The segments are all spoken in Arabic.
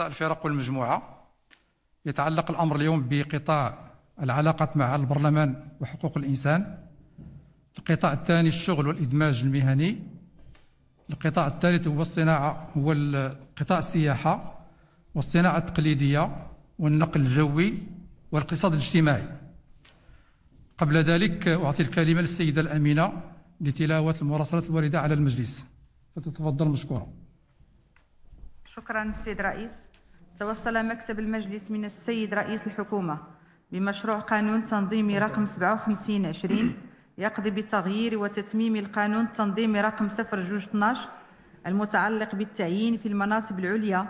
الفرق والمجموعة يتعلق الأمر اليوم بقطاع العلاقات مع البرلمان وحقوق الإنسان القطاع الثاني الشغل والإدماج المهني القطاع الثالث هو الصناعة هو قطاع السياحة والصناعة التقليدية والنقل الجوي والاقتصاد الاجتماعي قبل ذلك أعطي الكلمة للسيدة الأمينة لتلاوة المراسلة الواردة على المجلس فتتفضل مشكورة شكرا السيد رئيس توصل مكتب المجلس من السيد رئيس الحكومة بمشروع قانون تنظيمي رقم 5720 يقضي بتغيير وتتميم القانون التنظيمي رقم 0212 المتعلق بالتعيين في المناصب العليا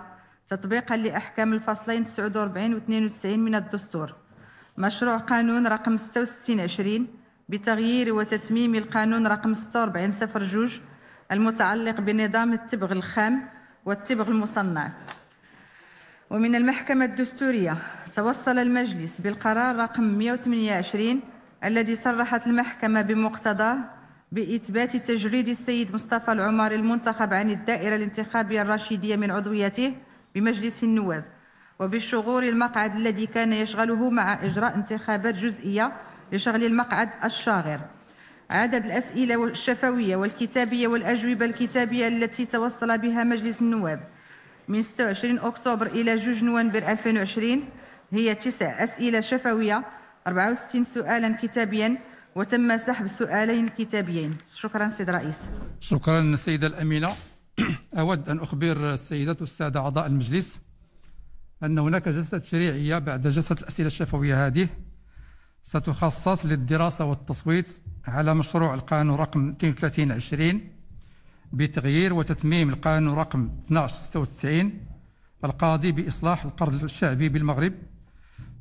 تطبيقا لأحكام الفصلين 49 و 92 من الدستور مشروع قانون رقم 6620 بتغيير وتتميم القانون رقم 4602 المتعلق بنظام التبغ الخام والتبغ المصنع ومن المحكمة الدستورية توصل المجلس بالقرار رقم 128 الذي صرحت المحكمة بمقتضاه بإثبات تجريد السيد مصطفى العمر المنتخب عن الدائرة الانتخابية الرشيدية من عضويته بمجلس النواب وبالشغور المقعد الذي كان يشغله مع إجراء انتخابات جزئية لشغل المقعد الشاغر عدد الأسئلة الشفوية والكتابية والأجوبة الكتابية التي توصل بها مجلس النواب من 26 أكتوبر إلى 2 نوفمبر 2020 هي تسع أسئلة شفوية 64 سؤالا كتابيا وتم سحب سؤالين كتابيين شكرا سيد الرئيس شكرا السيدة الأمينة أود أن أخبر السيدات والسادة أعضاء المجلس أن هناك جلسة تشريعية بعد جلسة الأسئلة الشفوية هذه ستخصص للدراسة والتصويت على مشروع القانون رقم 3220 بتغيير وتتميم القانون رقم 1296 القاضي بإصلاح القرض الشعبي بالمغرب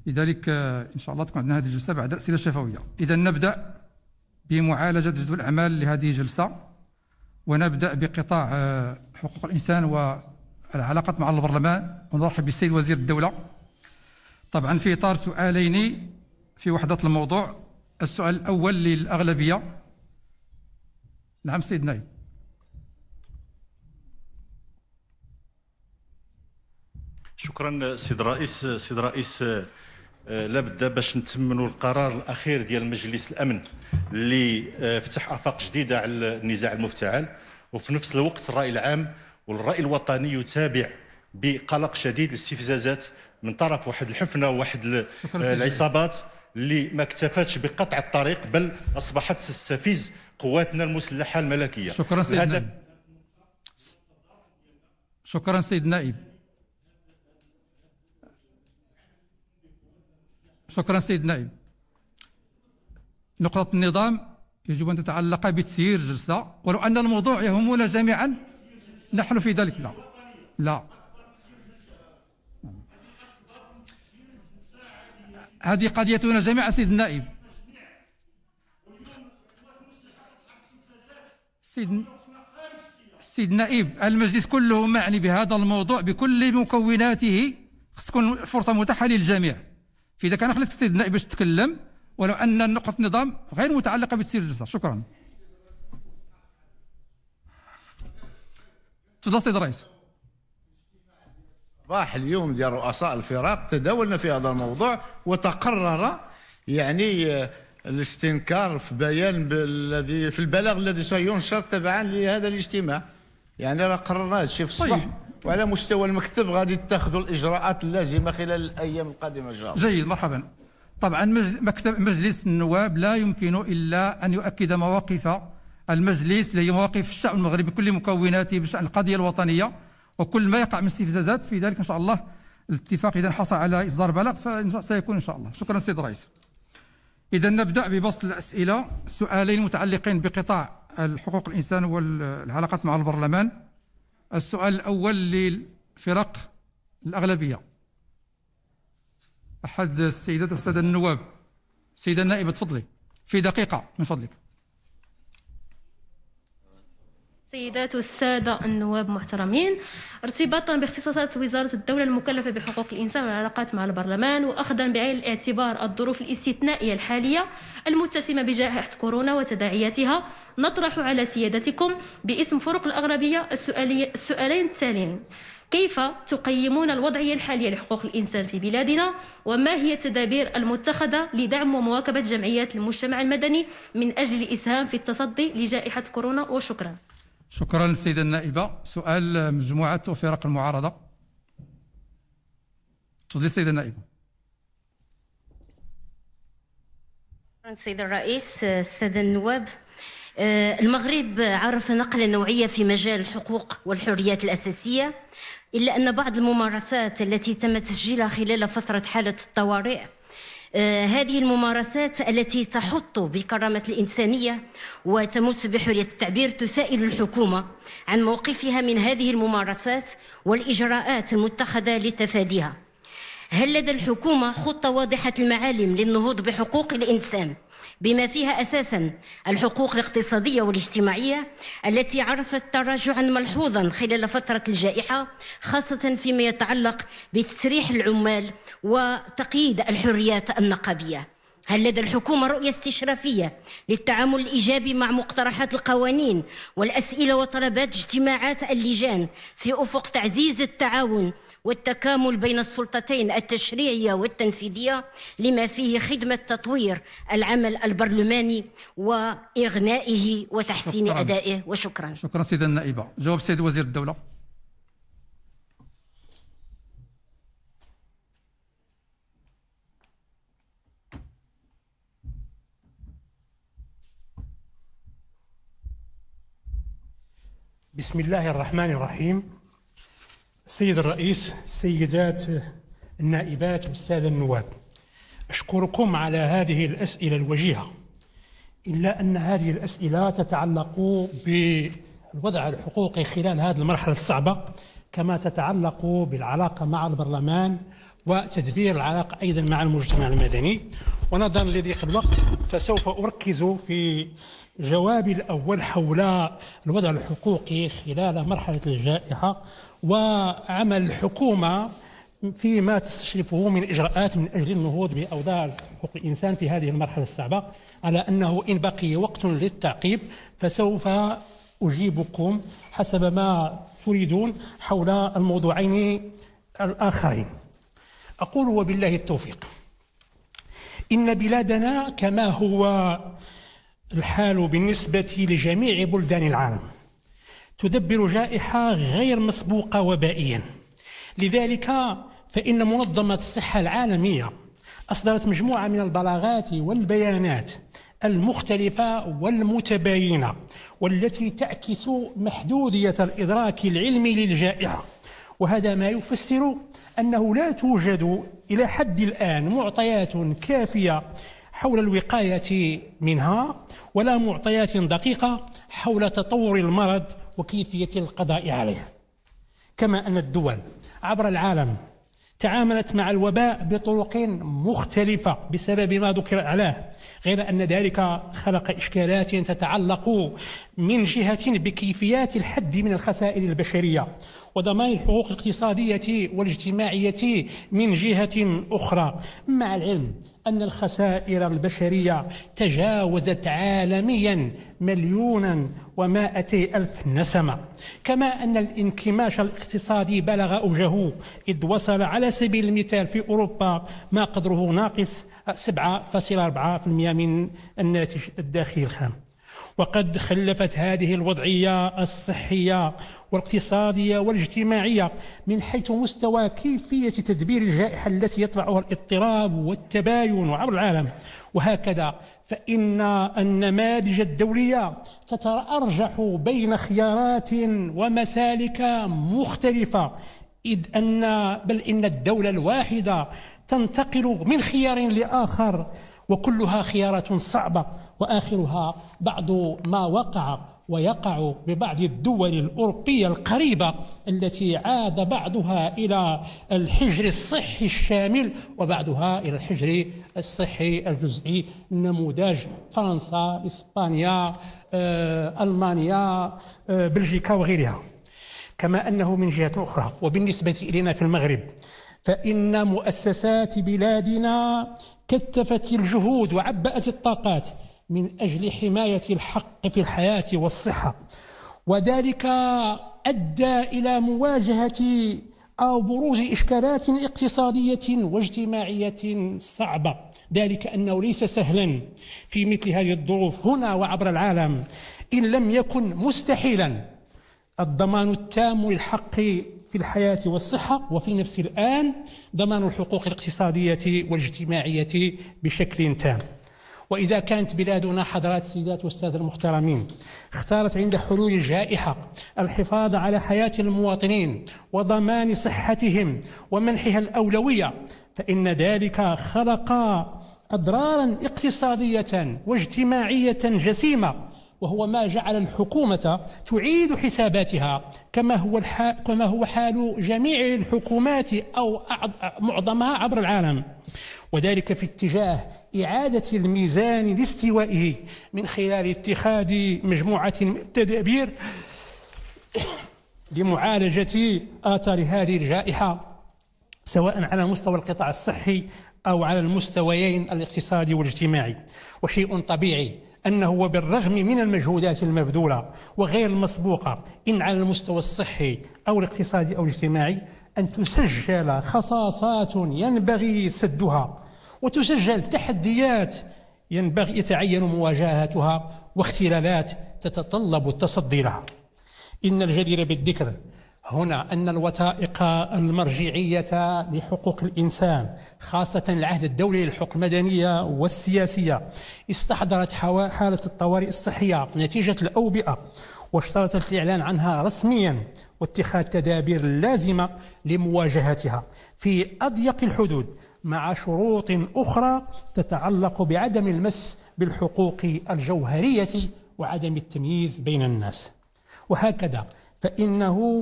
لذلك إن شاء الله تكون عندنا هذه الجلسة بعد أسئلة شفوية إذا نبدأ بمعالجة جدول الأعمال لهذه الجلسة ونبدأ بقطاع آه، حقوق الإنسان والعلاقات مع البرلمان ونرحب بالسيد وزير الدولة طبعا في إطار سؤالين في وحدة الموضوع السؤال الأول للأغلبية نعم سيد نايم شكرا سيد الرئيس سيد الرئيس لابد باش نتمنوا القرار الاخير ديال مجلس الامن اللي فتح افاق جديده على النزاع المفتعل وفي نفس الوقت الراي العام والراي الوطني يتابع بقلق شديد الاستفزازات من طرف واحد الحفنه وواحد العصابات اللي ما اكتفتش بقطع الطريق بل اصبحت تستفز قواتنا المسلحه الملكيه شكرا سيد نائب شكرا سيد نائب شكرا سيد نائب نقطة النظام يجب أن تتعلق بتسيير جلسة ولو أن الموضوع يهمنا جميعا نحن في ذلك لا لا هذه قضيتنا جميعا سيد النائب سيد سيد النائب المجلس كله معني بهذا الموضوع بكل مكوناته خص تكون فرصه متاحه للجميع فاذا كان خلت السيد النائب باش تتكلم ولو ان نقطه النظام غير متعلقه بتسير الجلسه شكرا تفضل السيد الرئيس صباح اليوم ديال رؤساء الفرق تداولنا في هذا الموضوع وتقرر يعني آه، الاستنكار في بيان الذي في البلاغ الذي سينشر تبعا لهذا الاجتماع يعني راه قررنا هذا الشيء في الصباح طيب. وعلى مستوى المكتب غادي تاخذوا الاجراءات اللازمه خلال الايام القادمه ان شاء الله جيد مرحبا طبعا مكتب مجلس النواب لا يمكن الا ان يؤكد مواقف المجلس اللي هي مواقف الشعب المغربي بكل مكوناته بشان القضيه الوطنيه وكل ما يقع من استفزازات في ذلك إن شاء الله الاتفاق إذا حصل على إصدار بلاغ فسيكون إن شاء الله شكرا سيد الرئيس إذا نبدأ ببسط الأسئلة سؤالين متعلقين بقطاع الحقوق الإنسان والعلاقات مع البرلمان السؤال الأول للفرق الأغلبية أحد السيدات والسادة النواب السيدة النائبة تفضلي في دقيقة من فضلك السيدات والسادة النواب محترمين ارتباطا باختصاصات وزارة الدولة المكلفة بحقوق الإنسان والعلاقات مع البرلمان وأخذا بعين الاعتبار الظروف الاستثنائية الحالية المتسمة بجائحة كورونا وتداعياتها نطرح على سيادتكم باسم فرق الأغربية السؤالين التاليين كيف تقيمون الوضعية الحالية لحقوق الإنسان في بلادنا وما هي التدابير المتخذة لدعم ومواكبة جمعيات المجتمع المدني من أجل الإسهام في التصدي لجائحة كورونا وشكرا شكرا السيدة النائبة سؤال مجموعة وفرق المعارضة تفضلي السيدة النائبة السيد الرئيس السادة النواب آه، المغرب عرف نقلة نوعية في مجال الحقوق والحريات الأساسية إلا أن بعض الممارسات التي تم تسجيلها خلال فترة حالة الطوارئ آه، هذه الممارسات التي تحط بكرامة الإنسانية وتمس بحرية التعبير تسائل الحكومة عن موقفها من هذه الممارسات والإجراءات المتخذة لتفاديها هل لدى الحكومة خطة واضحة المعالم للنهوض بحقوق الإنسان بما فيها اساسا الحقوق الاقتصاديه والاجتماعيه التي عرفت تراجعا ملحوظا خلال فتره الجائحه خاصه فيما يتعلق بتسريح العمال وتقييد الحريات النقابيه هل لدى الحكومه رؤيه استشرافيه للتعامل الايجابي مع مقترحات القوانين والاسئله وطلبات اجتماعات اللجان في افق تعزيز التعاون والتكامل بين السلطتين التشريعيه والتنفيذيه لما فيه خدمه تطوير العمل البرلماني واغنائه وتحسين شكراً. ادائه وشكرا شكرا سيده النائبه جواب سيد وزير الدوله بسم الله الرحمن الرحيم السيد الرئيس السيدات النائبات والسادة النواب أشكركم على هذه الأسئلة الوجيهة إلا أن هذه الأسئلة تتعلق بالوضع الحقوقي خلال هذه المرحلة الصعبة كما تتعلق بالعلاقة مع البرلمان وتدبير العلاقة أيضا مع المجتمع المدني ونظرا لضيق الوقت فسوف أركز في جوابي الأول حول الوضع الحقوقي خلال مرحلة الجائحة وعمل الحكومة فيما تستشرفه من إجراءات من أجل النهوض بأوضاع حقوق الإنسان في هذه المرحلة الصعبة على أنه إن بقي وقت للتعقيب فسوف أجيبكم حسب ما تريدون حول الموضوعين الآخرين أقول وبالله التوفيق إن بلادنا كما هو الحال بالنسبة لجميع بلدان العالم تدبر جائحة غير مسبوقة وبائيا لذلك فإن منظمة الصحة العالمية أصدرت مجموعة من البلاغات والبيانات المختلفة والمتباينة والتي تعكس محدودية الإدراك العلمي للجائحة وهذا ما يفسر أنه لا توجد إلى حد الآن معطيات كافية حول الوقاية منها ولا معطيات دقيقة حول تطور المرض وكيفية القضاء عليه كما أن الدول عبر العالم تعاملت مع الوباء بطرق مختلفة بسبب ما ذكر عليه غير أن ذلك خلق إشكالات تتعلق من جهة بكيفيات الحد من الخسائر البشرية وضمان الحقوق الاقتصادية والاجتماعية من جهة أخرى مع العلم أن الخسائر البشرية تجاوزت عالميا مليونا ومائتي ألف نسمة كما أن الانكماش الاقتصادي بلغ أوجه إذ وصل على سبيل المثال في أوروبا ما قدره ناقص 7.4% من الناتج الداخلي الخام وقد خلفت هذه الوضعية الصحية والاقتصادية والاجتماعية من حيث مستوى كيفية تدبير الجائحة التي يطبعها الاضطراب والتباين عبر العالم وهكذا فإن النماذج الدولية تتأرجح بين خيارات ومسالك مختلفة إذ أن بل إن الدولة الواحدة تنتقل من خيار لآخر وكلها خيارات صعبة وآخرها بعض ما وقع ويقع ببعض الدول الأوروبية القريبة التي عاد بعضها إلى الحجر الصحي الشامل وبعضها إلى الحجر الصحي الجزئي نموذج فرنسا إسبانيا آه، ألمانيا آه، بلجيكا وغيرها كما أنه من جهة أخرى وبالنسبة إلينا في المغرب فإن مؤسسات بلادنا كثفت الجهود وعبأت الطاقات من أجل حماية الحق في الحياة والصحة وذلك أدى إلى مواجهة أو بروز إشكالات اقتصادية واجتماعية صعبة ذلك أنه ليس سهلا في مثل هذه الظروف هنا وعبر العالم إن لم يكن مستحيلا الضمان التام للحق في الحياة والصحة وفي نفس الآن ضمان الحقوق الاقتصادية والاجتماعية بشكل تام وإذا كانت بلادنا حضرات السيدات والسادة المحترمين اختارت عند حلول الجائحة الحفاظ على حياة المواطنين وضمان صحتهم ومنحها الأولوية فإن ذلك خلق أضرارا اقتصادية واجتماعية جسيمة وهو ما جعل الحكومة تعيد حساباتها كما هو كما هو حال جميع الحكومات أو معظمها عبر العالم وذلك في اتجاه إعادة الميزان لاستوائه من خلال اتخاذ مجموعة تدابير لمعالجة آثار هذه الجائحة سواء على مستوى القطاع الصحي أو على المستويين الاقتصادي والاجتماعي وشيء طبيعي أنه بالرغم من المجهودات المبذولة وغير المسبوقة إن على المستوى الصحي أو الاقتصادي أو الاجتماعي أن تسجل خصاصات ينبغي سدها وتسجل تحديات ينبغي يتعين مواجهتها واختلالات تتطلب التصدي لها إن الجدير بالذكر هنا أن الوثائق المرجعية لحقوق الإنسان خاصة العهد الدولي للحقوق المدنية والسياسية استحضرت حالة الطوارئ الصحية نتيجة الأوبئة واشترطت الإعلان عنها رسميا واتخاذ تدابير لازمة لمواجهتها في أضيق الحدود مع شروط أخرى تتعلق بعدم المس بالحقوق الجوهرية وعدم التمييز بين الناس وهكذا فإنه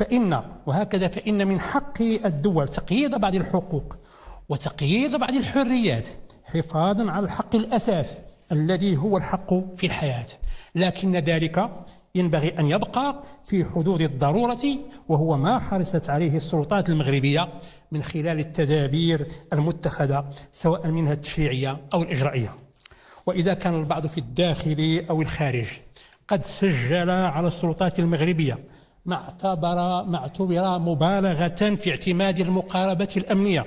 فإن وهكذا فإن من حق الدول تقييد بعض الحقوق وتقييد بعض الحريات حفاظا على الحق الأساس الذي هو الحق في الحياة لكن ذلك ينبغي أن يبقى في حدود الضرورة وهو ما حرصت عليه السلطات المغربية من خلال التدابير المتخذة سواء منها التشريعية أو الإجرائية وإذا كان البعض في الداخل أو الخارج قد سجل على السلطات المغربية ما اعتبر ما اعتبر مبالغة في اعتماد المقاربة الأمنية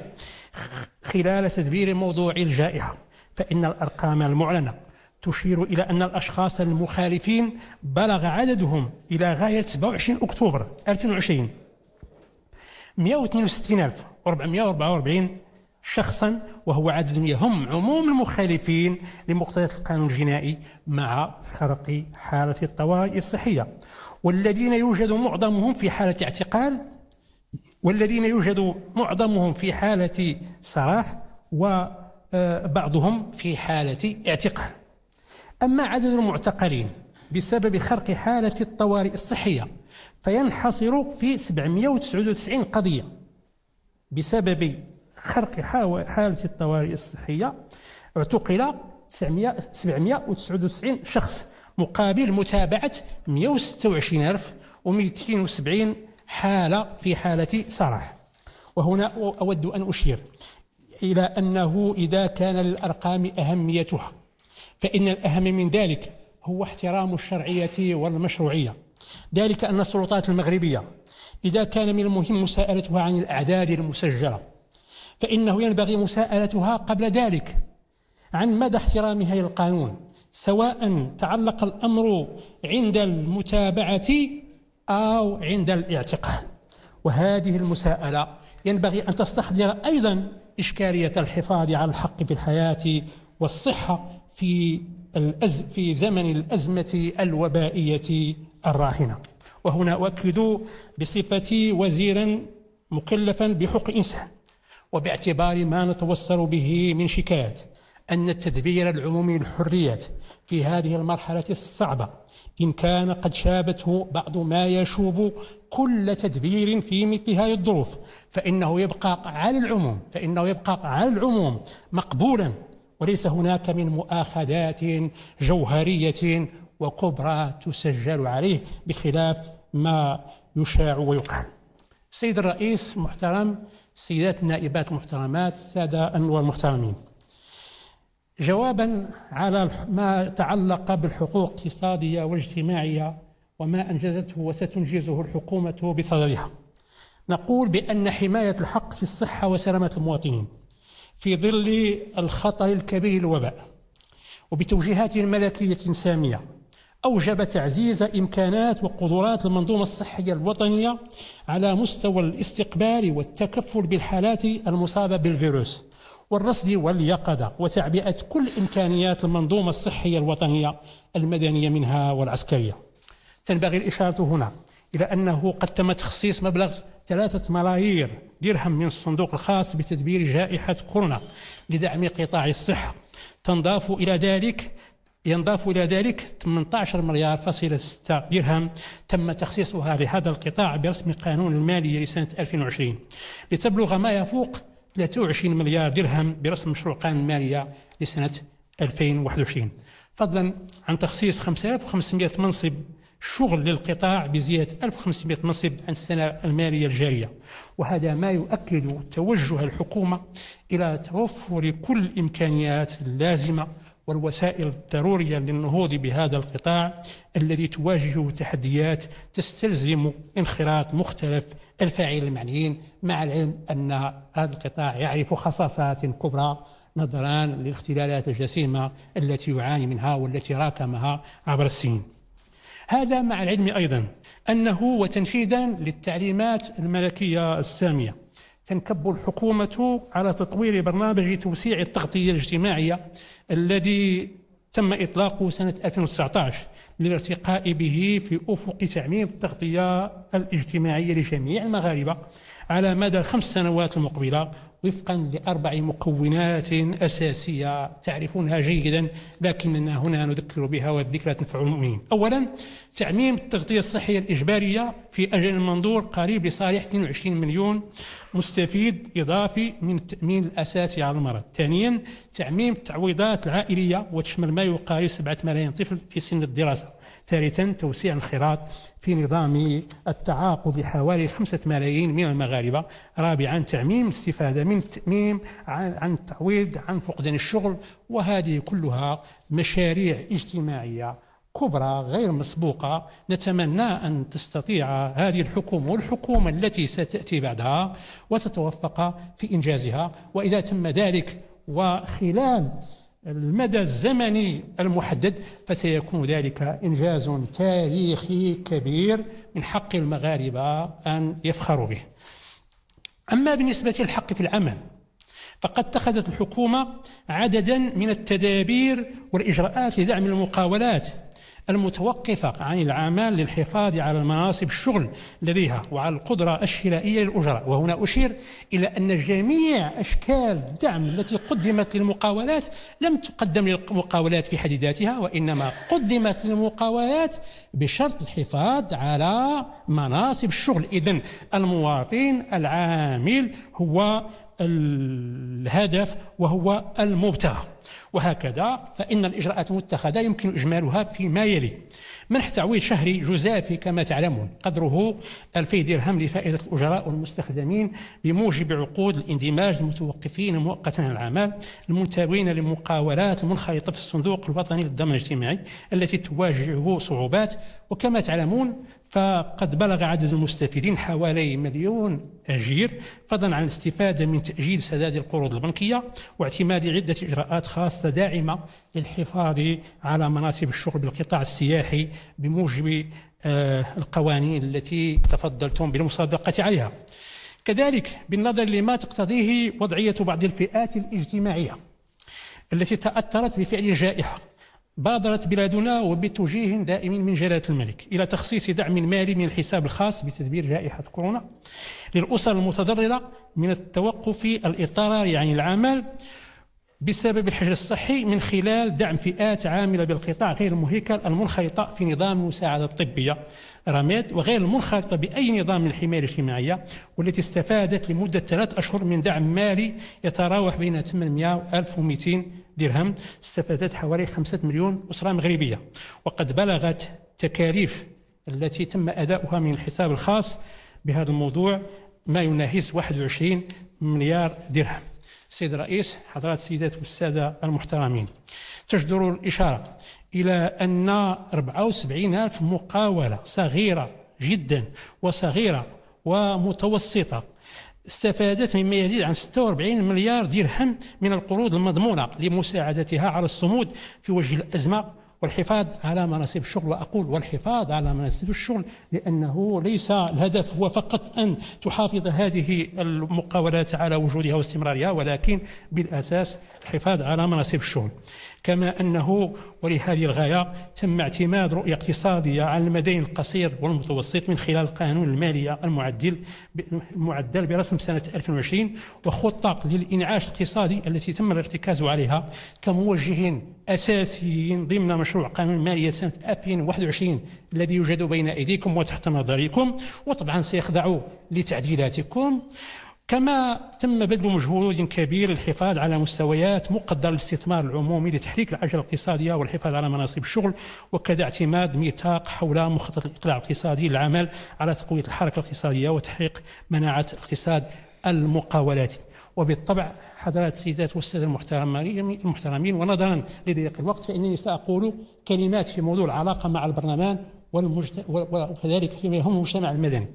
خلال تدبير موضوع الجائحة فإن الأرقام المعلنة تشير إلى أن الأشخاص المخالفين بلغ عددهم إلى غاية 27 أكتوبر 2020 162444 شخصا وهو عدد يهم عموم المخالفين لمقتضيات القانون الجنائي مع خرق حالة الطوارئ الصحية والذين يوجد معظمهم في حالة اعتقال والذين يوجد معظمهم في حالة سراح وبعضهم آه، في حالة اعتقال أما عدد المعتقلين بسبب خرق حالة الطوارئ الصحية فينحصر في 799 قضية بسبب خرق حالة الطوارئ الصحية اعتقل 799 شخص مقابل متابعة 126270 حالة في حالة صراح وهنا أود أن أشير إلى أنه إذا كان للأرقام أهميتها فإن الأهم من ذلك هو احترام الشرعية والمشروعية ذلك أن السلطات المغربية إذا كان من المهم مساءلتها عن الأعداد المسجلة فإنه ينبغي مساءلتها قبل ذلك عن مدى احترامها للقانون سواء تعلق الامر عند المتابعه او عند الاعتقال وهذه المساءله ينبغي ان تستحضر ايضا اشكاليه الحفاظ على الحق في الحياه والصحه في الأز في زمن الازمه الوبائيه الراهنه وهنا اؤكد بصفتي وزيرا مكلفا بحق انسان وباعتبار ما نتوصل به من شكايات ان التدبير العمومي للحريات في هذه المرحلة الصعبة إن كان قد شابته بعض ما يشوب كل تدبير في مثل هذه الظروف فإنه يبقى على العموم فإنه يبقى على العموم مقبولا وليس هناك من مؤاخذات جوهرية وكبرى تسجل عليه بخلاف ما يشاع ويقال سيد الرئيس محترم سيدات النائبات المحترمات سادة أنور المحترمين جوابا على ما تعلق بالحقوق الاقتصاديه والاجتماعيه وما انجزته وستنجزه الحكومه بصدرها. نقول بان حمايه الحق في الصحه وسلامه المواطنين في ظل الخطر الكبير الوباء وبتوجيهات ملكيه ساميه أوجب تعزيز إمكانات وقدرات المنظومة الصحية الوطنية على مستوى الاستقبال والتكفل بالحالات المصابة بالفيروس والرصد واليقظة وتعبئة كل إمكانيات المنظومة الصحية الوطنية المدنية منها والعسكرية تنبغي الإشارة هنا إلى أنه قد تم تخصيص مبلغ ثلاثة ملايير درهم من الصندوق الخاص بتدبير جائحة كورونا لدعم قطاع الصحة تنضاف إلى ذلك ينضاف إلى ذلك 18 مليار فاصلة 6 درهم تم تخصيصها لهذا القطاع برسم قانون المالية لسنة 2020 لتبلغ ما يفوق 23 مليار درهم برسم مشروع قانون مالية لسنة 2021 فضلا عن تخصيص 5500 منصب شغل للقطاع بزيادة 1500 منصب عن السنة المالية الجارية وهذا ما يؤكد توجه الحكومة إلى توفر كل الإمكانيات اللازمة والوسائل الضرورية للنهوض بهذا القطاع الذي تواجهه تحديات تستلزم انخراط مختلف الفاعلين المعنيين مع العلم أن هذا القطاع يعرف خصاصات كبرى نظرا للاختلالات الجسيمة التي يعاني منها والتي راكمها عبر السنين هذا مع العلم أيضا أنه وتنفيذا للتعليمات الملكية السامية تنكب الحكومة على تطوير برنامج توسيع التغطية الاجتماعية الذي تم إطلاقه سنة 2019 للارتقاء به في أفق تعميم التغطية الاجتماعية لجميع المغاربة على مدى الخمس سنوات المقبلة وفقا لأربع مكونات أساسية تعرفونها جيدا لكننا هنا نذكر بها والذكرى تنفع المؤمنين أولا تعميم التغطية الصحية الإجبارية في أجل المنظور قريب لصالح 22 مليون مستفيد إضافي من التأمين الأساسي على المرض ثانيا تعميم التعويضات العائلية وتشمل ما يقارب 7 ملايين طفل في سن الدراسة ثالثا توسيع الانخراط في نظام التعاقب حوالي خمسة ملايين من المغاربة رابعا تعميم الاستفادة من التأميم عن التعويض عن فقدان الشغل وهذه كلها مشاريع اجتماعية كبرى غير مسبوقة نتمنى أن تستطيع هذه الحكومة والحكومة التي ستأتي بعدها وتتوفق في إنجازها وإذا تم ذلك وخلال المدى الزمني المحدد فسيكون ذلك إنجاز تاريخي كبير من حق المغاربة أن يفخروا به أما بالنسبة للحق في العمل فقد اتخذت الحكومة عددا من التدابير والإجراءات لدعم المقاولات المتوقفة عن العمل للحفاظ على المناصب الشغل لديها وعلى القدرة الشرائية للأجرة وهنا أشير إلى أن جميع أشكال الدعم التي قدمت للمقاولات لم تقدم للمقاولات في حد ذاتها وإنما قدمت للمقاولات بشرط الحفاظ على مناصب الشغل إذا المواطن العامل هو الهدف وهو المبتغى وهكذا فإن الإجراءات المتخذة يمكن إجمالها فيما يلي منح تعويض شهري جزافي كما تعلمون قدره 2000 درهم لفائدة الأجراء والمستخدمين بموجب عقود الاندماج المتوقفين مؤقتا عن العمل المنتابين للمقاولات المنخرطة في الصندوق الوطني للضمان الاجتماعي التي تواجهه صعوبات وكما تعلمون فقد بلغ عدد المستفيدين حوالي مليون أجير فضلا عن الاستفادة من تأجيل سداد القروض البنكية واعتماد عدة إجراءات خاصة داعمة للحفاظ على مناصب الشغل بالقطاع السياحي بموجب آه، القوانين التي تفضلتم بالمصادقة عليها كذلك بالنظر لما تقتضيه وضعية بعض الفئات الاجتماعية التي تأثرت بفعل الجائحة بادرت بلادنا وبتوجيه دائم من جلالة الملك إلى تخصيص دعم مالي من الحساب الخاص بتدبير جائحة كورونا للأسر المتضررة من التوقف الإضطراري يعني عن العمل بسبب الحجر الصحي من خلال دعم فئات عاملة بالقطاع غير المهيكل المنخرطة في نظام المساعدة الطبية رميت وغير المنخرطة بأي نظام من الحماية الاجتماعية والتي استفادت لمدة ثلاث أشهر من دعم مالي يتراوح بين 800 و 1200 درهم استفادت حوالي 5 مليون أسرة مغربية وقد بلغت تكاليف التي تم أداؤها من الحساب الخاص بهذا الموضوع ما يناهز 21 مليار درهم السيد الرئيس حضرات السيدات والسادة المحترمين تجدر الإشارة إلى أن 74 ألف مقاولة صغيرة جدا وصغيرة ومتوسطة استفادت مما يزيد عن 46 مليار درهم من القروض المضمونة لمساعدتها على الصمود في وجه الأزمة والحفاظ على مناصب الشغل وأقول والحفاظ على مناصب الشغل لأنه ليس الهدف هو فقط أن تحافظ هذه المقاولات على وجودها واستمرارها ولكن بالأساس الحفاظ على مناصب الشغل كما أنه ولهذه الغاية تم اعتماد رؤية اقتصادية على المدين القصير والمتوسط من خلال القانون المالية المعدل المعدل برسم سنة 2020 وخطة للإنعاش الاقتصادي التي تم الارتكاز عليها كموجه اساسيين ضمن مشروع قانون المالية سنة 2021 الذي يوجد بين أيديكم وتحت نظركم وطبعا سيخضع لتعديلاتكم كما تم بذل مجهود كبير للحفاظ على مستويات مقدر الاستثمار العمومي لتحريك العجله الاقتصاديه والحفاظ على مناصب الشغل وكذا اعتماد ميثاق حول مخطط الاقلاع الاقتصادي للعمل على تقويه الحركه الاقتصاديه وتحقيق مناعه الاقتصاد المقاولاتي وبالطبع حضرات السيدات والساده المحترمين ونظرا لضيق الوقت فانني ساقول كلمات في موضوع العلاقه مع البرلمان وكذلك فيما يهم المجتمع المدني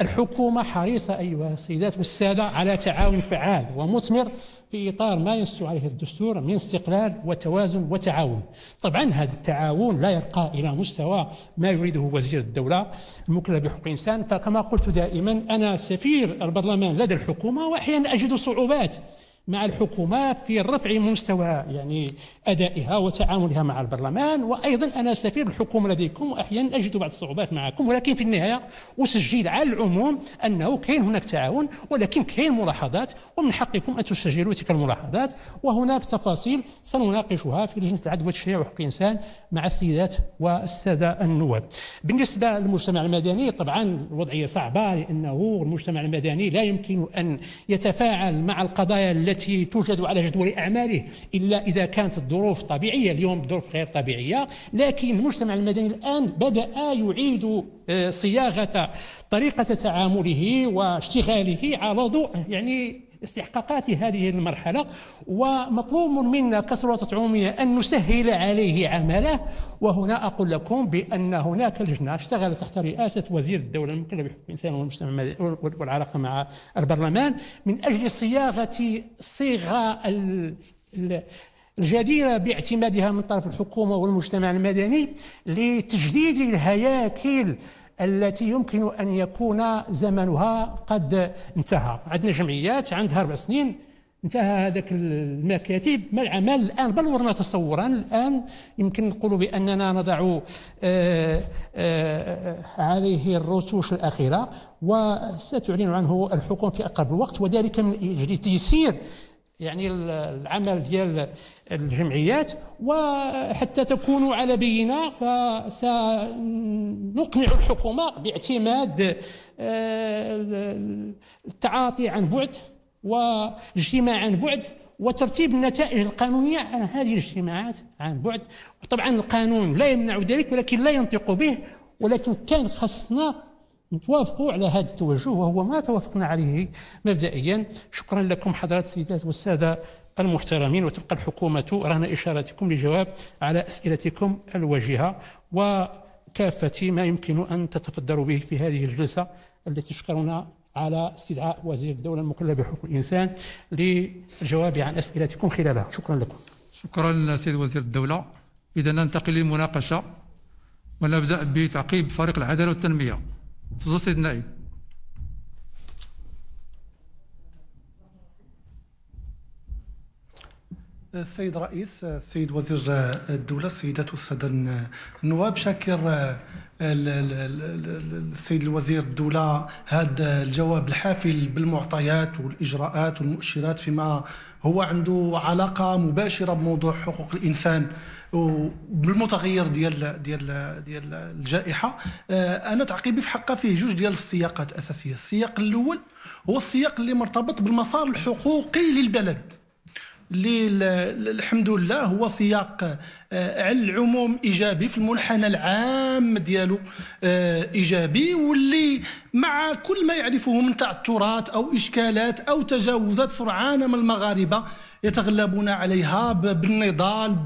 الحكومة حريصة أيها السيدات والسادة على تعاون فعال ومثمر في إطار ما ينص عليه الدستور من استقلال وتوازن وتعاون طبعا هذا التعاون لا يرقى إلى مستوى ما يريده وزير الدولة المكلف بحقوق الإنسان فكما قلت دائما أنا سفير البرلمان لدى الحكومة وأحيانا أجد صعوبات مع الحكومات في رفع مستوى يعني ادائها وتعاملها مع البرلمان وايضا انا سفير الحكومه لديكم واحيانا اجد بعض الصعوبات معكم ولكن في النهايه اسجل على العموم انه كاين هناك تعاون ولكن كاين ملاحظات ومن حقكم ان تسجلوا تلك الملاحظات وهناك تفاصيل سنناقشها في لجنه العدل والتشريع وحقوق الانسان مع السيدات والساده النواب. بالنسبه للمجتمع المدني طبعا الوضعيه صعبه لانه المجتمع المدني لا يمكن ان يتفاعل مع القضايا التي التي توجد على جدول أعماله إلا إذا كانت الظروف طبيعية اليوم الظروف غير طبيعية لكن المجتمع المدني الآن بدأ يعيد آه، صياغة طريقة تعامله واشتغاله على ضوء يعني استحقاقات هذه المرحلة ومطلوب منا كسلطة عمومية أن نسهل عليه عمله وهنا أقول لكم بأن هناك لجنة اشتغلت تحت رئاسة وزير الدولة الممكنة بحقوق الإنسان والمجتمع والعلاقة مع البرلمان من أجل صياغة صيغة الجديرة باعتمادها من طرف الحكومة والمجتمع المدني لتجديد الهياكل التي يمكن أن يكون زمنها قد انتهى عندنا جمعيات عندها أربع سنين انتهى هذاك المكاتب ما العمل الان بل ورنا تصورا الان يمكن نقول باننا نضع آآ آه، آآ عليه الرتوش الاخيره وستعلن عنه الحكومه في اقرب الوقت وذلك من اجل تيسير يعني العمل ديال الجمعيات وحتى تكونوا على بينه فسنقنع الحكومه باعتماد آه، التعاطي عن بعد والاجتماع عن بعد وترتيب النتائج القانونيه عن هذه الاجتماعات عن بعد طبعا القانون لا يمنع ذلك ولكن لا ينطق به ولكن كان خصنا نتوافقوا على هذا التوجه وهو ما توافقنا عليه مبدئيا شكرا لكم حضرات السيدات والسادة المحترمين وتبقى الحكومة رهن إشارتكم لجواب على أسئلتكم الواجهة وكافة ما يمكن أن تتفضلوا به في هذه الجلسة التي تشكرنا على استدعاء وزير الدولة المكلف بحقوق الإنسان للجواب عن أسئلتكم خلالها شكرا لكم شكرا سيد وزير الدولة إذا ننتقل للمناقشة ونبدأ بتعقيب فريق العدالة والتنمية تفضل سيد النائب السيد الرئيس السيد وزير الدولة السيدات والسادة النواب شاكر السيد الوزير الدولة هذا الجواب الحافل بالمعطيات والإجراءات والمؤشرات فيما هو عنده علاقة مباشرة بموضوع حقوق الإنسان وبالمتغير ديال ديال ديال الجائحه آه، انا تعقيبي في حقها فيه جوج ديال السياقات اساسيه السياق الاول هو السياق اللي مرتبط بالمسار الحقوقي للبلد اللي الحمد لله هو سياق آه، على العموم ايجابي في المنحنى العام ديالو آه، ايجابي واللي مع كل ما يعرفه من تعثرات او اشكالات او تجاوزات سرعان ما المغاربه يتغلبون عليها بالنضال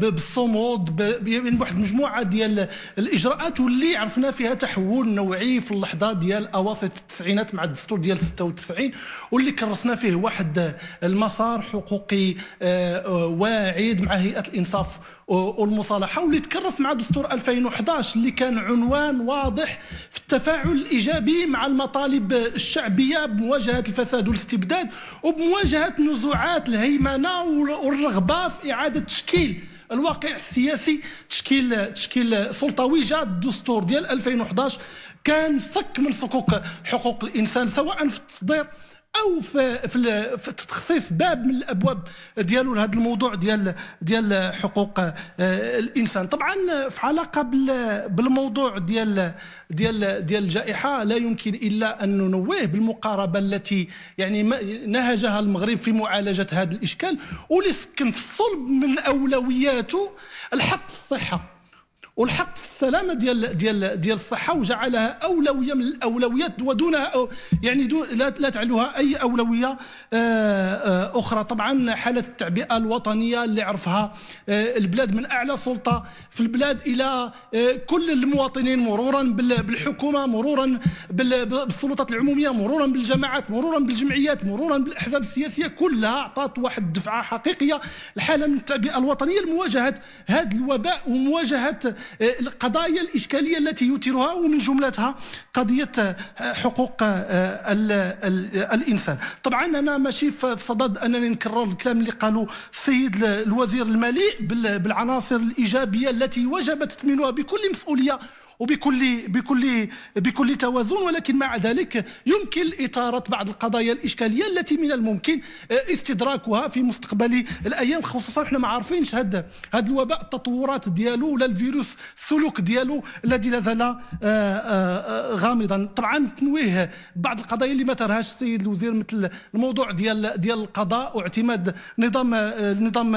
بالصمود من يعني بواحد المجموعه ديال الاجراءات واللي عرفنا فيها تحول نوعي في اللحظه ديال اواسط التسعينات مع الدستور ديال 96 واللي كرسنا فيه واحد المسار حقوقي آه، واعد مع هيئه الانسان الانصاف والمصالحه واللي تكرس مع دستور 2011 اللي كان عنوان واضح في التفاعل الايجابي مع المطالب الشعبيه بمواجهه الفساد والاستبداد وبمواجهه نزوعات الهيمنه والرغبه في اعاده تشكيل الواقع السياسي تشكيل تشكيل جاء الدستور ديال 2011 كان سك من صكوك حقوق الانسان سواء في التصدير او في في, في تخصيص باب من الابواب ديالو لهذا الموضوع ديال ديال حقوق آه، الانسان طبعا في علاقه بالموضوع ديال ديال ديال الجائحه لا يمكن الا ان ننوه بالمقاربه التي يعني نهجها المغرب في معالجه هذا الاشكال واللي سكن في الصلب من اولوياته الحق في الصحه والحق في السلامه ديال ديال ديال الصحه وجعلها اولويه من الاولويات ودونها أو يعني دون لا, لا تعلوها اي اولويه آه، آه، اخرى طبعا حاله التعبئه الوطنيه اللي عرفها آه، البلاد من اعلى سلطه في البلاد الى كل المواطنين مرورا بالحكومه مرورا بالسلطات العموميه مرورا بالجماعات مرورا بالجمعيات مرورا بالاحزاب السياسيه كلها اعطت واحد الدفعه حقيقيه الحاله من التعبئه الوطنيه لمواجهه هذا الوباء ومواجهه آه، القضايا الإشكالية التي يثيرها ومن جملتها قضية آه، حقوق آه، الإنسان طبعا أنا ماشي في صدد أنني نكرر الكلام اللي قالوا السيد الوزير المليء بالعناصر الإيجابية التي وجب تثمينها بكل مسؤولية وبكل بكل بكل توازن ولكن مع ذلك يمكن إثارة بعض القضايا الإشكالية التي من الممكن آه، استدراكها في مستقبل الأيام خصوصا احنا ما عارفينش هذا هذا الوباء التطورات ديالو ولا الفيروس السلوك ديالو الذي لازال آه، آه، غامضا طبعا تنويه بعض القضايا اللي ما ترهاش السيد الوزير مثل الموضوع ديال ديال القضاء واعتماد نظام نظام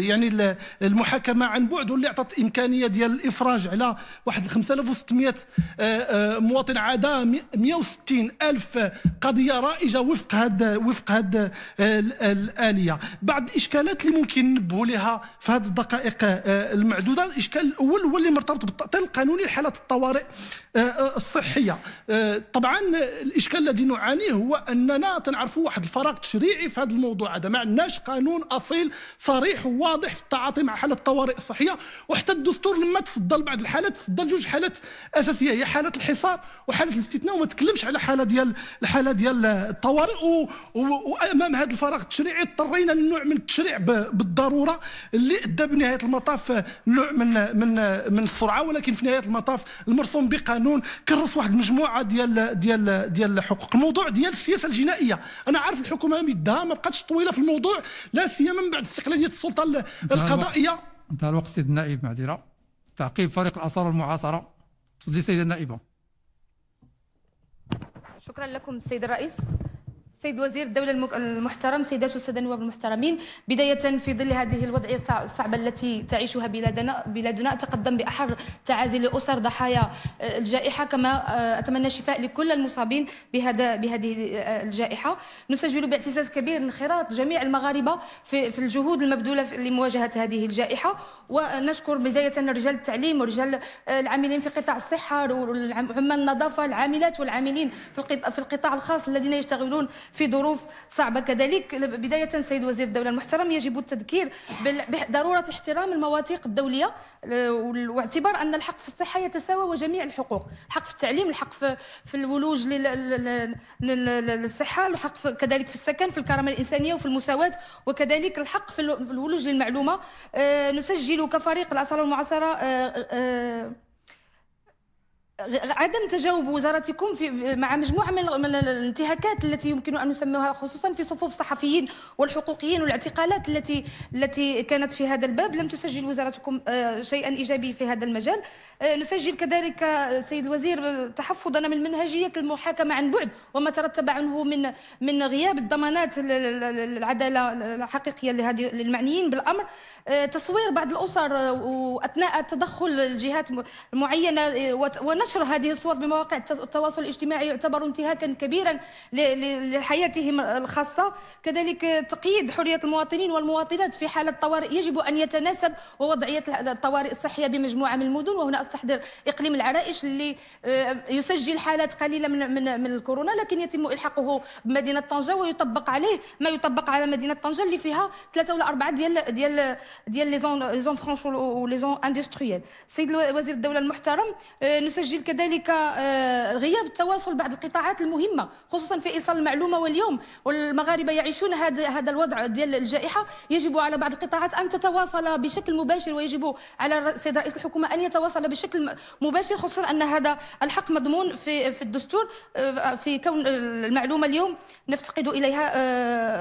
يعني المحاكمه عن بعد واللي اعطت امكانيه ديال الافراج على واحد 5600 آه، آه، مواطن عدا 160 الف قضيه رائجه وفق هذا وفق هذا آه، الاليه بعض الاشكالات اللي ممكن ننبهوا لها في هذه الدقائق المعدوده الاشكال الاول هو اللي مرتبط بالتاطير القانوني لحالات الطوارئ الصحيه طبعا الاشكال الذي نعانيه هو اننا تنعرفوا واحد الفراغ تشريعي في هذا الموضوع هذا ما عندناش قانون اصيل صريح وواضح في التعاطي مع حالات الطوارئ الصحيه وحتى الدستور لما تصدى لبعض الحالات تصدى لجوج حالات اساسيه هي حالات الحصار وحاله الاستثناء وما تكلمش على حاله ديال الحاله ديال الطوارئ وامام هذا الفراغ التشريعي اضطرينا لنوع من التشريع بالضروره اللي ادى بنهايه المطاف نوع من من من السرعه ولكن في نهايه المطاف المرسوم بقانون كرس واحد المجموعه ديال ديال ديال الحقوق الموضوع ديال السياسه الجنائيه انا عارف الحكومه مدها ما بقاتش طويله في الموضوع لا سيما من بعد استقلاليه السلطه القضائيه انتهى الوقت سيد النائب معذره تعقيب فريق الاثار والمعاصرة للسيدة النائبة شكرا لكم السيد الرئيس سيد وزير الدولة المحترم سيدات والسادة النواب المحترمين بداية في ظل هذه الوضعية الصعبة التي تعيشها بلادنا بلادنا أتقدم بأحر تعازي لأسر ضحايا آه، الجائحة كما آه، أتمنى شفاء لكل المصابين بهذا بهذه آه، الجائحة نسجل باعتزاز كبير انخراط جميع المغاربة في في الجهود المبذولة لمواجهة هذه الجائحة ونشكر بداية رجال التعليم ورجال العاملين في قطاع الصحة وعمال النظافة العاملات والعاملين في القطاع الخاص الذين يشتغلون في ظروف صعبة كذلك بداية سيد وزير الدولة المحترم يجب التذكير بضرورة احترام المواثيق الدولية آه، واعتبار أن الحق في الصحة يتساوى وجميع الحقوق الحق في التعليم الحق في, الولوج للصحة الحق كذلك في السكن في الكرامة الإنسانية وفي المساواة وكذلك الحق في الولوج للمعلومة آه، نسجل كفريق الأصالة المعاصرة آه، عدم تجاوب وزارتكم في مع مجموعه من الانتهاكات التي يمكن ان نسميها خصوصا في صفوف الصحفيين والحقوقيين والاعتقالات التي التي كانت في هذا الباب لم تسجل وزارتكم آه، شيئا ايجابي في هذا المجال آه، نسجل كذلك آه، سيد الوزير تحفظنا من منهجيه المحاكمه عن بعد وما ترتب عنه من من غياب الضمانات العداله الحقيقيه لهذه للمعنيين بالامر آه، تصوير بعض الاسر آه، واثناء تدخل الجهات معينه آه، ونشر هذه الصور بمواقع التواصل الاجتماعي يعتبر انتهاكا كبيرا لحياتهم الخاصه كذلك تقييد حريه المواطنين والمواطنات في حاله الطوارئ يجب ان يتناسب ووضعيه الطوارئ الصحيه بمجموعه من المدن وهنا استحضر اقليم العرائش اللي يسجل حالات قليله من من من الكورونا لكن يتم الحاقه بمدينه طنجه ويطبق عليه ما يطبق على مدينه طنجه اللي فيها ثلاثه ولا اربعه ديال ديال ديال لي زون لي زون فرونش ولي زون اندستريال السيد وزير الدوله المحترم آه، نسجل كذلك آه، غياب التواصل بعض القطاعات المهمه خصوصا في ايصال المعلومه واليوم والمغاربه يعيشون هذا هذا الوضع ديال الجائحه يجب على بعض القطاعات ان تتواصل بشكل مباشر ويجب على السيد رئيس الحكومه ان يتواصل بشكل مباشر خصوصا ان هذا الحق مضمون في في الدستور آه، في كون المعلومه اليوم نفتقد اليها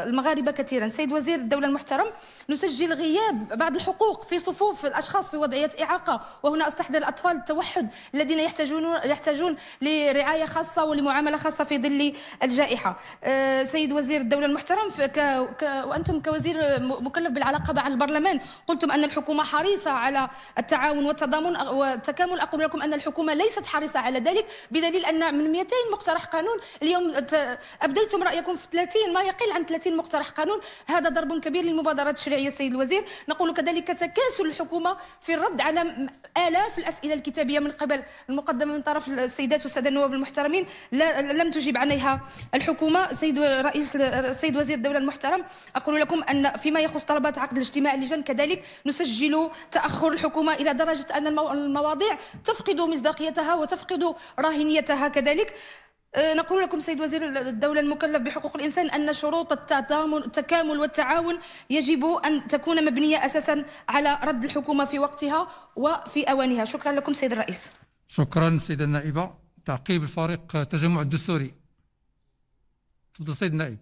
المغاربه كثيرا سيد وزير الدوله المحترم نسجل غياب بعض الحقوق في صفوف الاشخاص في وضعيه اعاقه وهنا استحضر اطفال التوحد الذين يحتاجون يحتاجون لرعايه خاصه ولمعامله خاصه في ظل الجائحه آه، سيد وزير الدوله المحترم وانتم كوزير مكلف بالعلاقه مع البرلمان قلتم ان الحكومه حريصه على التعاون والتضامن والتكامل اقول لكم ان الحكومه ليست حريصه على ذلك بدليل ان من 200 مقترح قانون اليوم ابديتم رايكم في 30 ما يقل عن 30 مقترح قانون هذا ضرب كبير للمبادرات التشريعيه السيد الوزير نقول كذلك تكاسل الحكومة في الرد على آلاف الأسئلة الكتابية من قبل المقدمة من طرف السيدات والسادة النواب المحترمين لم تجيب عليها الحكومة سيد رئيس السيد وزير الدولة المحترم أقول لكم أن فيما يخص طلبات عقد الاجتماع اللجان كذلك نسجل تأخر الحكومة إلى درجة أن المواضيع تفقد مصداقيتها وتفقد راهنيتها كذلك أه، نقول لكم سيد وزير الدولة المكلف بحقوق الإنسان أن شروط التضامن التكامل والتعاون يجب أن تكون مبنية أساسا على رد الحكومة في وقتها وفي أوانها شكرا لكم سيد الرئيس شكرا سيد النائبة تعقيب الفريق التجمع أه، الدستوري تفضل سيد النائب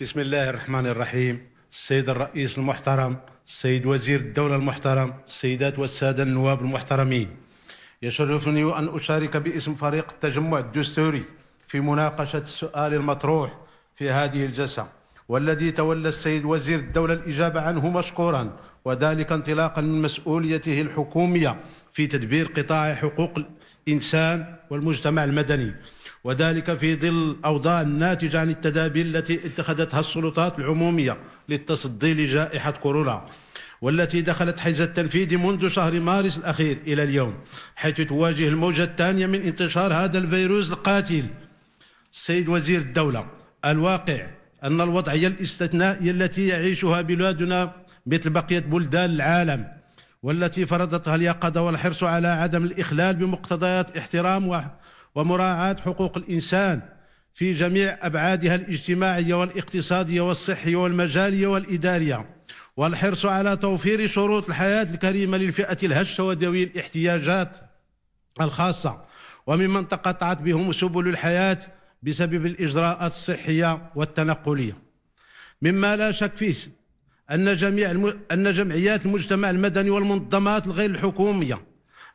بسم الله الرحمن الرحيم السيد الرئيس المحترم السيد وزير الدولة المحترم السيدات والسادة النواب المحترمين يشرفني أن أشارك باسم فريق التجمع الدستوري في مناقشة السؤال المطروح في هذه الجلسة والذي تولى السيد وزير الدولة الإجابة عنه مشكورا وذلك انطلاقا من مسؤوليته الحكومية في تدبير قطاع حقوق الإنسان والمجتمع المدني وذلك في ظل أوضاع الناتجة عن التدابير التي اتخذتها السلطات العمومية للتصدي لجائحة كورونا والتي دخلت حيز التنفيذ منذ شهر مارس الأخير إلى اليوم حيث تواجه الموجة الثانية من انتشار هذا الفيروس القاتل السيد وزير الدولة الواقع أن الوضعية الاستثنائية التي يعيشها بلادنا مثل بقية بلدان العالم والتي فرضتها اليقظة والحرص على عدم الإخلال بمقتضيات احترام ومراعاة حقوق الإنسان في جميع أبعادها الاجتماعية والاقتصادية والصحية والمجالية والإدارية والحرص على توفير شروط الحياة الكريمة للفئة الهشة وذوي الاحتياجات الخاصة وممن تقطعت بهم سبل الحياة بسبب الإجراءات الصحية والتنقلية مما لا شك فيه أن جميع الم... أن جمعيات المجتمع المدني والمنظمات الغير الحكومية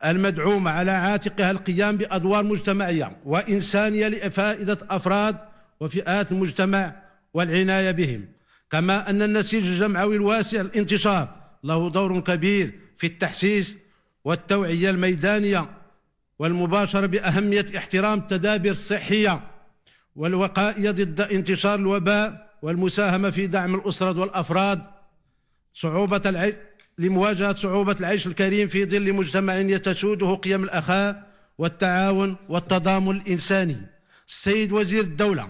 المدعومة على عاتقها القيام بأدوار مجتمعية وإنسانية لفائدة أفراد وفئات المجتمع والعناية بهم كما أن النسيج الجمعوي الواسع الانتشار له دور كبير في التحسيس والتوعية الميدانية والمباشرة بأهمية احترام التدابير الصحية والوقائية ضد انتشار الوباء والمساهمة في دعم الأسرة والأفراد صعوبة العيش لمواجهة صعوبة العيش الكريم في ظل مجتمع يتسوده قيم الأخاء والتعاون والتضامن الإنساني السيد وزير الدولة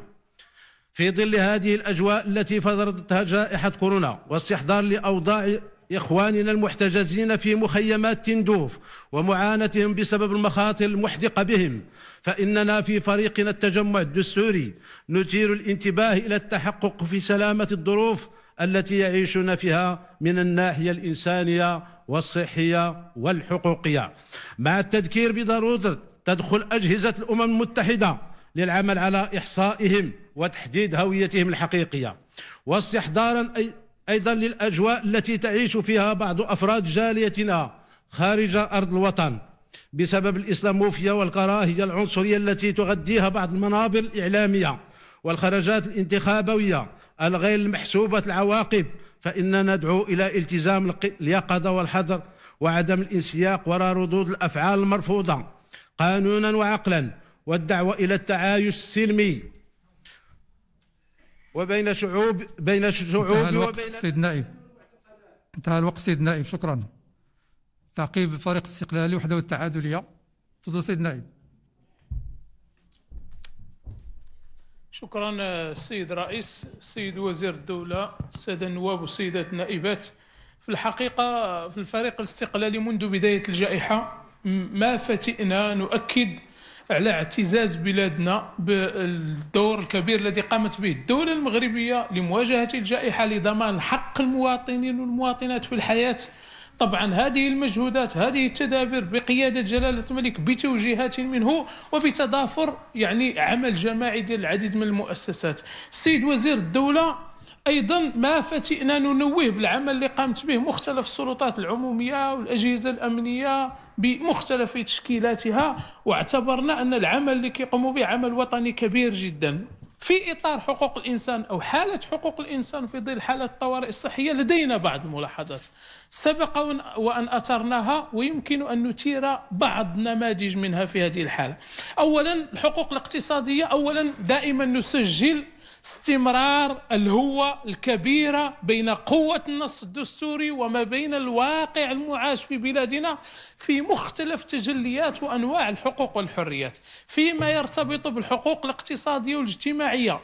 في ظل هذه الأجواء التي فرضتها جائحة كورونا واستحضار لأوضاع إخواننا المحتجزين في مخيمات تندوف ومعاناتهم بسبب المخاطر المحدقة بهم فإننا في فريقنا التجمع الدستوري نثير الانتباه إلى التحقق في سلامة الظروف التي يعيشون فيها من الناحيه الانسانيه والصحيه والحقوقيه مع التذكير بضروره تدخل اجهزه الامم المتحده للعمل على احصائهم وتحديد هويتهم الحقيقيه واستحضارا ايضا للاجواء التي تعيش فيها بعض افراد جاليتنا خارج ارض الوطن بسبب الاسلاموفيه والكراهيه العنصريه التي تغذيها بعض المنابر الاعلاميه والخرجات الانتخابويه الغير المحسوبة العواقب فإننا ندعو إلى التزام اليقظة والحذر وعدم الانسياق وراء ردود الأفعال المرفوضة قانونا وعقلا والدعوة إلى التعايش السلمي وبين شعوب بين شعوب انتهى الوقت وبين سيد نائب انتهى الوقت سيد نائب شكرا تعقيب فريق الاستقلالي وحده التعادلية تفضل سيد نائب شكرا السيد رئيس السيد وزير الدولة السادة النواب والسيدات النائبات في الحقيقة في الفريق الاستقلالي منذ بداية الجائحة ما فتئنا نؤكد على اعتزاز بلادنا بالدور الكبير الذي قامت به الدولة المغربية لمواجهة الجائحة لضمان حق المواطنين والمواطنات في الحياة طبعا هذه المجهودات هذه التدابير بقيادة جلالة الملك بتوجيهات منه وبتضافر يعني عمل جماعي ديال العديد من المؤسسات السيد وزير الدولة ايضا ما فتئنا ننوه بالعمل اللي قامت به مختلف السلطات العموميه والاجهزه الامنيه بمختلف تشكيلاتها واعتبرنا ان العمل اللي كيقوموا به عمل وطني كبير جدا في إطار حقوق الإنسان أو حالة حقوق الإنسان في ظل حالة الطوارئ الصحية لدينا بعض الملاحظات سبق وأن أثرناها ويمكن أن نثير بعض نماذج منها في هذه الحالة أولا الحقوق الاقتصادية أولا دائما نسجل استمرار الهوة الكبيرة بين قوة النص الدستوري وما بين الواقع المعاش في بلادنا في مختلف تجليات وأنواع الحقوق والحريات فيما يرتبط بالحقوق الاقتصادية والاجتماعية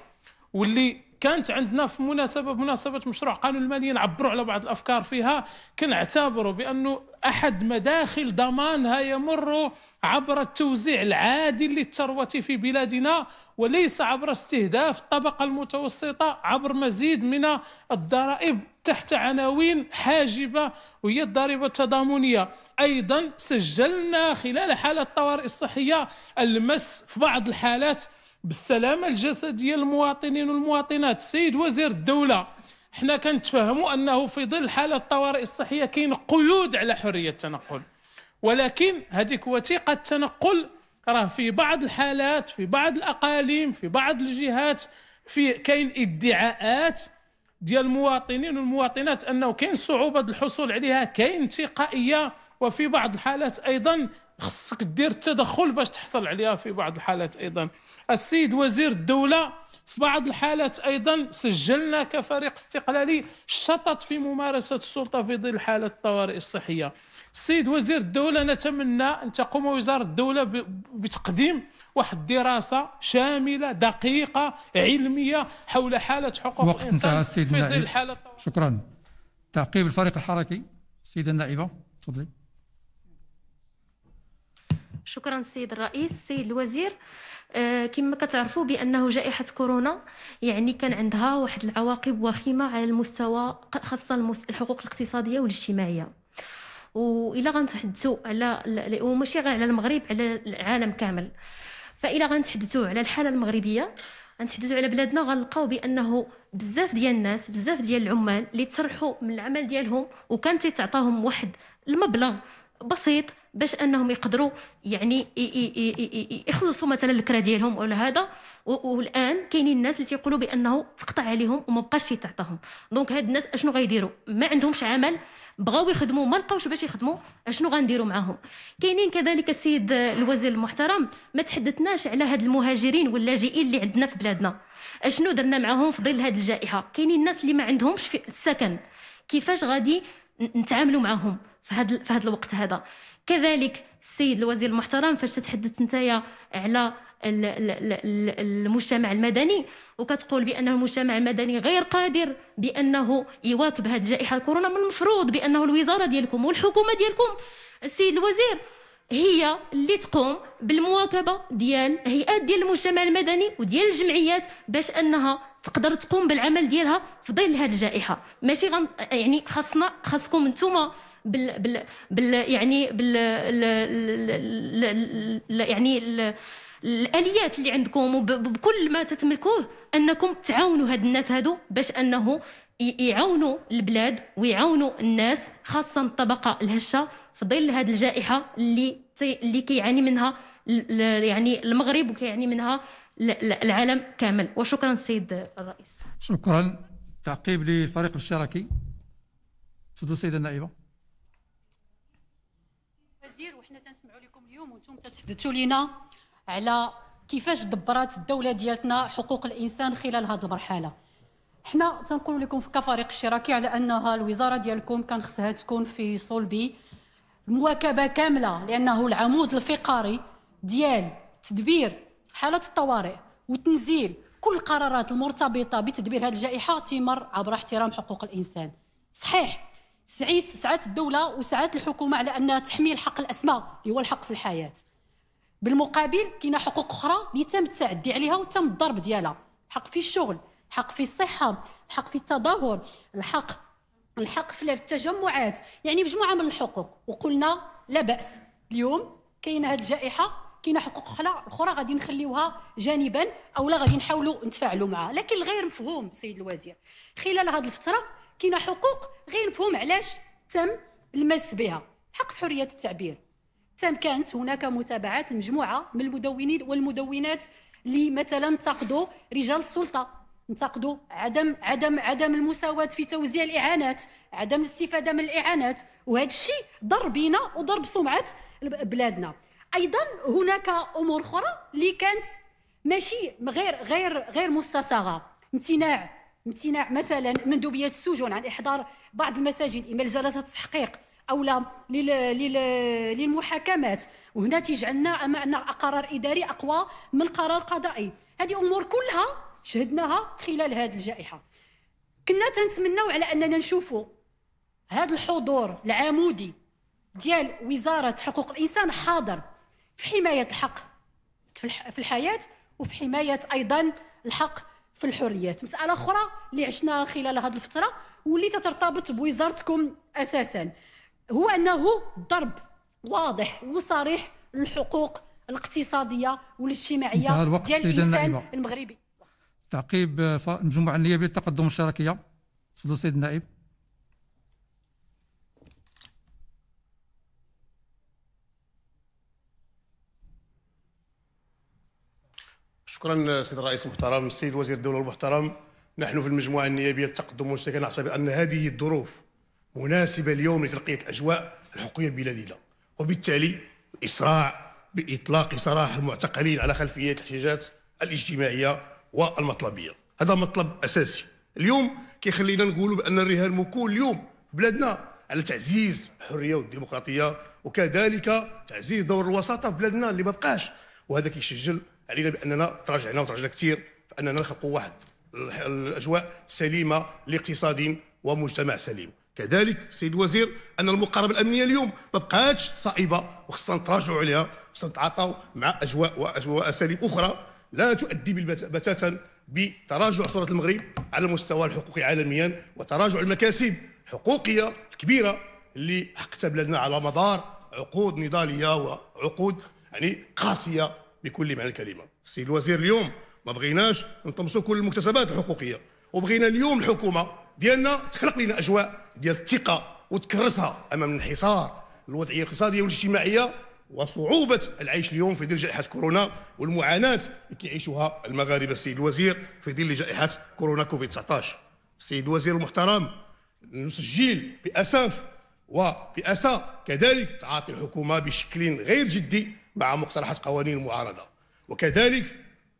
واللي كانت عندنا في مناسبة بمناسبة مشروع قانون المالية نعبروا على بعض الأفكار فيها كنعتبروا بأنه أحد مداخل ضمانها يمر عبر التوزيع العادل للثروة في بلادنا وليس عبر استهداف الطبقة المتوسطة عبر مزيد من الضرائب تحت عناوين حاجبة وهي الضريبة التضامنية أيضا سجلنا خلال حالة الطوارئ الصحية المس في بعض الحالات بالسلامة الجسدية للمواطنين والمواطنات السيد وزير الدولة حنا كنتفهموا أنه في ظل حالة الطوارئ الصحية كاين قيود على حرية التنقل ولكن هذيك وثيقة التنقل راه في بعض الحالات في بعض الأقاليم في بعض الجهات في كاين ادعاءات ديال المواطنين والمواطنات انه كاين صعوبه الحصول عليها كاين انتقائيه وفي بعض الحالات ايضا خصك دير التدخل باش تحصل عليها في بعض الحالات ايضا السيد وزير الدوله في بعض الحالات ايضا سجلنا كفريق استقلالي شطط في ممارسه السلطه في ظل حاله الطوارئ الصحيه السيد وزير الدولة نتمنى أن تقوم وزارة الدولة بتقديم واحد الدراسة شاملة دقيقة علمية حول حالة حقوق وقت الإنسان في ظل الحالة شكرا تعقيب الفريق الحركي السيدة النائبة تفضلي شكرا السيد الرئيس السيد الوزير آه، كما كتعرفوا بانه جائحه كورونا يعني كان عندها واحد العواقب وخيمه على المستوى خاصه الحقوق الاقتصاديه والاجتماعيه والا غنتحدثوا على وماشي غير على المغرب على العالم كامل فإلا غنتحدثوا على الحاله المغربيه غنتحدثوا على بلادنا غنلقاو بانه بزاف ديال الناس بزاف ديال العمال اللي تسرحوا من العمل ديالهم وكان تيتعطاهم واحد المبلغ بسيط باش انهم يقدروا يعني يخلصوا مثلا الكرا ديالهم ولا هذا والان كاينين الناس اللي تيقولوا بانه تقطع عليهم وما بقاش يتعطاهم دونك هاد الناس اشنو غيديروا ما عندهمش عمل بغاو يخدموا ما لقاوش باش يخدموا اشنو غنديروا معاهم كاينين كذلك السيد الوزير المحترم ما تحدثناش على هاد المهاجرين واللاجئين اللي عندنا في بلادنا اشنو درنا معاهم في ظل هاد الجائحه كاينين الناس اللي ما عندهمش في السكن كيفاش غادي نتعاملوا معاهم في هذا في هذا الوقت هذا كذلك السيد الوزير المحترم فاش تتحدث نتايا على المجتمع المدني وكتقول بان المجتمع المدني غير قادر بانه يواكب هذه الجائحه كورونا من المفروض بانه الوزاره ديالكم والحكومه ديالكم السيد الوزير هي اللي تقوم بالمواكبه ديال هيئات ديال المجتمع المدني وديال الجمعيات باش انها تقدر تقوم بالعمل ديالها في ظل هذه الجائحه ماشي غن يعني خاصنا خاصكم نتوما بال بال بال يعني بال ال... ال... ال... يعني ال... الاليات اللي عندكم وبكل ما تتملكوه انكم تعاونوا هاد الناس هادو باش انه يعاونوا البلاد ويعاونوا الناس خاصه الطبقه الهشه في ظل هاد الجائحه اللي اللي كيعاني منها يعني المغرب وكيعاني منها العالم كامل وشكرا السيد الرئيس شكرا تعقيب للفريق الاشتراكي تفضل السيده النائبه وزير وحنا تنسمعوا لكم اليوم وانتم تتحدثوا لينا على كيفاش دبرات الدوله ديالتنا حقوق الانسان خلال هذه المرحله حنا تنقول لكم كفريق اشتراكي على انها الوزاره ديالكم كان خصها تكون في صلب المواكبه كامله لانه العمود الفقري ديال تدبير حاله الطوارئ وتنزيل كل القرارات المرتبطه بتدبير هذه الجائحه تمر عبر احترام حقوق الانسان صحيح سعيت سعات الدوله وسعات الحكومه على انها تحمي الحق الاسمى هو الحق في الحياه بالمقابل كاينه حقوق اخرى اللي تم التعدي عليها وتم الضرب ديالها حق في الشغل حق في الصحه الحق في التظاهر الحق الحق في التجمعات يعني مجموعه من الحقوق وقلنا لا باس اليوم كاين هذه الجائحه كاين حقوق اخرى غادي نخليوها جانبا او لا غادي نحاولوا نتفاعلوا معها لكن الغير مفهوم السيد الوزير خلال هذه الفتره كاين حقوق غير مفهوم علاش تم المس بها حق في حريه التعبير تم كانت هناك متابعات لمجموعه من المدونين والمدونات اللي مثلا انتقدوا رجال السلطه انتقدوا عدم عدم عدم المساواه في توزيع الاعانات عدم الاستفاده من الاعانات وهذا الشيء ضر بينا وضرب سمعه بلادنا ايضا هناك امور اخرى اللي كانت ماشي غير غير غير مستصاغه امتناع امتناع مثلا مندوبيه السجون عن احضار بعض المساجد اما لجلسة التحقيق او لا للمحاكمات وهنا تيجعلنا امام قرار اداري اقوى من قرار قضائي هذه امور كلها شهدناها خلال هذه الجائحه كنا تنتمناو على اننا نشوفوا هذا الحضور العمودي ديال وزاره حقوق الانسان حاضر في حمايه الحق في الحياه وفي حمايه ايضا الحق في الحريات مساله اخرى اللي عشناها خلال هذه الفتره واللي تترتبط بوزارتكم اساسا هو انه ضرب واضح وصريح للحقوق الاقتصاديه والاجتماعيه ديال الانسان المغربي تعقيب المجموعه النيابيه للتقدم الشراكيه تفضل سيد النائب شكرا سيد الرئيس المحترم السيد وزير الدوله المحترم نحن في المجموعه النيابيه للتقدم والشراكه نعتبر ان هذه الظروف مناسبة اليوم لترقية أجواء الحقوقية البلاديه وبالتالي الإسراع بإطلاق سراح المعتقلين على خلفية الاحتجاجات الاجتماعية والمطلبية هذا مطلب أساسي اليوم كيخلينا نقولوا بأن الرهان مكون اليوم بلادنا على تعزيز الحرية والديمقراطية وكذلك تعزيز دور الوساطة في بلادنا اللي ما بقاش وهذا كيسجل علينا بأننا تراجعنا وتراجعنا كثير فأننا نخلقوا واحد الأجواء سليمة لاقتصاد ومجتمع سليم كذلك السيد الوزير ان المقاربه الامنيه اليوم ما بقاتش صائبه وخصنا نتراجعوا عليها خصنا نتعاطاو مع اجواء واساليب اخرى لا تؤدي بتاتا بتراجع صوره المغرب على المستوى الحقوقي عالميا وتراجع المكاسب الحقوقيه الكبيره اللي حققتها بلادنا على مدار عقود نضاليه وعقود يعني قاسيه بكل معنى الكلمه السيد الوزير اليوم ما بغيناش نطمسوا كل المكتسبات الحقوقيه وبغينا اليوم الحكومه ديالنا تخلق لنا اجواء ديال الثقه وتكرسها امام الانحصار الوضعيه الاقتصاديه والاجتماعيه وصعوبه العيش اليوم في ظل جائحه كورونا والمعاناه اللي كيعيشوها المغاربه السيد الوزير في ظل جائحه كورونا كوفيد 19 السيد الوزير المحترم نسجل باسف وبأسى كذلك تعاطي الحكومة بشكل غير جدي مع مقترحات قوانين المعارضة وكذلك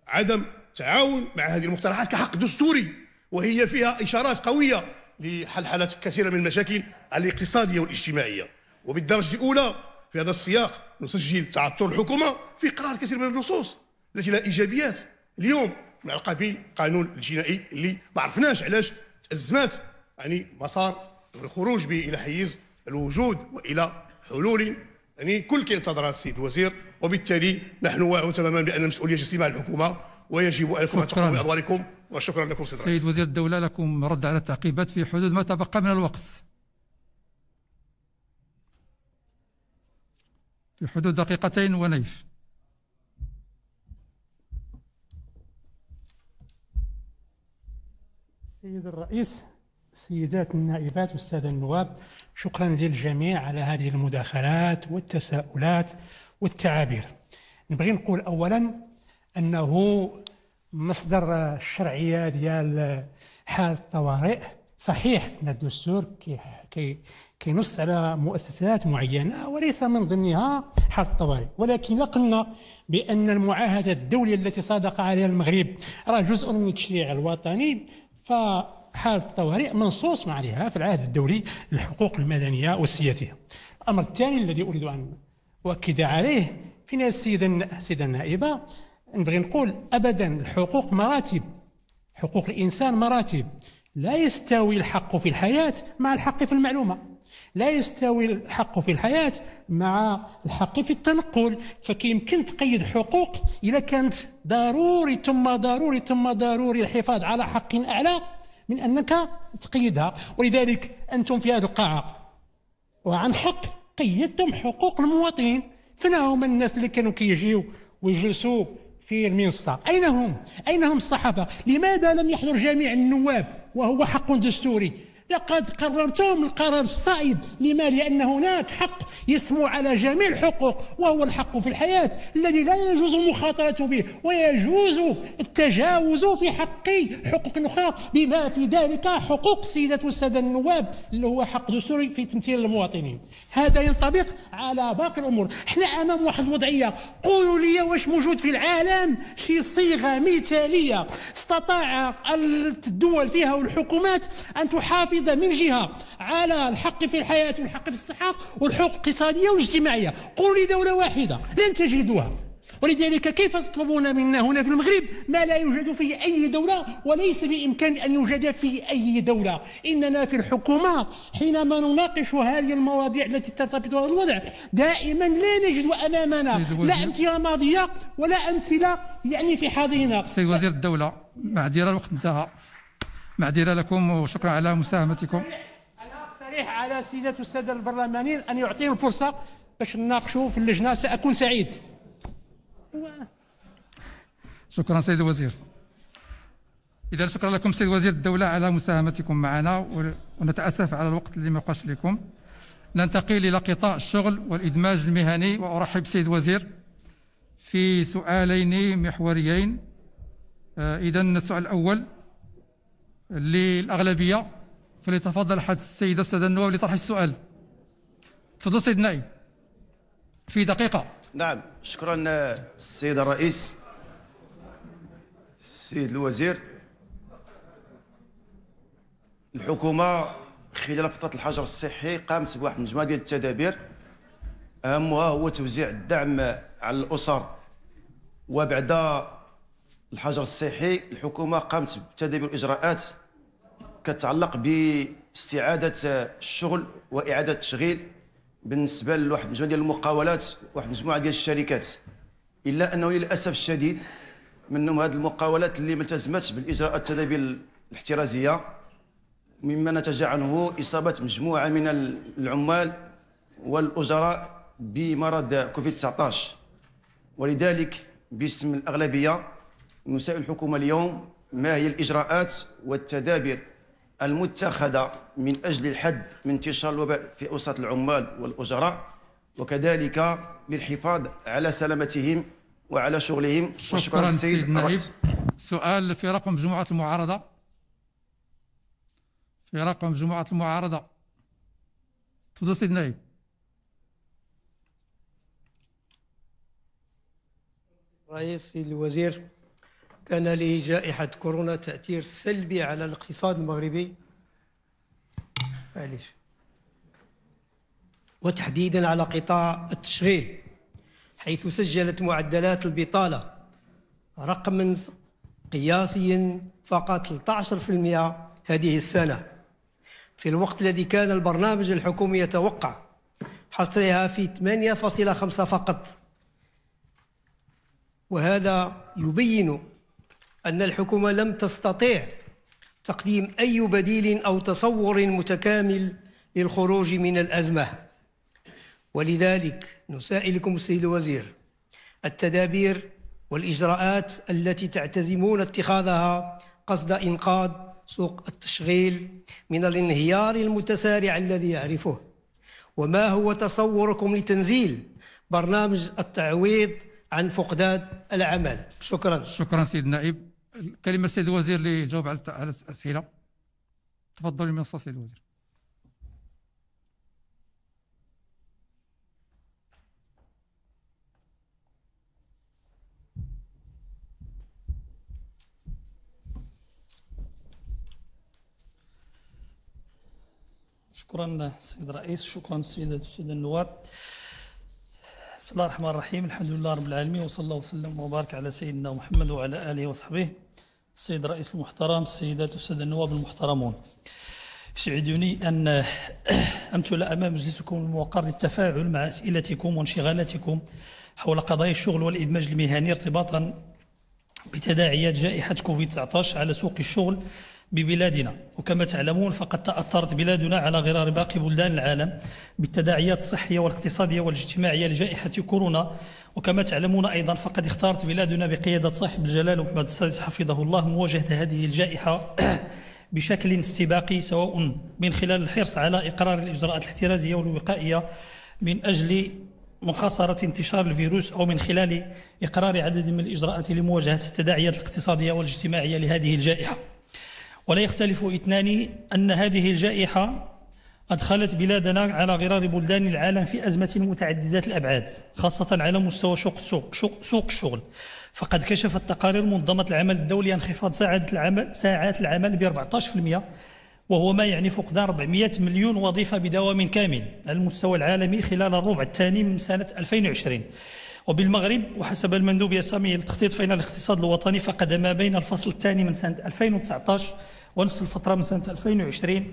عدم التعاون مع هذه المقترحات كحق دستوري وهي فيها إشارات قوية لحلحلة كثير من المشاكل الاقتصادية والاجتماعية وبالدرجة الأولى في هذا السياق نسجل تعثر الحكومة في قرار كثير من النصوص التي لها إيجابيات اليوم من على قبيل الجنائي اللي ما عرفناش علاش تأزمات يعني مسار الخروج به إلى حيز الوجود وإلى حلول يعني كل كينتظرها السيد الوزير وبالتالي نحن واعون تماما بأن المسؤولية جسيمة على الحكومة ويجب أن تقوموا بأدواركم وشكرا لكم سيد سيد وزير الدولة لكم رد على التعقيبات في حدود ما تبقى من الوقت في حدود دقيقتين ونيف سيد الرئيس سيدات النائبات والسادة النواب شكرا للجميع على هذه المداخلات والتساؤلات والتعابير نبغي نقول أولا أنه مصدر الشرعيه ديال حال الطوارئ صحيح ان الدستور كينص كي على مؤسسات معينه وليس من ضمنها حال الطوارئ ولكن لا قلنا بان المعاهده الدوليه التي صادق عليها المغرب راه جزء من التشريع الوطني ف الطوارئ منصوص عليها في العهد الدولي للحقوق المدنية والسياسية الأمر الثاني الذي أريد أن أؤكد عليه في السيدة السيدة النائبة نبغي نقول أبدا الحقوق مراتب حقوق الإنسان مراتب لا يستوي الحق في الحياة مع الحق في المعلومة لا يستوي الحق في الحياة مع الحق في التنقل فكيمكن تقيد حقوق إذا كانت ضروري ثم ضروري ثم ضروري الحفاظ على حق أعلى من أنك تقيدها ولذلك أنتم في هذه القاعة وعن حق قيدتم حقوق المواطنين فانا هما الناس اللي كانوا كيجيو ويجلسوا في المنصة أين هم؟ أين هم الصحافة؟ لماذا لم يحضر جميع النواب وهو حق دستوري لقد قررتم القرار الصائب لما لأن هناك حق يسمو على جميع الحقوق وهو الحق في الحياة الذي لا يجوز المخاطرة به ويجوز التجاوز في حق حقوق أخرى بما في ذلك حقوق السيدات والسادة النواب اللي هو حق دستوري في تمثيل المواطنين هذا ينطبق على باقي الأمور احنا أمام واحد الوضعية قولوا لي واش موجود في العالم شي صيغة مثالية استطاع الدول فيها والحكومات أن تحافظ حافظة من جهة على الحق في الحياة والحق في الصحة والحقوق الاقتصادية والاجتماعية قولوا لي دولة واحدة لن تجدوها ولذلك كيف تطلبون منا هنا في المغرب ما لا يوجد في أي دولة وليس بإمكان أن يوجد في أي دولة إننا في الحكومة حينما نناقش هذه المواضيع التي ترتبط بهذا الوضع دائما لا نجد أمامنا لا أمثلة ماضية ولا أمثلة يعني في حاضرنا سيد وزير الدولة معذرة الوقت انتهى معذره لكم وشكرا على مساهمتكم انا اقترح على سيده الساده البرلمانيين ان يعطيهم الفرصه باش نناقشوا في اللجنه ساكون سعيد شكرا سيد الوزير اذا شكرا لكم سيد وزير الدوله على مساهمتكم معنا ونتاسف على الوقت اللي ما بقاش لكم ننتقل الى قطاع الشغل والادماج المهني وارحب سيد الوزير في سؤالين محوريين آه، اذا السؤال الاول للأغلبية فليتفضل حد السيدة أستاذ النواب لطرح السؤال تفضل سيد النائب في دقيقة نعم شكرا السيد الرئيس السيد الوزير الحكومة خلال فترة الحجر الصحي قامت بواحد المجموعة ديال التدابير أهمها هو توزيع الدعم على الأسر وبعد الحجر الصحي الحكومة قامت بتدابير إجراءات كتعلق باستعاده الشغل واعاده التشغيل بالنسبه لواحد المجموعه ديال المقاولات واحد المجموعه ديال الشركات الا انه للاسف الشديد منهم هذه المقاولات اللي ما التزمتش بالاجراءات التدابير الاحترازيه مما نتج عنه اصابه مجموعه من العمال والاجراء بمرض كوفيد 19 ولذلك باسم الاغلبيه نسائل الحكومه اليوم ما هي الاجراءات والتدابير المتخذة من أجل الحد من انتشار الوباء في اوساط العمال والأجراء وكذلك للحفاظ على سلامتهم وعلى شغلهم شكرا سيد النائب سؤال في رقم مجموعة المعارضة في رقم مجموعة المعارضة تفضل سيد النائب رئيس الوزير كان لجائحة كورونا تأثير سلبي على الاقتصاد المغربي معليش وتحديدا على قطاع التشغيل حيث سجلت معدلات البطالة رقما قياسيا فقط 13% هذه السنة في الوقت الذي كان البرنامج الحكومي يتوقع حصرها في 8.5 فقط وهذا يبين أن الحكومة لم تستطع تقديم أي بديل أو تصور متكامل للخروج من الأزمة ولذلك نسائلكم السيد الوزير التدابير والإجراءات التي تعتزمون اتخاذها قصد إنقاذ سوق التشغيل من الانهيار المتسارع الذي يعرفه وما هو تصوركم لتنزيل برنامج التعويض عن فقدان العمل شكرا شكرا سيد النائب الكلمه السيد الوزير اللي جاوب على الاسئله تفضل المنصه السيد الوزير شكرا سيد الرئيس شكرا السيدات السيد النواب بسم الله الرحمن الرحيم الحمد لله رب العالمين وصلى الله وسلم وبارك على سيدنا محمد وعلى اله وصحبه السيد الرئيس المحترم السيدات والسادة النواب المحترمون يسعدني أن أمثل أمام مجلسكم الموقر للتفاعل مع أسئلتكم وانشغالاتكم حول قضايا الشغل والإدماج المهني ارتباطا بتداعيات جائحة كوفيد-19 على سوق الشغل ببلادنا وكما تعلمون فقد تأثرت بلادنا على غرار باقي بلدان العالم بالتداعيات الصحية والاقتصادية والاجتماعية لجائحة كورونا وكما تعلمون أيضا فقد اختارت بلادنا بقيادة صاحب الجلالة محمد السادس حفظه الله مواجهة هذه الجائحة بشكل استباقي سواء من خلال الحرص على إقرار الإجراءات الاحترازية والوقائية من أجل محاصرة انتشار الفيروس أو من خلال إقرار عدد من الإجراءات لمواجهة التداعيات الاقتصادية والاجتماعية لهذه الجائحة ولا يختلف اثنان أن هذه الجائحة أدخلت بلادنا على غرار بلدان العالم في أزمة متعددة الأبعاد خاصة على مستوى سوق السوق سوق, الشغل فقد كشفت تقارير منظمة العمل الدولي انخفاض ساعات العمل ساعات العمل ب 14% وهو ما يعني فقدان 400 مليون وظيفة بدوام كامل على المستوى العالمي خلال الربع الثاني من سنة 2020 وبالمغرب وحسب المندوب ياسامي للتخطيط فإن الاقتصاد الوطني فقد ما بين الفصل الثاني من سنة 2019 ونفس الفترة من سنة 2020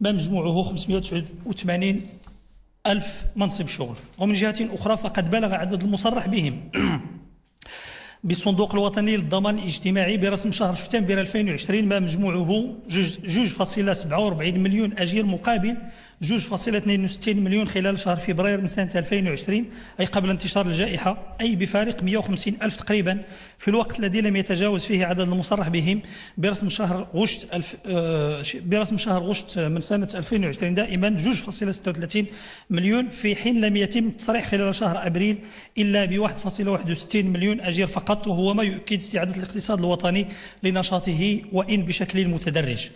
ما مجموعه 589 ألف منصب شغل ومن جهة أخرى فقد بلغ عدد المصرح بهم بالصندوق الوطني للضمان الاجتماعي برسم شهر سبتمبر 2020 ما مجموعه 2.47 مليون أجير مقابل 2.62 مليون خلال شهر فبراير من سنة 2020 أي قبل انتشار الجائحة أي بفارق 150 ألف تقريبا في الوقت الذي لم يتجاوز فيه عدد المصرح بهم برسم شهر غشت الف آه، برسم شهر غشت من سنة 2020 دائما 2.36 مليون في حين لم يتم التصريح خلال شهر أبريل إلا ب 1.61 مليون أجير فقط وهو ما يؤكد استعادة الاقتصاد الوطني لنشاطه وإن بشكل متدرج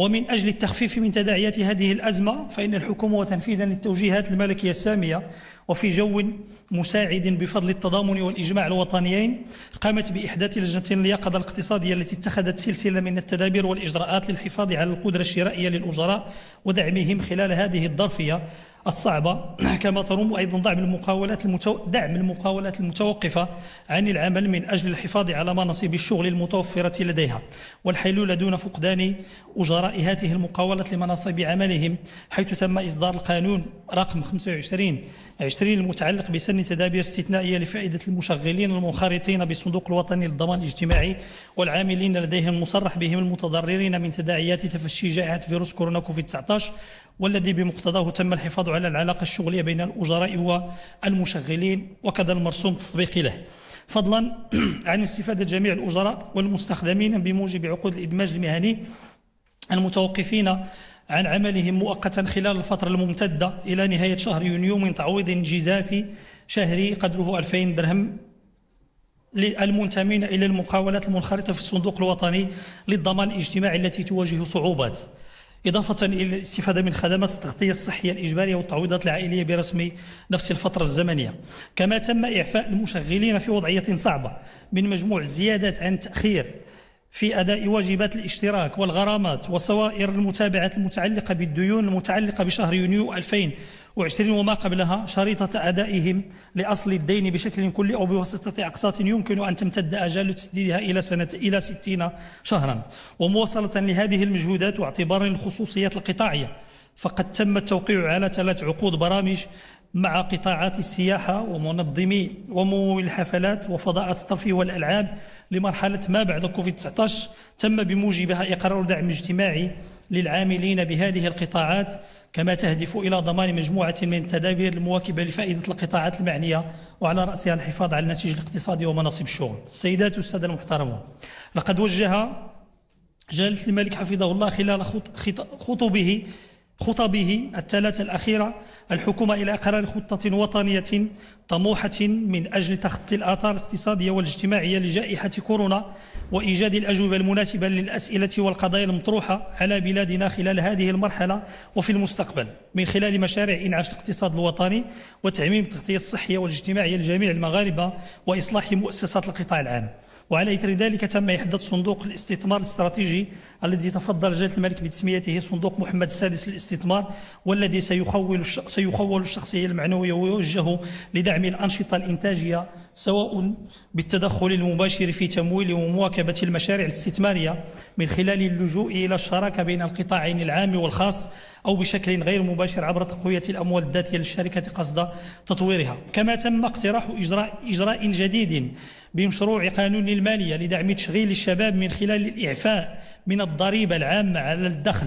ومن أجل التخفيف من تداعيات هذه الأزمة فإن الحكومة تنفيذا للتوجيهات الملكية السامية وفي جو مساعد بفضل التضامن والإجماع الوطنيين قامت بإحداث لجنة اليقظة الاقتصادية التي اتخذت سلسلة من التدابير والإجراءات للحفاظ على القدرة الشرائية للأجراء ودعمهم خلال هذه الظرفية الصعبة كما ترم أيضا دعم المقاولات المتو... دعم المقاولات المتوقفة عن العمل من أجل الحفاظ على مناصب الشغل المتوفرة لديها والحيلولة دون فقدان أجراء هذه المقاولات لمناصب عملهم حيث تم إصدار القانون رقم 25 20 المتعلق بسن تدابير استثنائية لفائدة المشغلين المنخرطين بالصندوق الوطني للضمان الاجتماعي والعاملين لديهم مصرح بهم المتضررين من تداعيات تفشي جائحة فيروس كورونا كوفيد 19 والذي بمقتضاه تم الحفاظ على العلاقة الشغلية بين الأجراء والمشغلين وكذا المرسوم التطبيقي له فضلا عن استفادة جميع الأجراء والمستخدمين بموجب عقود الإدماج المهني المتوقفين عن عملهم مؤقتا خلال الفترة الممتدة إلى نهاية شهر يونيو من تعويض جزافي شهري قدره 2000 درهم للمنتمين إلى المقاولات المنخرطة في الصندوق الوطني للضمان الاجتماعي التي تواجه صعوبات إضافة إلى الاستفادة من خدمات التغطية الصحية الإجبارية والتعويضات العائلية برسم نفس الفترة الزمنية كما تم إعفاء المشغلين في وضعية صعبة من مجموع الزيادات عن تأخير في أداء واجبات الاشتراك والغرامات وصوائر المتابعة المتعلقة بالديون المتعلقة بشهر يونيو 2020 وعشرين وما قبلها شريطة أدائهم لأصل الدين بشكل كلي أو بواسطة أقساط يمكن أن تمتد أجال تسديدها إلى سنة إلى ستين شهرا ومواصلة لهذه المجهودات واعتبارا الخصوصيات القطاعية فقد تم التوقيع على ثلاث عقود برامج مع قطاعات السياحة ومنظمي وممول الحفلات وفضاءات الترفيه والألعاب لمرحلة ما بعد كوفيد-19 تم بموجبها إقرار دعم اجتماعي للعاملين بهذه القطاعات كما تهدف إلى ضمان مجموعة من التدابير المواكبة لفائدة القطاعات المعنية وعلى رأسها الحفاظ على النسيج الاقتصادي ومناصب الشغل السيدات والسادة المحترمون لقد وجه جلالة الملك حفظه الله خلال خطبه خطبه الثلاثة الأخيرة الحكومة إلى إقرار خطة وطنية طموحة من أجل تخطي الآثار الاقتصادية والاجتماعية لجائحة كورونا وإيجاد الأجوبة المناسبة للأسئلة والقضايا المطروحة على بلادنا خلال هذه المرحلة وفي المستقبل من خلال مشاريع إنعاش الاقتصاد الوطني وتعميم التغطية الصحية والاجتماعية لجميع المغاربة وإصلاح مؤسسات القطاع العام وعلى إثر ذلك تم إحداث صندوق الاستثمار الاستراتيجي الذي تفضل جلالة الملك بتسميته صندوق محمد السادس للاستثمار والذي سيخول سيخول الشخصية المعنوية ويوجه لدعم الأنشطة الإنتاجية سواء بالتدخل المباشر في تمويل ومواكبة المشاريع الاستثمارية من خلال اللجوء إلى الشراكة بين القطاعين العام والخاص أو بشكل غير مباشر عبر تقوية الأموال الذاتية للشركة قصد تطويرها كما تم اقتراح إجراء, إجراء جديد بمشروع قانون المالية لدعم تشغيل الشباب من خلال الإعفاء من الضريبة العامة على الدخل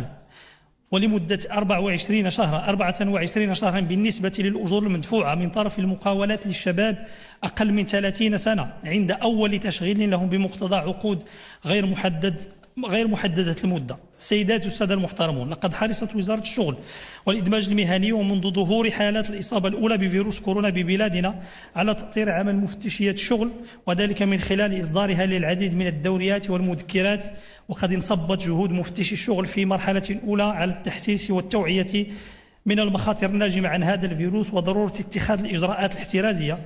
ولمدة 24 شهرا 24 شهرا بالنسبة للأجور المدفوعة من طرف المقاولات للشباب أقل من 30 سنة عند أول تشغيل لهم بمقتضى عقود غير محدد غير محددة المدة السيدات والسادة المحترمون لقد حرصت وزارة الشغل والإدماج المهني ومنذ ظهور حالات الإصابة الأولى بفيروس كورونا ببلادنا على تأطير عمل مفتشية الشغل وذلك من خلال إصدارها للعديد من الدوريات والمذكرات وقد انصبت جهود مفتشي الشغل في مرحلة أولى على التحسيس والتوعية من المخاطر الناجمة عن هذا الفيروس وضرورة اتخاذ الإجراءات الاحترازية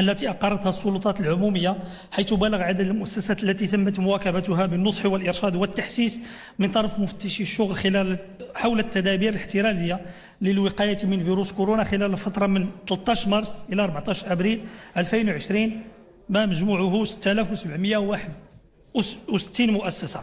التي أقرتها السلطات العمومية حيث بلغ عدد المؤسسات التي تمت مواكبتها بالنصح والإرشاد والتحسيس من طرف مفتشي الشغل خلال حول التدابير الاحترازية للوقاية من فيروس كورونا خلال الفترة من 13 مارس إلى 14 أبريل 2020 ما مجموعه 6761 مؤسسة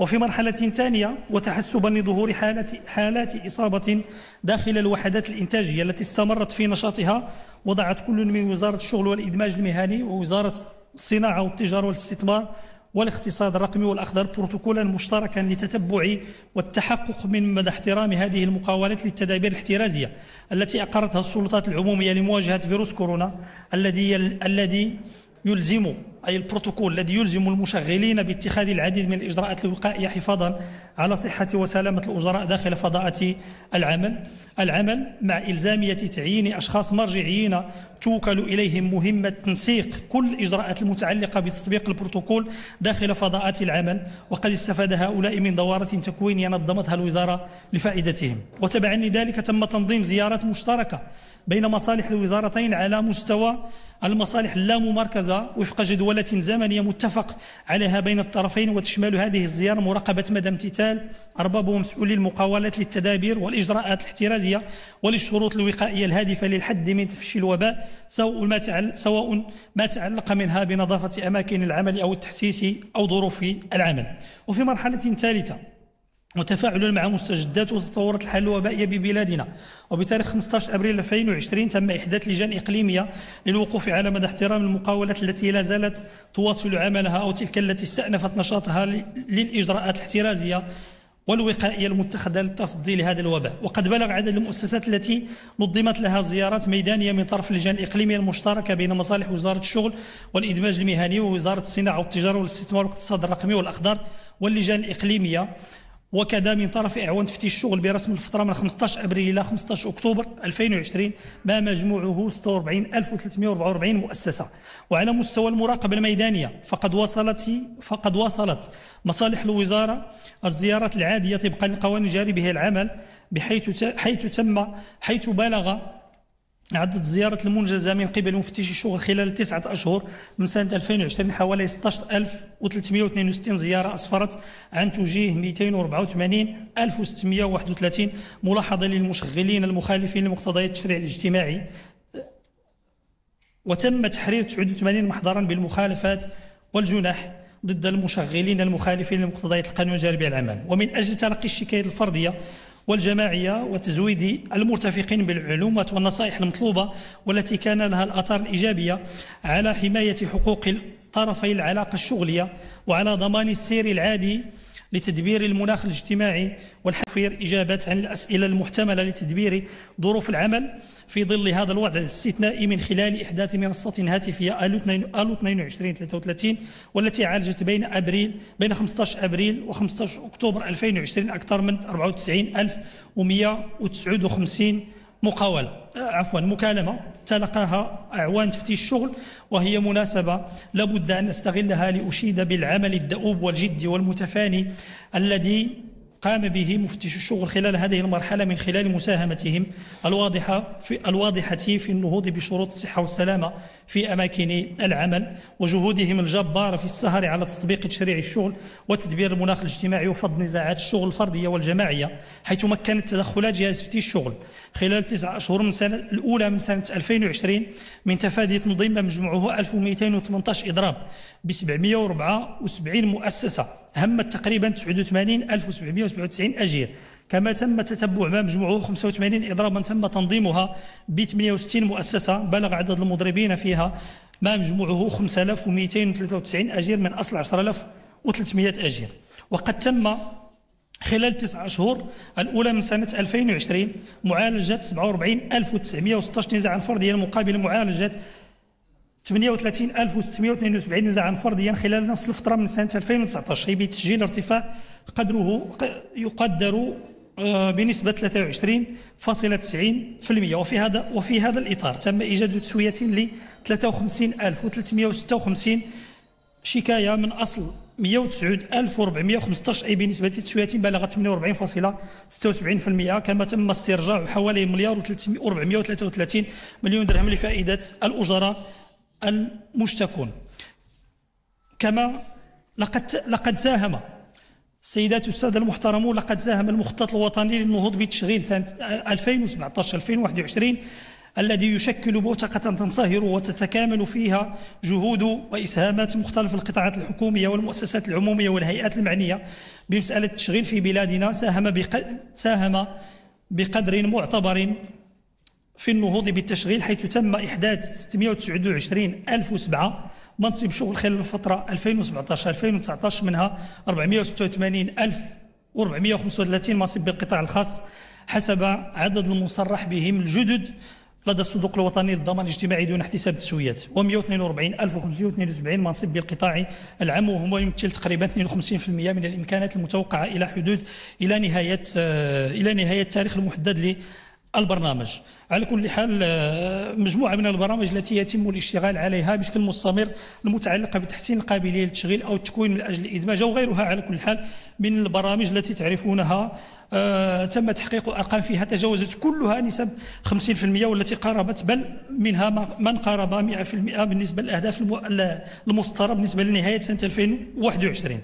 وفي مرحلة ثانية وتحسبا لظهور حالة حالات إصابة داخل الوحدات الإنتاجية التي استمرت في نشاطها وضعت كل من وزارة الشغل والإدماج المهني ووزارة الصناعة والتجارة والاستثمار والاقتصاد الرقمي والأخضر بروتوكولا مشتركا لتتبع والتحقق من مدى احترام هذه المقاولات للتدابير الاحترازية التي أقرتها السلطات العمومية لمواجهة فيروس كورونا الذي الذي يلزم أي البروتوكول الذي يلزم المشغلين باتخاذ العديد من الإجراءات الوقائية حفاظا على صحة وسلامة الأجراء داخل فضاءة العمل العمل مع إلزامية تعيين أشخاص مرجعيين توكل إليهم مهمة تنسيق كل الإجراءات المتعلقة بتطبيق البروتوكول داخل فضاءات العمل وقد استفاد هؤلاء من دورة تكوينية نظمتها الوزارة لفائدتهم وتبعا لذلك تم تنظيم زيارات مشتركة بين مصالح الوزارتين على مستوى المصالح اللاممركزة وفق جدولة زمنية متفق عليها بين الطرفين وتشمل هذه الزيارة مراقبة مدى امتثال أرباب ومسؤولي المقاولات للتدابير والإجراءات الاحترازية وللشروط الوقائية الهادفة للحد من تفشي الوباء سواء ما تعلق منها بنظافة أماكن العمل أو التحسيس أو ظروف العمل وفي مرحلة ثالثة وتفاعلا مع مستجدات وتطورات الحالة الوبائية ببلادنا وبتاريخ 15 أبريل 2020 تم إحداث لجان إقليمية للوقوف على مدى احترام المقاولات التي لا زالت تواصل عملها أو تلك التي استأنفت نشاطها للإجراءات الاحترازية والوقائية المتخذة للتصدي لهذا الوباء وقد بلغ عدد المؤسسات التي نظمت لها زيارات ميدانية من طرف اللجان الإقليمية المشتركة بين مصالح وزارة الشغل والإدماج المهني ووزارة الصناعة والتجارة والاستثمار والاقتصاد الرقمي والأخضر واللجان الإقليمية وكذا من طرف إعوان تفتيش الشغل برسم الفترة من 15 أبريل إلى 15 أكتوبر 2020 ما مجموعه 46344 مؤسسة وعلى مستوى المراقبة الميدانية فقد وصلت فقد وصلت مصالح الوزارة الزيارات العادية طبقا لقوانين جاري به العمل بحيث حيث تم حيث بلغ عدد زيارة المنجزة من قبل مفتشي الشغل خلال تسعة أشهر من سنة 2020 حوالي 16362 زيارة أسفرت عن توجيه 284631 ملاحظة للمشغلين المخالفين لمقتضيات التشريع الاجتماعي وتم تحرير 89 محضرا بالمخالفات والجناح ضد المشغلين المخالفين لمقتضيات القانون الجاري بالعمل ومن أجل تلقي الشكايات الفردية والجماعية وتزويد المرتفقين بالعلوم والنصائح المطلوبة والتي كان لها الآثار الإيجابية على حماية حقوق طرفي العلاقة الشغلية وعلى ضمان السير العادي لتدبير المناخ الاجتماعي والحفير إجابات عن الأسئلة المحتملة لتدبير ظروف العمل في ظل هذا الوضع الاستثنائي من خلال إحداث منصة هاتفية ألو 2233 والتي عالجت بين أبريل بين 15 أبريل و 15 أكتوبر 2020 أكثر من 94159 مقاولة آه، عفوا مكالمة تلقاها أعوان تفتيش الشغل وهي مناسبة لابد أن نستغلها لأشيد بالعمل الدؤوب والجدي والمتفاني الذي قام به مفتش الشغل خلال هذه المرحلة من خلال مساهمتهم الواضحة في الواضحة في النهوض بشروط الصحة والسلامة في أماكن العمل وجهودهم الجبارة في السهر على تطبيق تشريع الشغل وتدبير المناخ الاجتماعي وفض نزاعات الشغل الفردية والجماعية حيث مكنت تدخلات جهاز فتيش الشغل خلال تسعة أشهر من سنة الأولى من سنة 2020 من تفادي تنظيم مجموعه 1218 إضراب ب 774 مؤسسة همت تقريبا 89797 أجير كما تم تتبع ما مجموعه 85 إضرابا تم تنظيمها ب 68 مؤسسة بلغ عدد المضربين فيها ما مجموعه 5293 أجير من أصل 10300 أجير وقد تم خلال تسعة أشهر الأولى من سنة 2020 معالجة 47916 نزاعا فرديا مقابل معالجة 38672 نزاعا فرديا خلال نفس الفتره من سنه 2019 بتسجيل ارتفاع قدره يقدر آه، بنسبه 23.90% وفي هذا وفي هذا الاطار تم ايجاد تسويه ل 53356 شكايه من اصل 109415 اي بنسبه تسويه بلغت 48.76% كما تم استرجاع حوالي مليار و 433 مليون درهم لفائده الاجراء المشتكون كما لقد لقد ساهم السيدات والسادة المحترمون لقد ساهم المخطط الوطني للنهوض بتشغيل سنة 2017 2021 الذي يشكل بوتقة تنصهر وتتكامل فيها جهود وإسهامات مختلف القطاعات الحكومية والمؤسسات العمومية والهيئات المعنية بمسألة التشغيل في بلادنا ساهم ساهم بقدر معتبر في النهوض بالتشغيل حيث تم إحداث 629 ألف وسبعة منصب شغل خلال الفترة 2017-2019 منها 486 ألف و435 منصب بالقطاع الخاص حسب عدد المصرح بهم الجدد لدى الصندوق الوطني للضمان الاجتماعي دون احتساب التسويات و142572 منصب بالقطاع العام وهو يمثل تقريبا 52% من الامكانات المتوقعه الى حدود الى نهايه آه، الى نهايه التاريخ المحدد للبرنامج. على كل حال آه، مجموعه من البرامج التي يتم الاشتغال عليها بشكل مستمر المتعلقه بتحسين القابليه للتشغيل او التكوين من اجل الادماج او غيرها على كل حال من البرامج التي تعرفونها آه تم تحقيق ارقام فيها تجاوزت كلها نسب 50% والتي قاربت بل منها من قارب 100% بالنسبه للاهداف المسطره بالنسبه لنهايه سنه 2021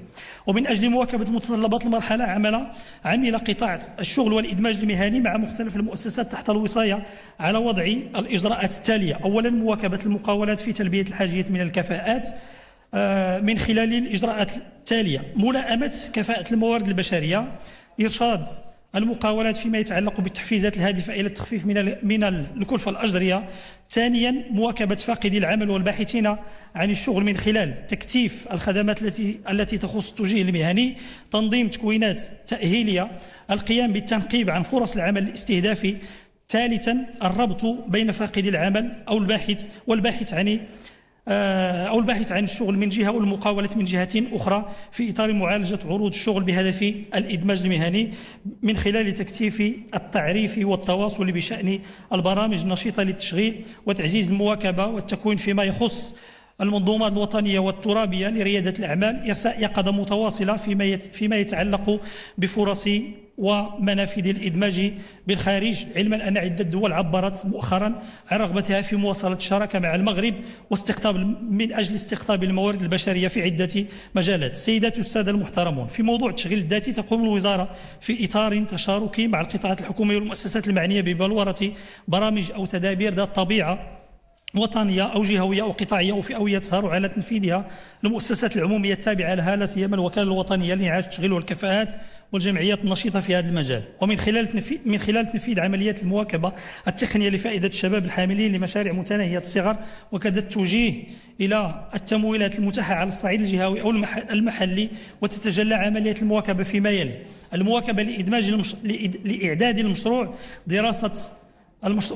ومن اجل مواكبه متطلبات المرحله عمل عمل قطاع الشغل والادماج المهني مع مختلف المؤسسات تحت الوصايه على وضع الإجراءات التالية أولا مواكبة المقاولات في تلبية الحاجيات من الكفاءات آه، من خلال الإجراءات التالية ملائمة كفاءة الموارد البشرية إرشاد المقاولات فيما يتعلق بالتحفيزات الهادفة إلى التخفيف من من الكلفة الأجرية ثانيا مواكبة فاقدي العمل والباحثين عن الشغل من خلال تكثيف الخدمات التي التي تخص التوجيه المهني تنظيم تكوينات تأهيلية القيام بالتنقيب عن فرص العمل الاستهدافي ثالثا الربط بين فاقد العمل أو الباحث والباحث عن آه، أو الباحث عن الشغل من جهة والمقاولة من جهة أخرى في إطار معالجة عروض الشغل بهدف الإدماج المهني من خلال تكثيف التعريف والتواصل بشأن البرامج النشيطه للتشغيل وتعزيز المواكبة والتكوين فيما يخص المنظومات الوطنية والترابية لريادة الأعمال يقظة متواصلة فيما فيما يتعلق بفرص ومنافذ الإدماج بالخارج علما أن عدة دول عبرت مؤخرا عن رغبتها في مواصلة الشراكة مع المغرب واستقطاب من أجل استقطاب الموارد البشرية في عدة مجالات سيدات السادة المحترمون في موضوع التشغيل الذاتي تقوم الوزارة في إطار تشاركي مع القطاعات الحكومية والمؤسسات المعنية ببلورة برامج أو تدابير ذات طبيعة وطنيه او جهويه او قطاعيه او فئويه تسهر على تنفيذها المؤسسات العموميه التابعه لها لا سيما الوكاله الوطنيه لانعاش التشغيل والكفاءات والجمعيات النشيطه في هذا المجال ومن خلال تنفيذ من خلال تنفيذ عمليات المواكبه التقنيه لفائده الشباب الحاملين لمشاريع متناهيه الصغر وكذا التوجيه الى التمويلات المتاحه على الصعيد الجهوي او المحلي وتتجلى عمليه المواكبه فيما يلي المواكبه لادماج المش... لاعداد المشروع دراسه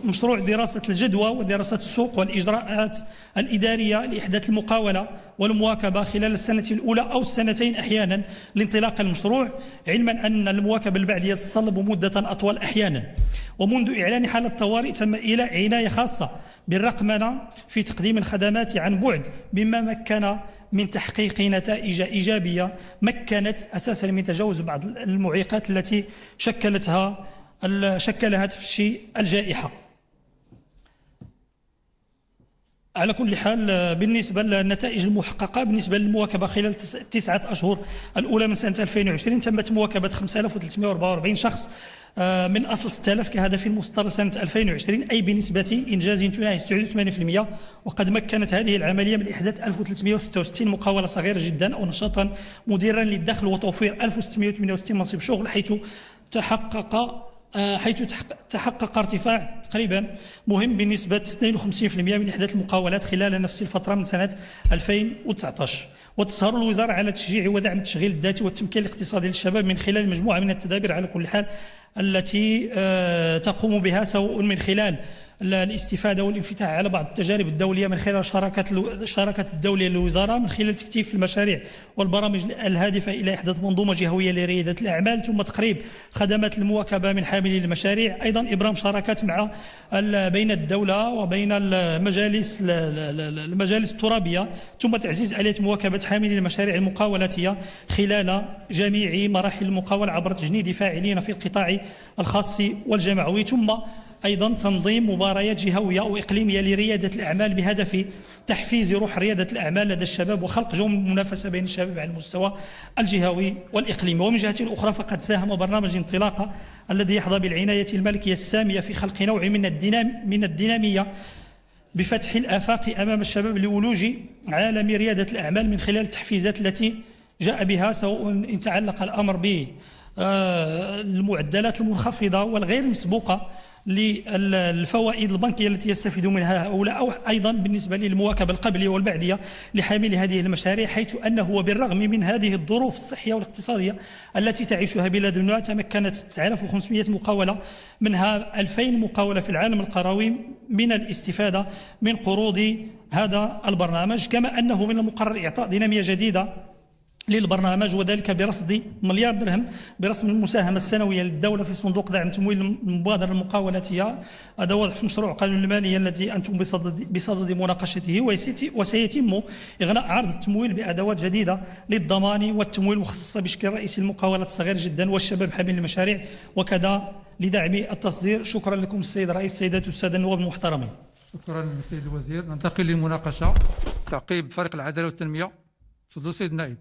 مشروع دراسة الجدوى ودراسة السوق والإجراءات الإدارية لإحداث المقاولة والمواكبة خلال السنة الأولى أو السنتين أحيانا لانطلاق المشروع علما أن المواكبة البعدية تتطلب مدة أطول أحيانا ومنذ إعلان حالة الطوارئ تم إلى عناية خاصة بالرقمنة في تقديم الخدمات عن بعد مما مكن من تحقيق نتائج إيجابية مكنت أساسا من تجاوز بعض المعيقات التي شكلتها شكل هذا الشيء الجائحة على كل حال بالنسبة للنتائج المحققة بالنسبة للمواكبة خلال تسعة أشهر الأولى من سنة 2020 تمت مواكبة 5344 شخص آه، من أصل 6000 كهدف مستر سنة 2020 أي بنسبة إنجاز تناهز 89% وقد مكنت هذه العملية من إحداث 1366 مقاولة صغيرة جدا أو نشاطا مديرا للدخل وتوفير 1668 منصب شغل حيث تحقق آه، حيث تحقق ارتفاع تقريبا مهم بنسبة 52% من إحداث المقاولات خلال نفس الفترة من سنة 2019 وتسهر الوزارة على تشجيع ودعم التشغيل الذاتي والتمكين الاقتصادي للشباب من خلال مجموعة من التدابير على كل حال التي آه، تقوم بها سواء من خلال الاستفاده والانفتاح على بعض التجارب الدوليه من خلال شراكات الشراكه الدوليه للوزاره من خلال تكثيف المشاريع والبرامج الهادفه الى احداث منظومه جهويه لرياده الاعمال ثم تقريب خدمات المواكبه من حاملي المشاريع ايضا ابرام شراكات مع بين الدوله وبين المجالس المجالس الترابيه ثم تعزيز اليه مواكبه حاملي المشاريع المقاولاتيه خلال جميع مراحل المقاوله عبر تجنيد فاعلين في القطاع الخاص والجمعوي ثم أيضا تنظيم مباريات جهوية أو إقليمية لريادة الأعمال بهدف تحفيز روح ريادة الأعمال لدى الشباب وخلق جو من المنافسة بين الشباب على المستوى الجهوي والإقليمي ومن جهة اخرى فقد ساهم برنامج انطلاقة الذي يحظى بالعناية الملكية السامية في خلق نوع من, الدينام من الدينامية بفتح الآفاق أمام الشباب لولوج عالم ريادة الأعمال من خلال التحفيزات التي جاء بها سواء إن تعلق الأمر به آه، المعدلات المنخفضة والغير مسبوقة للفوائد البنكية التي يستفيد منها هؤلاء أو أيضا بالنسبة للمواكبة القبلية والبعدية لحامل هذه المشاريع حيث أنه وبالرغم من هذه الظروف الصحية والاقتصادية التي تعيشها بلادنا تمكنت 9500 مقاولة منها 2000 مقاولة في العالم القروي من الاستفادة من قروض هذا البرنامج كما أنه من المقرر إعطاء دينامية جديدة للبرنامج وذلك برصد مليار درهم برسم المساهمة السنوية للدولة في صندوق دعم تمويل المبادرة المقاولاتية هذا واضح في مشروع قانون المالية الذي أنتم بصدد, بصدد مناقشته وسيتم إغناء عرض التمويل بأدوات جديدة للضمان والتمويل مخصصة بشكل رئيسي للمقاولات الصغيرة جدا والشباب حامل المشاريع وكذا لدعم التصدير شكرا لكم السيد الرئيس السيدات والسادة النواب المحترمين شكرا للسيد الوزير ننتقل للمناقشة تعقيب فريق العدالة والتنمية تفضل السيد النائب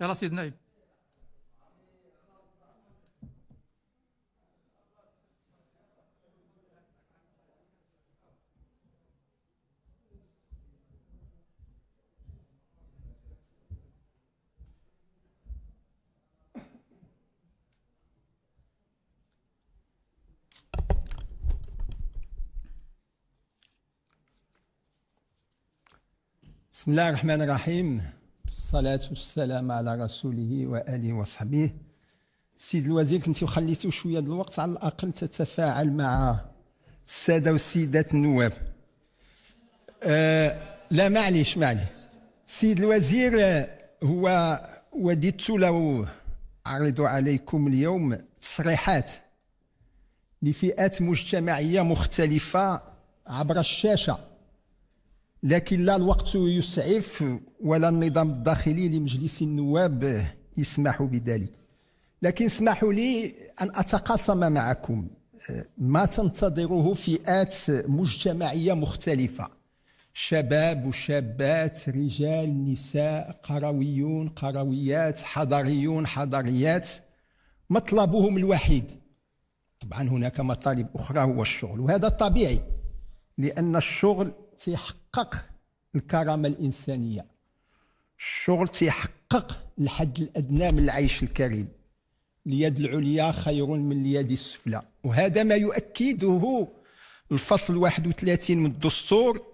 يلا سيد نايم بسم الله الرحمن الرحيم الصلاة والسلام على رسوله وآله وصحبه سيد الوزير كنت وخليتو شوية الوقت على الأقل تتفاعل مع السادة والسيدات النواب آه لا معليش معليش سيد الوزير آه، هو وددت لو أعرض عليكم اليوم تصريحات لفئات مجتمعية مختلفة عبر الشاشة لكن لا الوقت يسعف ولا النظام الداخلي لمجلس النواب يسمح بذلك لكن اسمحوا لي أن أتقاسم معكم ما تنتظره فئات مجتمعية مختلفة شباب وشابات رجال نساء قرويون قرويات حضريون حضريات مطلبهم الوحيد طبعا هناك مطالب أخرى هو الشغل وهذا طبيعي لأن الشغل تيحقق الكرامه الانسانيه الشغل تيحقق الحد الادنى من العيش الكريم اليد العليا خير من اليد السفلى وهذا ما يؤكده الفصل 31 من الدستور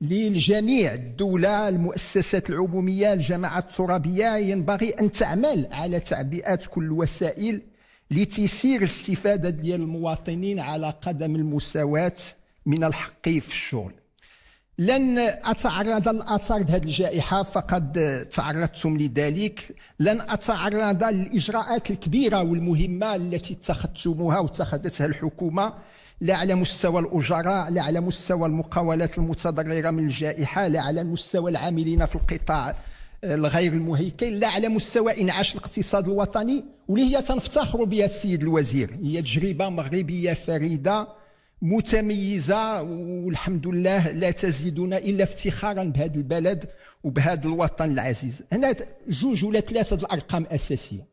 للجميع الدولة المؤسسات العمومية الجماعات الترابية ينبغي أن تعمل على تعبئة كل الوسائل لتسير الاستفادة ديال المواطنين على قدم المساواة من الحق في الشغل لن أتعرض لأثار هذه الجائحة فقد آه، تعرضتم لذلك لن أتعرض للإجراءات الكبيرة والمهمة التي اتخذتموها واتخذتها الحكومة لا على مستوى الأجراء لا على مستوى المقاولات المتضررة من الجائحة لا على مستوى العاملين في القطاع آه، الغير المهيكل لا على مستوى انعاش الاقتصاد الوطني واللي هي تنفتخر بها السيد الوزير هي تجربه مغربيه فريده متميزه والحمد لله لا تزيدنا الا افتخارا بهذا البلد وبهذا الوطن العزيز هنا جوج ولا ثلاثه الارقام اساسيه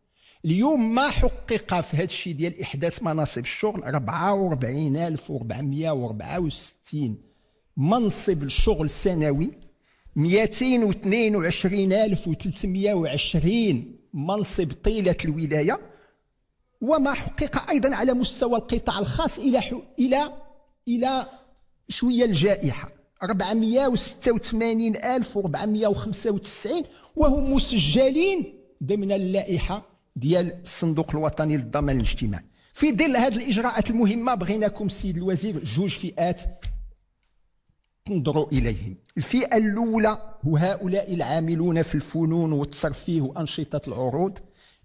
اليوم ما حقق في هذا الشيء ديال احداث مناصب الشغل 44464 منصب الشغل سنوي 222320 منصب طيله الولايه وما حقق ايضا على مستوى القطاع الخاص الى حو... الى الى شويه الجائحه 486495 وهم مسجلين ضمن اللائحه ديال الصندوق الوطني للضمان الاجتماعي في ظل هذه الاجراءات المهمه بغيناكم السيد الوزير جوج فئات تنظروا اليهم الفئه الاولى هؤلاء العاملون في الفنون والترفيه وانشطه العروض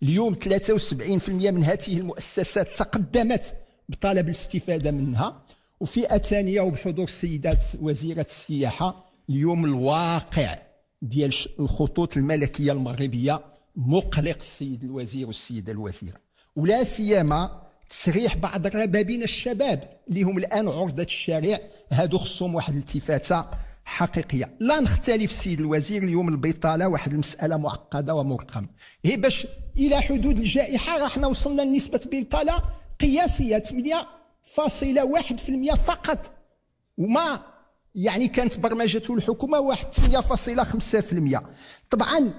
اليوم 73% من هذه المؤسسات تقدمت بطلب الاستفادة منها وفئة ثانية وبحضور السيدات وزيرة السياحة اليوم الواقع ديال الخطوط الملكية المغربية مقلق السيد الوزير والسيدة الوزيرة ولا سيما تسريح بعض الربابين الشباب اللي هم الان عرضه الشارع هادو خصهم واحد التفاته حقيقيه لا نختلف السيد الوزير اليوم البطاله واحد المساله معقده ومرقمه هي إيه باش الى حدود الجائحه حنا وصلنا لنسبه بلطله قياسيه 8.1% فقط وما يعني كانت برمجته الحكومه واحد 8.5% طبعا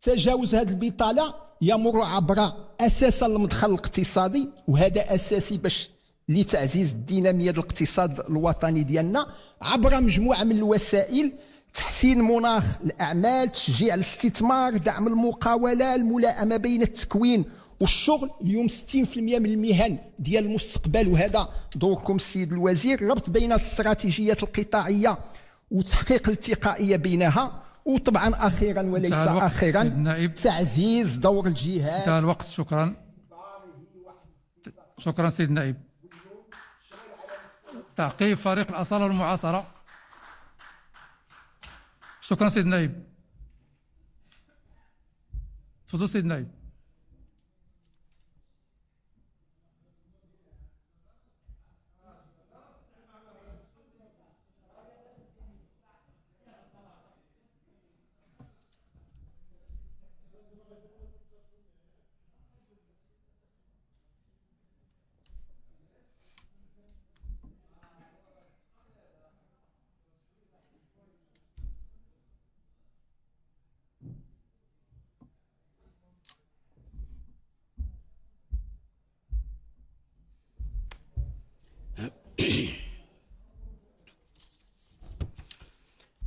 تجاوز هذه البطاله يمر عبر اساسا المدخل الاقتصادي وهذا اساسي باش لتعزيز الديناميه الاقتصاد الوطني ديالنا عبر مجموعه من الوسائل تحسين مناخ الاعمال تشجيع الاستثمار دعم المقاوله الملائمه بين التكوين والشغل اليوم 60% من المهن ديال المستقبل وهذا دوركم السيد الوزير ربط بين الاستراتيجيات القطاعيه وتحقيق التقائيه بينها وطبعا اخيرا وليس اخيرا النائب. تعزيز دور الجهات انتهى الوقت شكرا شكرا سيد النائب تعقيب فريق الاصاله والمعاصره 所管せんない。届せない。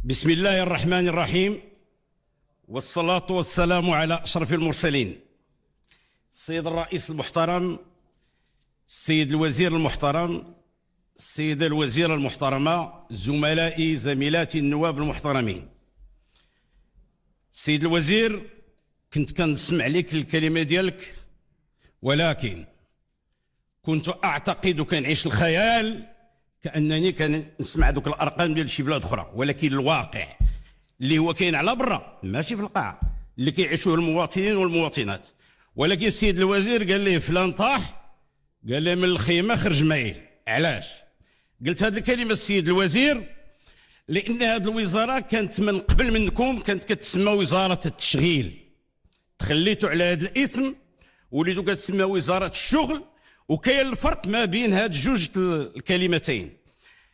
بسم الله الرحمن الرحيم والصلاة والسلام على أشرف المرسلين السيد الرئيس المحترم السيد الوزير المحترم السيدة الوزيرة المحترمة زملائي زميلاتي النواب المحترمين السيد الوزير كنت كنسمع لك الكلمة ديالك ولكن كنت أعتقد وكنعيش الخيال كانني كنسمع دوك الارقام ديال شي بلاد اخرى ولكن الواقع اللي هو كاين على برا ماشي في القاعه اللي كيعيشوه المواطنين والمواطنات ولكن السيد الوزير قال ليه فلان طاح قال لي من الخيمه خرج مايل علاش قلت هذه الكلمه السيد الوزير لان هذه الوزاره كانت من قبل منكم كانت كتسمى وزاره التشغيل تخليتوا على هذا الاسم وليتوا كتسمى وزاره الشغل وكاين الفرق ما بين هاد جوج الكلمتين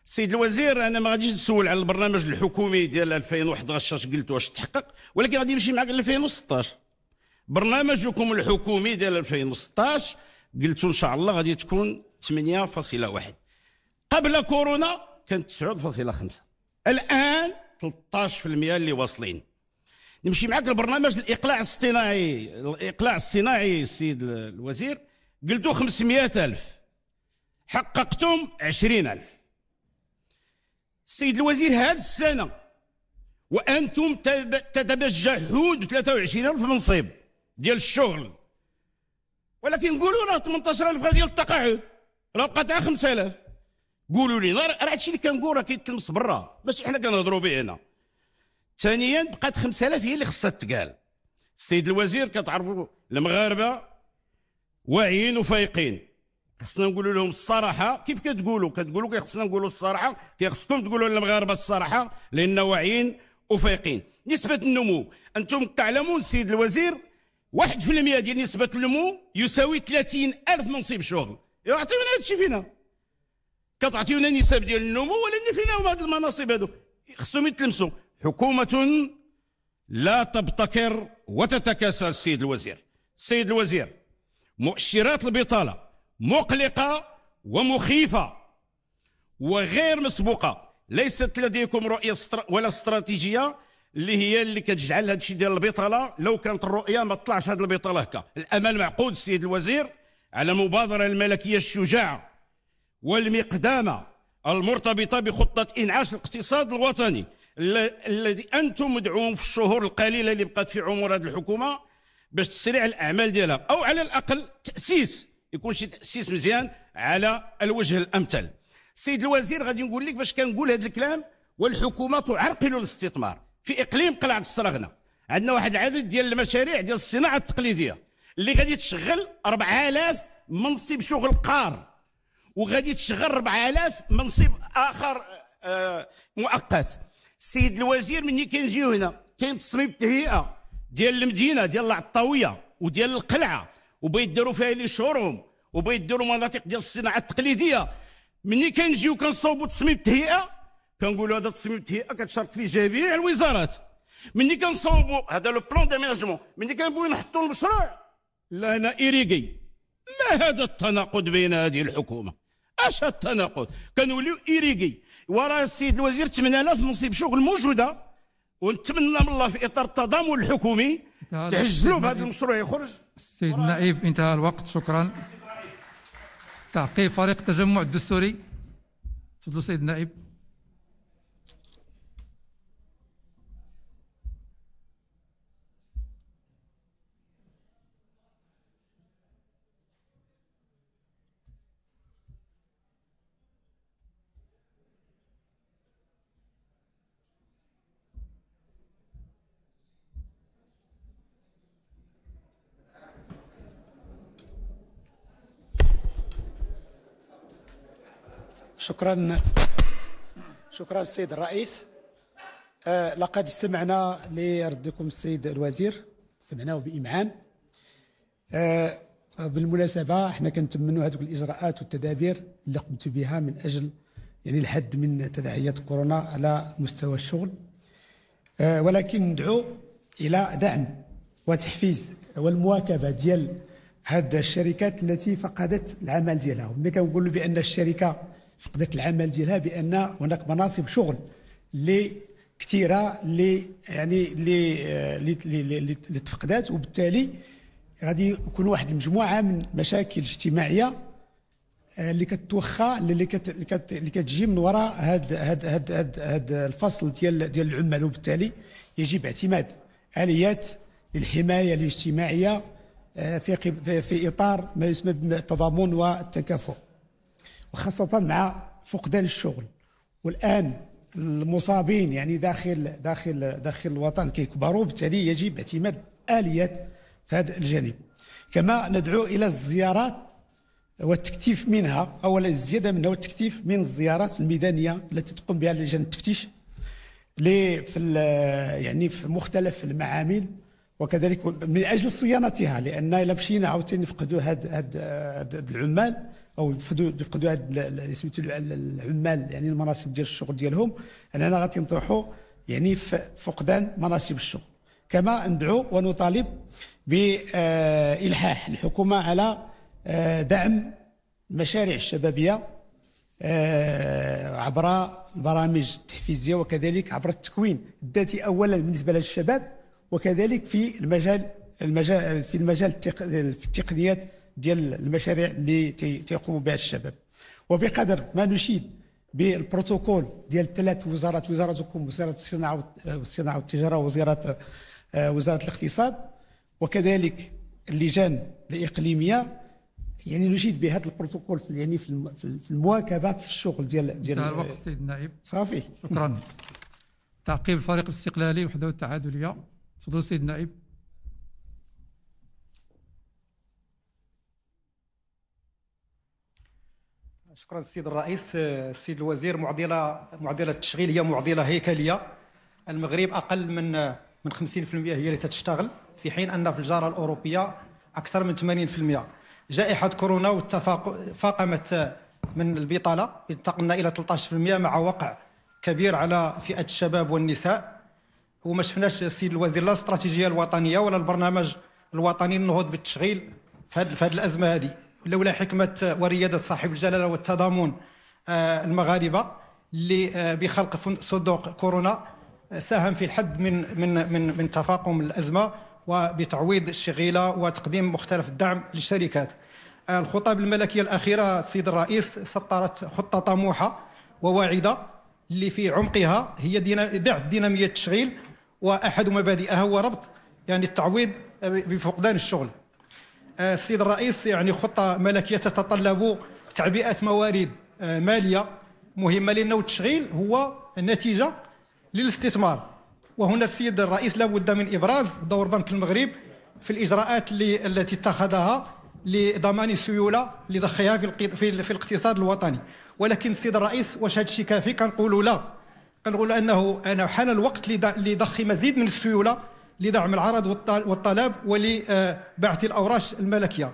السيد الوزير انا ما غاديش نسول على البرنامج الحكومي ديال 2011 اش قلت واش تحقق ولكن غادي نمشي معك 2016 برنامجكم الحكومي ديال 2016 قلتوا ان شاء الله غادي تكون 8.1 قبل كورونا كانت 9.5 الان 13% اللي واصلين نمشي معك لبرنامج الاقلاع الصناعي الاقلاع الصناعي السيد الوزير قلتوا 500 ألف حققتم 20 ألف السيد الوزير هذه السنة وأنتم تتبجحون ب 23 ألف منصب ديال الشغل ولكن قولوا راه 18 ألف ديال التقاعد راه بقات 5000 قولوا لي راه هادشي اللي كنقول راه كيتلمس برا ماشي حنا كنهضروا به هنا ثانيا بقات 5000 هي اللي خصها تقال السيد الوزير كتعرفوا المغاربه واعيين وفايقين خصنا نقولوا لهم الصراحه كيف كتقولوا كتقولوا خصنا نقولوا الصراحه كيخصكم تقولوا للمغاربه الصراحه لان واعيين وفايقين نسبه النمو انتم تعلمون السيد الوزير 1% ديال نسبه النمو يساوي 30 الف منصب شغل يعطيونا إيه، هذا الشيء فينا كتعطيونا نسب ديال النمو ولا فيناهم هاد المناصب هادو خصهم يتلمسوا حكومه لا تبتكر وتتكاسل السيد الوزير السيد الوزير مؤشرات البطالة مقلقة ومخيفة وغير مسبوقة ليست لديكم رؤية ولا استراتيجية اللي هي اللي كتجعل هذا الشيء ديال البطالة لو كانت الرؤية ما طلعش هذه البطالة هكا الأمل معقود السيد الوزير على المبادرة الملكية الشجاعة والمقدامة المرتبطة بخطة إنعاش الاقتصاد الوطني الذي أنتم مدعوم في الشهور القليلة اللي بقات في عمر هذه الحكومة باش تسريع الاعمال ديالها او على الاقل تاسيس يكون شي تاسيس مزيان على الوجه الامثل السيد الوزير غادي نقول لك باش كنقول هذا الكلام والحكومه تعرقل الاستثمار في اقليم قلعه الصرغنه عندنا واحد العدد ديال المشاريع ديال الصناعه التقليديه اللي غادي تشغل 4000 منصب شغل قار وغادي تشغل 4000 منصب اخر آه، مؤقت السيد الوزير مني كنجيو هنا كاين تصميم التهيئه ديال المدينه ديال العطاويه وديال القلعه وبغي يديروا فيها لي شوروم وبغي يديروا مناطق ديال الصناعه التقليديه ملي كنجيو كنصوبوا تصميم التهيئه كنقولوا هذا تصميم التهيئه كتشارك فيه جميع الوزارات ملي كنصوبوا هذا لو بلان داميناجمون ملي كنبغيو نحطوا المشروع لا انا ايريغي ما هذا التناقض بين هذه الحكومه اش التناقض كنوليو ايريغي وراه السيد الوزير 8000 نصيب شغل موجوده ونتمنى من الله في اطار التضامن الحكومي تعجلوا بهذا المشروع يخرج السيد النائب انتهى الوقت شكرا تعقيب فريق التجمع الدستوري تفضل سيد النائب شكرا شكرا السيد الرئيس آه لقد استمعنا لردكم السيد الوزير استمعناه بامعان آه بالمناسبه حنا كنتمنوا هذوك الاجراءات والتدابير اللي قمت بها من اجل يعني الحد من تداعيات كورونا على مستوى الشغل آه ولكن ندعو الى دعم وتحفيز والمواكبه ديال هاد الشركات التي فقدت العمل ديالها ملي كنقولوا بان الشركه فقدت العمل ديالها بان هناك مناصب شغل اللي كثيره اللي يعني اللي اللي آه، تفقدات وبالتالي غادي يكون واحد المجموعه من المشاكل الاجتماعيه آه، اللي كتوخى اللي اللي, كت اللي كتجي من وراء هاد هاد هاد هاد, هاد الفصل ديال ديال العمال وبالتالي يجب اعتماد اليات للحمايه الاجتماعيه آه، في في اطار ما يسمى بالتضامن والتكافؤ وخاصة مع فقدان الشغل والآن المصابين يعني داخل داخل داخل الوطن كيكبروا بالتالي يجب اعتماد آليات في هذا الجانب كما ندعو إلى الزيارات والتكتيف منها أولا الزيادة منها والتكتيف من الزيارات الميدانية التي تقوم بها لجنة التفتيش لي في يعني في مختلف المعامل وكذلك من اجل صيانتها لان الا مشينا عاوتاني نفقدوا هاد هاد العمال او يفقدوا يفقدوا سميتو العمال يعني المناصب ديال الشغل ديالهم اننا نطرحوا يعني في فقدان مناصب الشغل كما ندعو ونطالب بإلحاح الحكومة على آه، دعم المشاريع الشبابية آه، عبر البرامج التحفيزية وكذلك عبر التكوين الذاتي أولا بالنسبة للشباب وكذلك في المجال المجال في المجال في التقنيات ديال المشاريع اللي تيقوموا بها الشباب وبقدر ما نشيد بالبروتوكول ديال ثلاث وزارات وزارتكم وزاره الصناعه والصناعه والتجاره وزاره آه، وزاره الاقتصاد وكذلك اللجان الاقليميه يعني نشيد بهذا البروتوكول في يعني في المواكبه في الشغل ديال ديال الوقت السيد النائب صافي شكرا تعقيب الفريق الاستقلالي وحده التعادليه تفضل السيد النائب شكرا السيد الرئيس السيد الوزير معضله معضله التشغيل هي معضله هيكليه المغرب اقل من من 50% هي اللي تتشتغل في حين ان في الجاره الاوروبيه اكثر من 80% جائحه كورونا فاقمت من البطاله انتقلنا الى 13% مع وقع كبير على فئه الشباب والنساء وما شفناش السيد الوزير لا الاستراتيجيه الوطنيه ولا البرنامج الوطني للنهوض بالتشغيل في هذه الازمه هذه لولا حكمه ورياده صاحب الجلاله والتضامن آه، المغاربه اللي آه، بخلق صندوق كورونا آه، ساهم في الحد من من من من تفاقم الازمه وبتعويض الشغيله وتقديم مختلف الدعم للشركات. الخطاب الملكيه الاخيره السيد الرئيس سطرت خطه طموحه وواعده اللي في عمقها هي بعد ديناميه التشغيل واحد مبادئها هو ربط يعني التعويض بفقدان الشغل آه، السيد الرئيس يعني خطة ملكية تتطلب تعبئة موارد آه، مالية مهمة لأنه التشغيل هو نتيجة للاستثمار وهنا السيد الرئيس لابد من إبراز دور بنك المغرب في الإجراءات التي اتخذها لضمان السيولة لضخها في, في الاقتصاد الوطني ولكن السيد الرئيس واش هذا الشيء كافي كنقولوا لا كنقولوا أنه أنا حان الوقت لضخ مزيد من السيولة لدعم العرض والطلب ولبعث الأوراش الملكية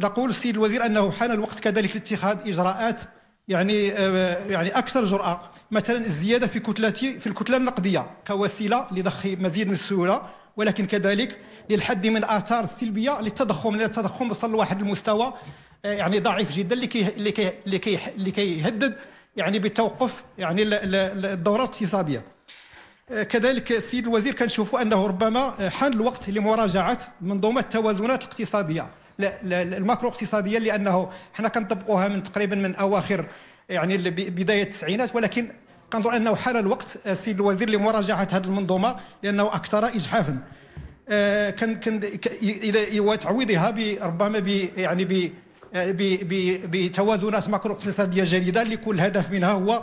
نقول السيد الوزير أنه حان الوقت كذلك لاتخاذ إجراءات يعني آه، يعني اكثر جراه مثلا الزياده في كتله في الكتله النقديه كوسيله لضخ مزيد من السيوله ولكن كذلك للحد من الاثار السلبيه للتضخم لان التضخم وصل لواحد المستوى آه، يعني ضعيف جدا لكي لكي لكي لكي يهدد يعني بتوقف يعني الدوره الاقتصاديه آه، كذلك السيد الوزير كنشوفوا انه ربما آه، حان الوقت لمراجعه منظومه التوازنات الاقتصاديه الماكرو اقتصاديه لانه حنا كنطبقوها من تقريبا من اواخر يعني بدايه التسعينات ولكن كنظن انه حان الوقت آه، السيد الوزير لمراجعه هذه المنظومه لانه اكثر اجحافا كان كان وتعويضها ربما ب يعني بتوازنات ماكرو اقتصاديه جديده لكل هدف منها هو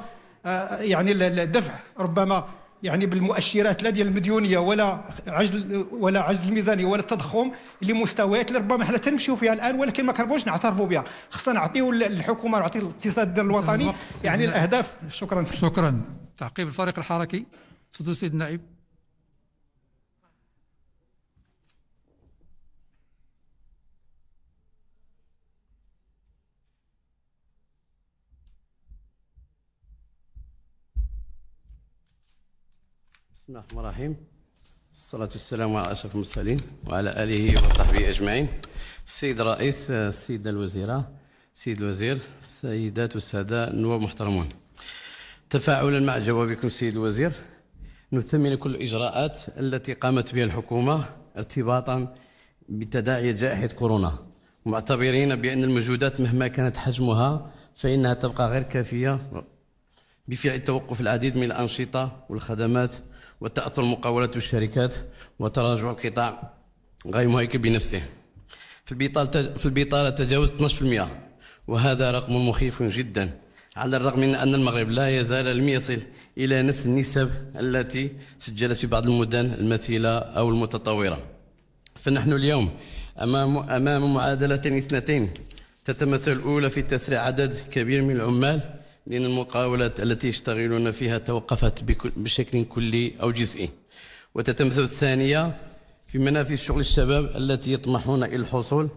يعني الدفع ربما يعني بالمؤشرات لا ديال المديونيه ولا عجل ولا عجز الميزانيه ولا التضخم لمستويات اللي ربما حنا تنمشيو فيها الان ولكن ما كنبغوش نعترفوا بها خصنا نعطيو الحكومه نعطيو الاقتصاد الوطني يعني الاهداف شكرا شكرا تعقيب الفريق الحركي تفضل سيد النائب بسم الله الرحمن الرحيم الصلاة والسلام على أشرف المرسلين وعلى آله وصحبه أجمعين السيد الرئيس السيدة الوزيرة السيد الوزير السيدات والسادة النواب محترمون تفاعلا مع جوابكم السيد الوزير نثمن كل الإجراءات التي قامت بها الحكومة ارتباطا بتداعي جائحة كورونا معتبرين بأن المجهودات مهما كانت حجمها فإنها تبقى غير كافية بفعل توقف العديد من الأنشطة والخدمات وتأثر مقاولات الشركات وتراجع القطاع غير مهيكل بنفسه في البطالة في البطالة تجاوز 12% وهذا رقم مخيف جدا على الرغم من أن المغرب لا يزال لم يصل إلى نفس النسب التي سجلت في بعض المدن المثيلة أو المتطورة فنحن اليوم أمام أمام معادلة اثنتين تتمثل الأولى في تسريع عدد كبير من العمال لأن المقاولات التي يشتغلون فيها توقفت بشكل كلي أو جزئي وتتمثل الثانية في منافذ شغل الشباب التي يطمحون إلى الحصول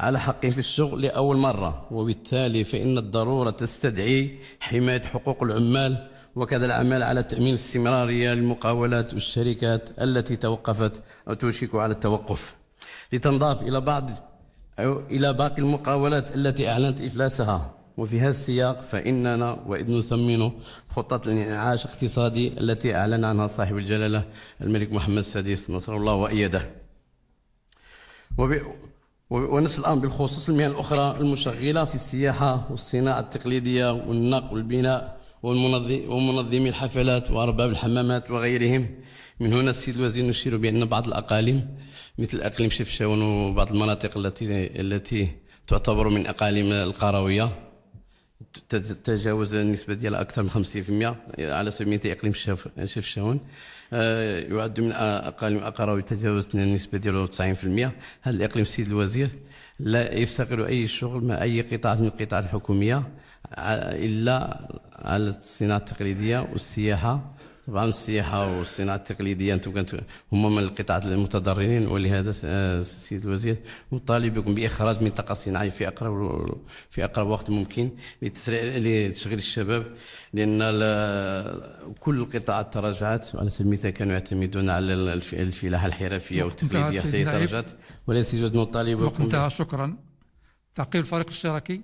على حق في الشغل لأول مرة وبالتالي فإن الضرورة تستدعي حماية حقوق العمال وكذا العمل على تأمين استمرارية للمقاولات والشركات التي توقفت أو توشك على التوقف لتنضاف إلى بعض أو إلى باقي المقاولات التي أعلنت إفلاسها وفي هذا السياق فإننا وإذ نثمن خطة الانعاش الاقتصادي التي أعلن عنها صاحب الجلالة الملك محمد السادس نصر الله وأيده ونسأل ونفس الأمر بالخصوص المهن الأخرى المشغلة في السياحة والصناعة التقليدية والنقل والبناء ومنظمي الحفلات وأرباب الحمامات وغيرهم من هنا السيد الوزير نشير بأن بعض الأقاليم مثل أقليم شفشاون وبعض المناطق التي التي تعتبر من أقاليم القروية تتجاوز النسبه ديالها اكثر من 50% على سبيل المثال اقليم الشاف الشاون آه، يعد من اقاليم اقرا ويتجاوز النسبه ديالو 90% هذا الاقليم السيد الوزير لا يفتقر اي شغل مع اي قطاع من القطاعات الحكوميه آه، الا على الصناعه التقليديه والسياحه طبعا السياحه والصناعه التقليديه انتم كنتم هما من القطاع المتضررين ولهذا السيد آه، الوزير مطالب بكم باخراج منطقه صناعيه في اقرب في اقرب وقت ممكن لتشغيل الشباب لان كل القطاعات تراجعت على سبيل المثال كانوا يعتمدون على الفلاحه الحرفيه والتقليديه حتى تراجعت ولكن السيد مطالب بكم انتهى شكرا تعقيب الفريق الاشتراكي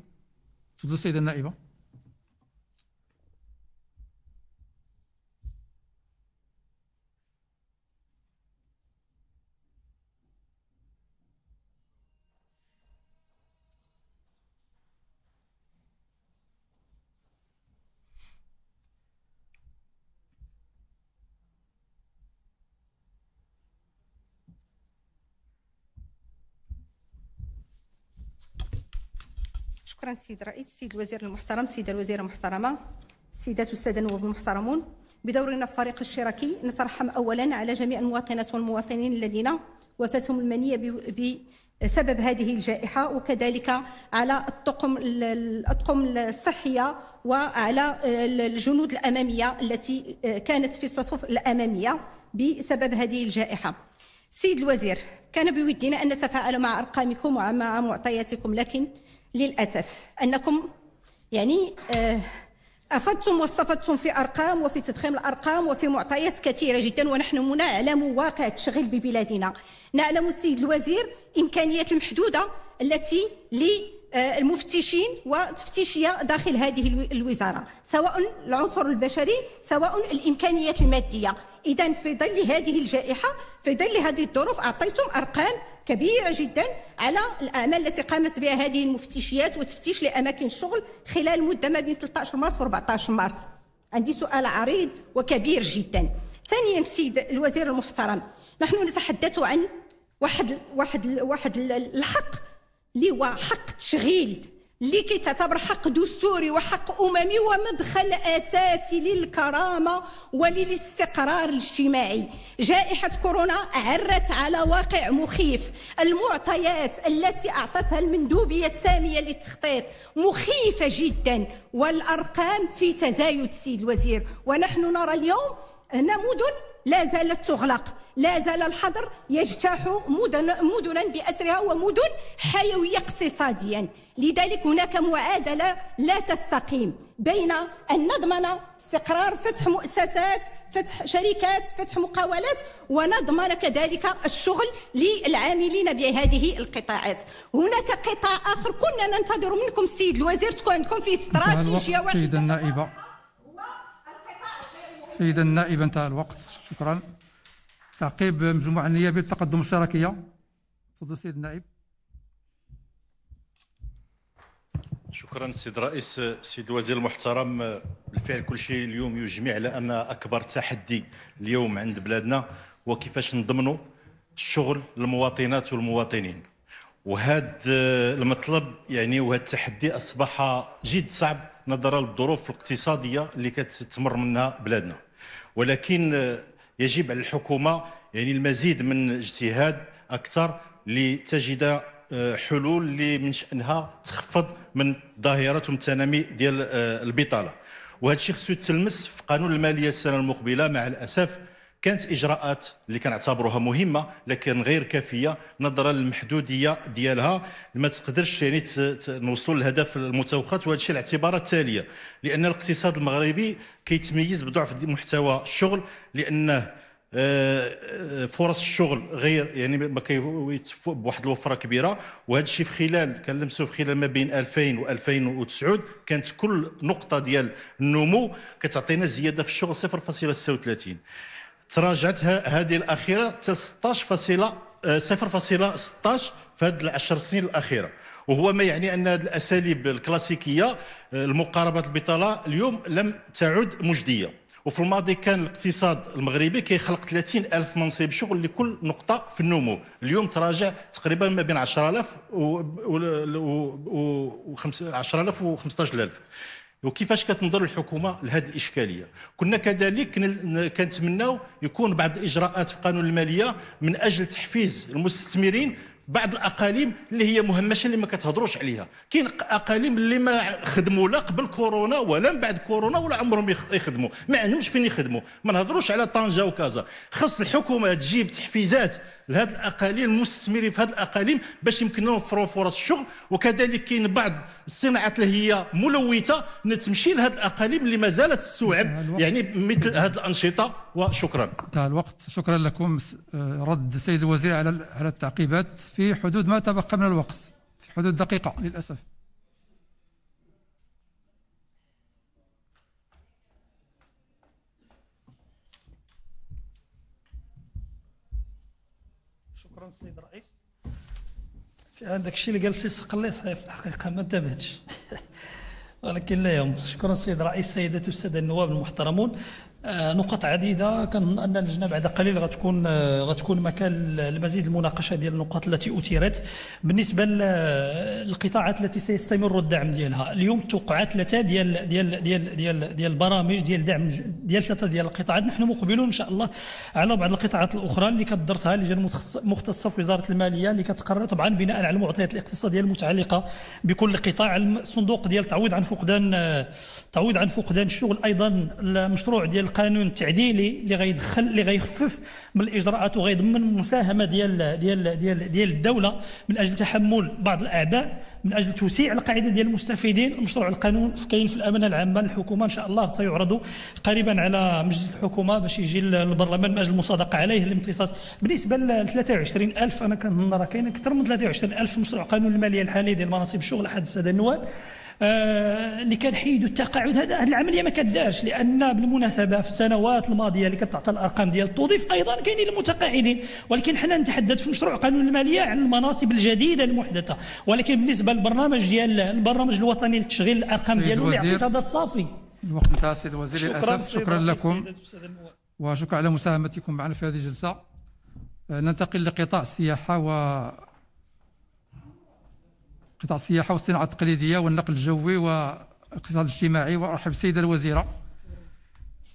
تفضل السيده النائبه شكرا سيد الرئيس سيد الوزير المحترم سيد الوزيره المحترمه السيدات والساده النواب المحترمون بدورنا في الفريق الشراكي نترحم اولا على جميع المواطنات والمواطنين الذين وفاتهم المنيه بسبب هذه الجائحه وكذلك على الطقم الاطقم الصحيه وعلى الجنود الاماميه التي آه، كانت في الصفوف الاماميه بسبب هذه الجائحه. سيد الوزير كان بودنا ان نتفاعل مع ارقامكم ومع معطياتكم لكن للأسف أنكم يعني آه، أفدتم واستفدتم في أرقام وفي تضخيم الأرقام وفي معطيات كثيرة جدا ونحن نعلم واقع التشغيل ببلادنا نعلم السيد الوزير إمكانيات المحدودة التي للمفتشين وتفتيشية داخل هذه الوزارة سواء العنصر البشري سواء الإمكانيات المادية إذا في ظل هذه الجائحة في ظل هذه الظروف أعطيتم أرقام كبيرة جدا على الأعمال التي قامت بها هذه المفتشيات وتفتيش لأماكن الشغل خلال مدة ما بين 13 مارس و 14 مارس عندي سؤال عريض وكبير جدا ثانيا سيد الوزير المحترم نحن نتحدث عن واحد واحد واحد الحق اللي هو حق تشغيل لكي تعتبر حق دستوري وحق أممي ومدخل أساسي للكرامة وللاستقرار الاجتماعي جائحة كورونا عرت على واقع مخيف المعطيات التي أعطتها المندوبية السامية للتخطيط مخيفة جدا والأرقام في تزايد سيد الوزير ونحن نرى اليوم أن مدن لا زالت تغلق لا زال الحظر يجتاح مدن مدنا بأسرها ومدن حيوية اقتصاديا لذلك هناك معادلة لا تستقيم بين أن نضمن استقرار فتح مؤسسات فتح شركات فتح مقاولات ونضمن كذلك الشغل للعاملين بهذه القطاعات هناك قطاع آخر كنا ننتظر منكم السيد الوزير تكون عندكم فيه استراتيجية السيدة النائبة السيده النائبه انتهى الوقت شكرا تعقيب مجموعه النيابيه للتقدم الشراكيه تفضل السيد النائب شكرا سيد الرئيس سيد الوزير المحترم بالفعل كل شيء اليوم يجمع على ان اكبر تحدي اليوم عند بلادنا هو كيفاش نضمنوا الشغل للمواطنات والمواطنين وهذا المطلب يعني وهذا التحدي اصبح جد صعب نظرا للظروف الاقتصاديه اللي كتمر منها بلادنا ولكن يجب على الحكومه يعني المزيد من اجتهاد اكثر لتجد آه، حلول اللي من شانها تخفض من ظاهره التنامي ديال آه، البطاله وهذا الشيء خصو يتلمس في قانون الماليه السنه المقبله مع الاسف كانت اجراءات اللي كنعتبروها مهمه لكن غير كافيه نظرا للمحدوديه ديالها ما تقدرش يعني نوصلوا للهدف المتوقع وهذا الشيء الاعتبارات التاليه لان الاقتصاد المغربي كيتميز بضعف محتوى الشغل لانه آه، آه، فرص الشغل غير يعني ما بواحد الوفره كبيره وهذا الشيء في خلال كنلمسوا في خلال ما بين 2000 و 2009 كانت كل نقطه ديال النمو كتعطينا زياده في الشغل 0.36 تراجعت هذه الاخيره حتى 16 فاصلة 0.16 آه، في هذه العشر سنين الاخيره وهو ما يعني ان هذه الاساليب الكلاسيكيه آه، المقاربه البطاله اليوم لم تعد مجديه وفي الماضي كان الاقتصاد المغربي كيخلق 30 ألف منصب شغل لكل نقطة في النمو اليوم تراجع تقريبا ما بين 10000 و 10000 و 15000 وكيفاش كتنظر الحكومه لهذه الاشكاليه كنا كذلك كنتمناو يكون بعض الاجراءات في قانون الماليه من اجل تحفيز المستثمرين بعض الاقاليم اللي هي مهمشه اللي ما كتهضروش عليها كاين اقاليم اللي ما خدموا لا قبل كورونا ولا من بعد كورونا ولا عمرهم يخدموا ما عندهمش فين يخدموا ما نهضروش على طنجه وكازا خص الحكومه تجيب تحفيزات لهذ الاقاليم المستثمرين في هذ الاقاليم باش يمكن لهم يوفروا فرص الشغل وكذلك كاين بعض الصناعات اللي هي ملوثه تمشي لهذ الاقاليم اللي ما زالت تستوعب يعني مثل هذ الانشطه وشكرا انتهى الوقت شكرا لكم آه، رد السيد الوزير على على التعقيبات في حدود ما تبقى من الوقت في حدود دقيقه للاسف السيد الرئيس داك الشيء اللي قال سي سقلي صحيح في الحقيقه ما انتبهتش ولكن لا يوم شكرا السيد الرئيس سيدات الساده النواب المحترمون آه، نقط عديده كنظن ان اللجنه بعد قليل غتكون آه، غتكون مكان لمزيد المناقشه ديال النقاط التي اثيرت بالنسبه للقطاعات التي سيستمر الدعم ديالها اليوم توقعات ثلاثه ديال ديال ديال ديال ديال البرامج ديال دعم ديال ثلاثه ديال القطاعات نحن مقبلون ان شاء الله على بعض القطاعات الاخرى اللي كدرسها لجان مختصه في وزاره الماليه اللي كتقرر طبعا بناء على المعطيات الاقتصاديه المتعلقه بكل قطاع الصندوق ديال تعويض عن فقدان آه، تعويض عن فقدان الشغل ايضا المشروع ديال قانون تعديلي اللي غيدخل اللي غيخفف من الاجراءات وغيضمن المساهمه ديال ديال ديال ديال الدوله من اجل تحمل بعض الاعباء من اجل توسيع القاعده ديال المستفيدين مشروع القانون كاين في الامانه العامه للحكومه ان شاء الله سيعرض قريبا على مجلس الحكومه باش يجي للبرلمان من اجل المصادقه عليه الامتصاص بالنسبه ل 23000 انا كنظن راه كاين اكثر من 23000 مشروع قانون الماليه الحالي ديال مناصب الشغل احد الساده النواب آه، اللي كنحيدوا التقاعد هذه العمليه ما كدارش لان بالمناسبه في السنوات الماضيه اللي كتعطى الارقام ديال التوظيف ايضا كاينين المتقاعدين ولكن حنا نتحدث في مشروع قانون الماليه عن المناصب الجديده المحدثه ولكن بالنسبه للبرنامج ديال البرنامج الوطني لتشغيل الارقام ديالو اللي هذا الصافي الوقت انتهى سيد الوزير شكرا شكرا لكم وشكرا على مساهمتكم معنا في هذه الجلسه آه، ننتقل لقطاع السياحه و قطاع السياحه والصناعه التقليديه والنقل الجوي والاقتصاد الاجتماعي وارحب السيده الوزيره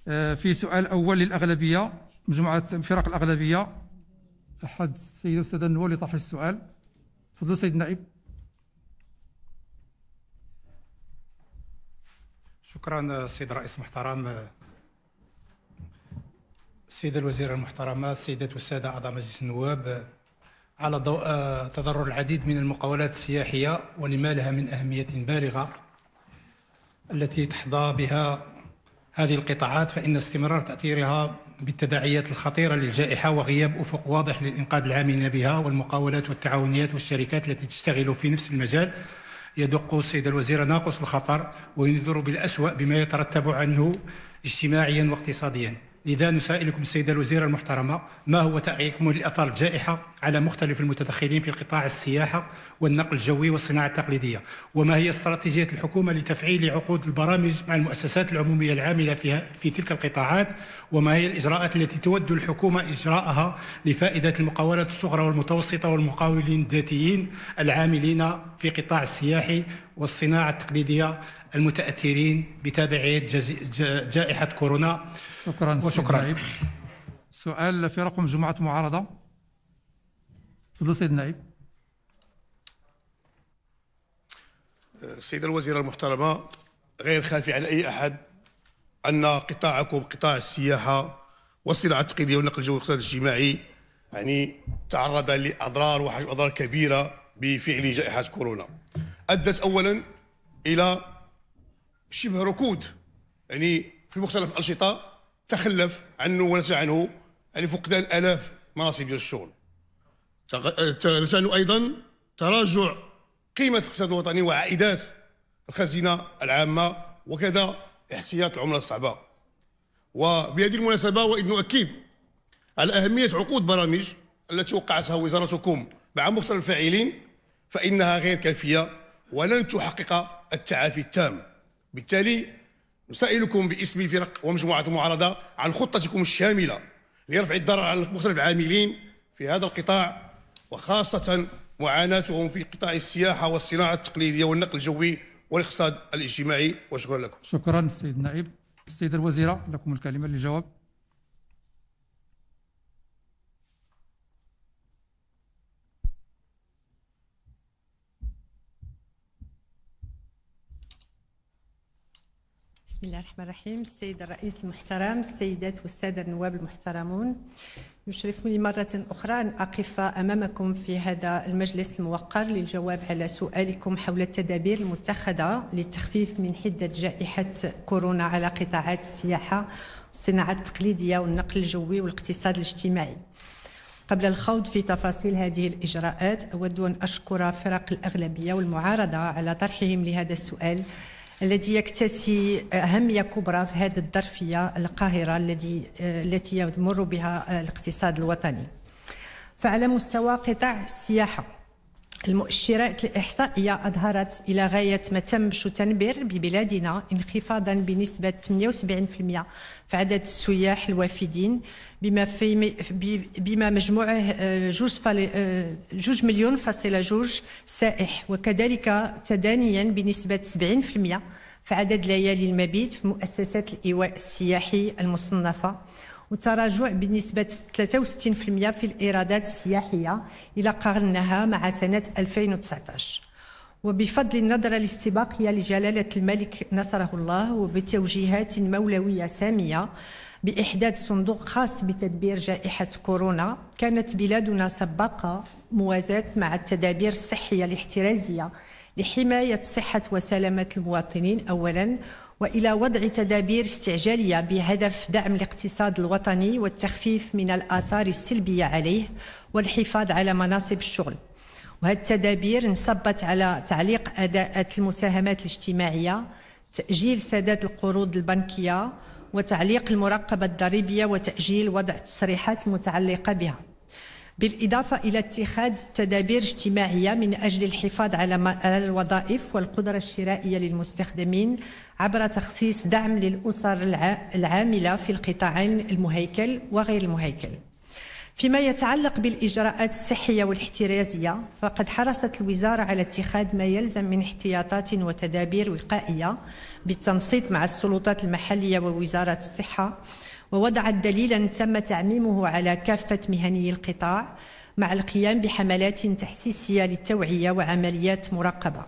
آه، في سؤال اول للاغلبيه مجموعه فرق الاغلبيه احد السيده الاستاذه النوى لطرح السؤال تفضل سيد النائب شكرا سيد الرئيس المحترم السيده الوزيره المحترمه السيدات والساده اعضاء مجلس النواب على ضوء آه، تضرر العديد من المقاولات السياحية ولما لها من أهمية بالغة التي تحظى بها هذه القطاعات فإن استمرار تأثيرها بالتداعيات الخطيرة للجائحة وغياب أفق واضح للإنقاذ العاملين بها والمقاولات والتعاونيات والشركات التي تشتغل في نفس المجال يدق السيد الوزير ناقص الخطر وينذر بالأسوأ بما يترتب عنه اجتماعيا واقتصاديا لذا نسائلكم السيدة الوزيرة المحترمة ما هو تأعيكم لأثار الجائحة على مختلف المتدخلين في قطاع السياحة والنقل الجوي والصناعة التقليدية وما هي استراتيجية الحكومة لتفعيل عقود البرامج مع المؤسسات العمومية العاملة فيها في تلك القطاعات وما هي الإجراءات التي تود الحكومة إجراءها لفائدة المقاولات الصغرى والمتوسطة والمقاولين الذاتيين العاملين في قطاع السياحي والصناعة التقليدية المتاثرين بتبعات جائحه كورونا شكرا وشكرا سؤال في رقم جمعه معارضه تفضل سيد النائب السيده الوزيره المحترمه غير خافي على اي احد ان قطاعكم قطاع السياحه والصناعه التقليديه والنقل الجوي والاقتصاد الاجتماعي يعني تعرض لاضرار وحجم اضرار كبيره بفعل جائحه كورونا ادت اولا الى شبه ركود يعني في مختلف الأنشطة تخلف عنه ونسى عنه يعني فقدان آلاف مناصب ديال الشغل آه، نتج أيضا تراجع قيمة الاقتصاد الوطني وعائدات الخزينة العامة وكذا احتياط العملة الصعبة وبهذه المناسبة وإذ نؤكد على أهمية عقود برامج التي وقعتها وزارتكم مع مختلف الفاعلين فإنها غير كافية ولن تحقق التعافي التام بالتالي نسائلكم باسم الفرق ومجموعة المعارضة عن خطتكم الشاملة لرفع الضرر على مختلف العاملين في هذا القطاع وخاصة معاناتهم في قطاع السياحة والصناعة التقليدية والنقل الجوي والاقتصاد الاجتماعي وشكرا لكم شكرا سيد النائب السيدة الوزيرة لكم الكلمة للجواب بسم الله الرحمن الرحيم السيد الرئيس المحترم السيدات والسادة النواب المحترمون يشرفني مرة أخرى أن أقف أمامكم في هذا المجلس الموقر للجواب على سؤالكم حول التدابير المتخذة للتخفيف من حدة جائحة كورونا على قطاعات السياحة الصناعه التقليدية والنقل الجوي والاقتصاد الاجتماعي قبل الخوض في تفاصيل هذه الإجراءات أود أن أشكر فرق الأغلبية والمعارضة على طرحهم لهذا السؤال الذي يكتسي أهمية كبرى في هذه الظرفية القاهرة الذي التي يمر بها الاقتصاد الوطني فعلى مستوى قطاع السياحة المؤشرات الإحصائية أظهرت إلى غاية ما تم شتنبر ببلادنا انخفاضا بنسبة 78% في عدد السياح الوافدين بما في بما مجموعه آه، جوج آه، جوج مليون فاصلة جوج سائح وكذلك تدانيا بنسبة 70% في عدد ليالي المبيت في مؤسسات الإيواء السياحي المصنفة وتراجع بنسبة 63% في الإيرادات السياحية إلى قارناها مع سنة 2019 وبفضل النظرة الاستباقية لجلالة الملك نصره الله وبتوجيهات مولوية سامية بإحداث صندوق خاص بتدبير جائحة كورونا كانت بلادنا سباقة موازاة مع التدابير الصحية الاحترازية لحماية صحة وسلامة المواطنين أولاً والى وضع تدابير استعجاليه بهدف دعم الاقتصاد الوطني والتخفيف من الاثار السلبيه عليه والحفاظ على مناصب الشغل وهذه التدابير انصبت على تعليق اداءات المساهمات الاجتماعيه تاجيل سداد القروض البنكيه وتعليق المراقبه الضريبيه وتاجيل وضع التصريحات المتعلقه بها بالإضافة إلى اتخاذ تدابير اجتماعية من أجل الحفاظ على الوظائف والقدرة الشرائية للمستخدمين عبر تخصيص دعم للأسر العاملة في القطاعين المهيكل وغير المهيكل فيما يتعلق بالإجراءات الصحية والاحترازية فقد حرصت الوزارة على اتخاذ ما يلزم من احتياطات وتدابير وقائية بالتنسيق مع السلطات المحلية ووزارة الصحة ووضعت دليلا تم تعميمه على كافة مهني القطاع مع القيام بحملات تحسيسية للتوعية وعمليات مراقبة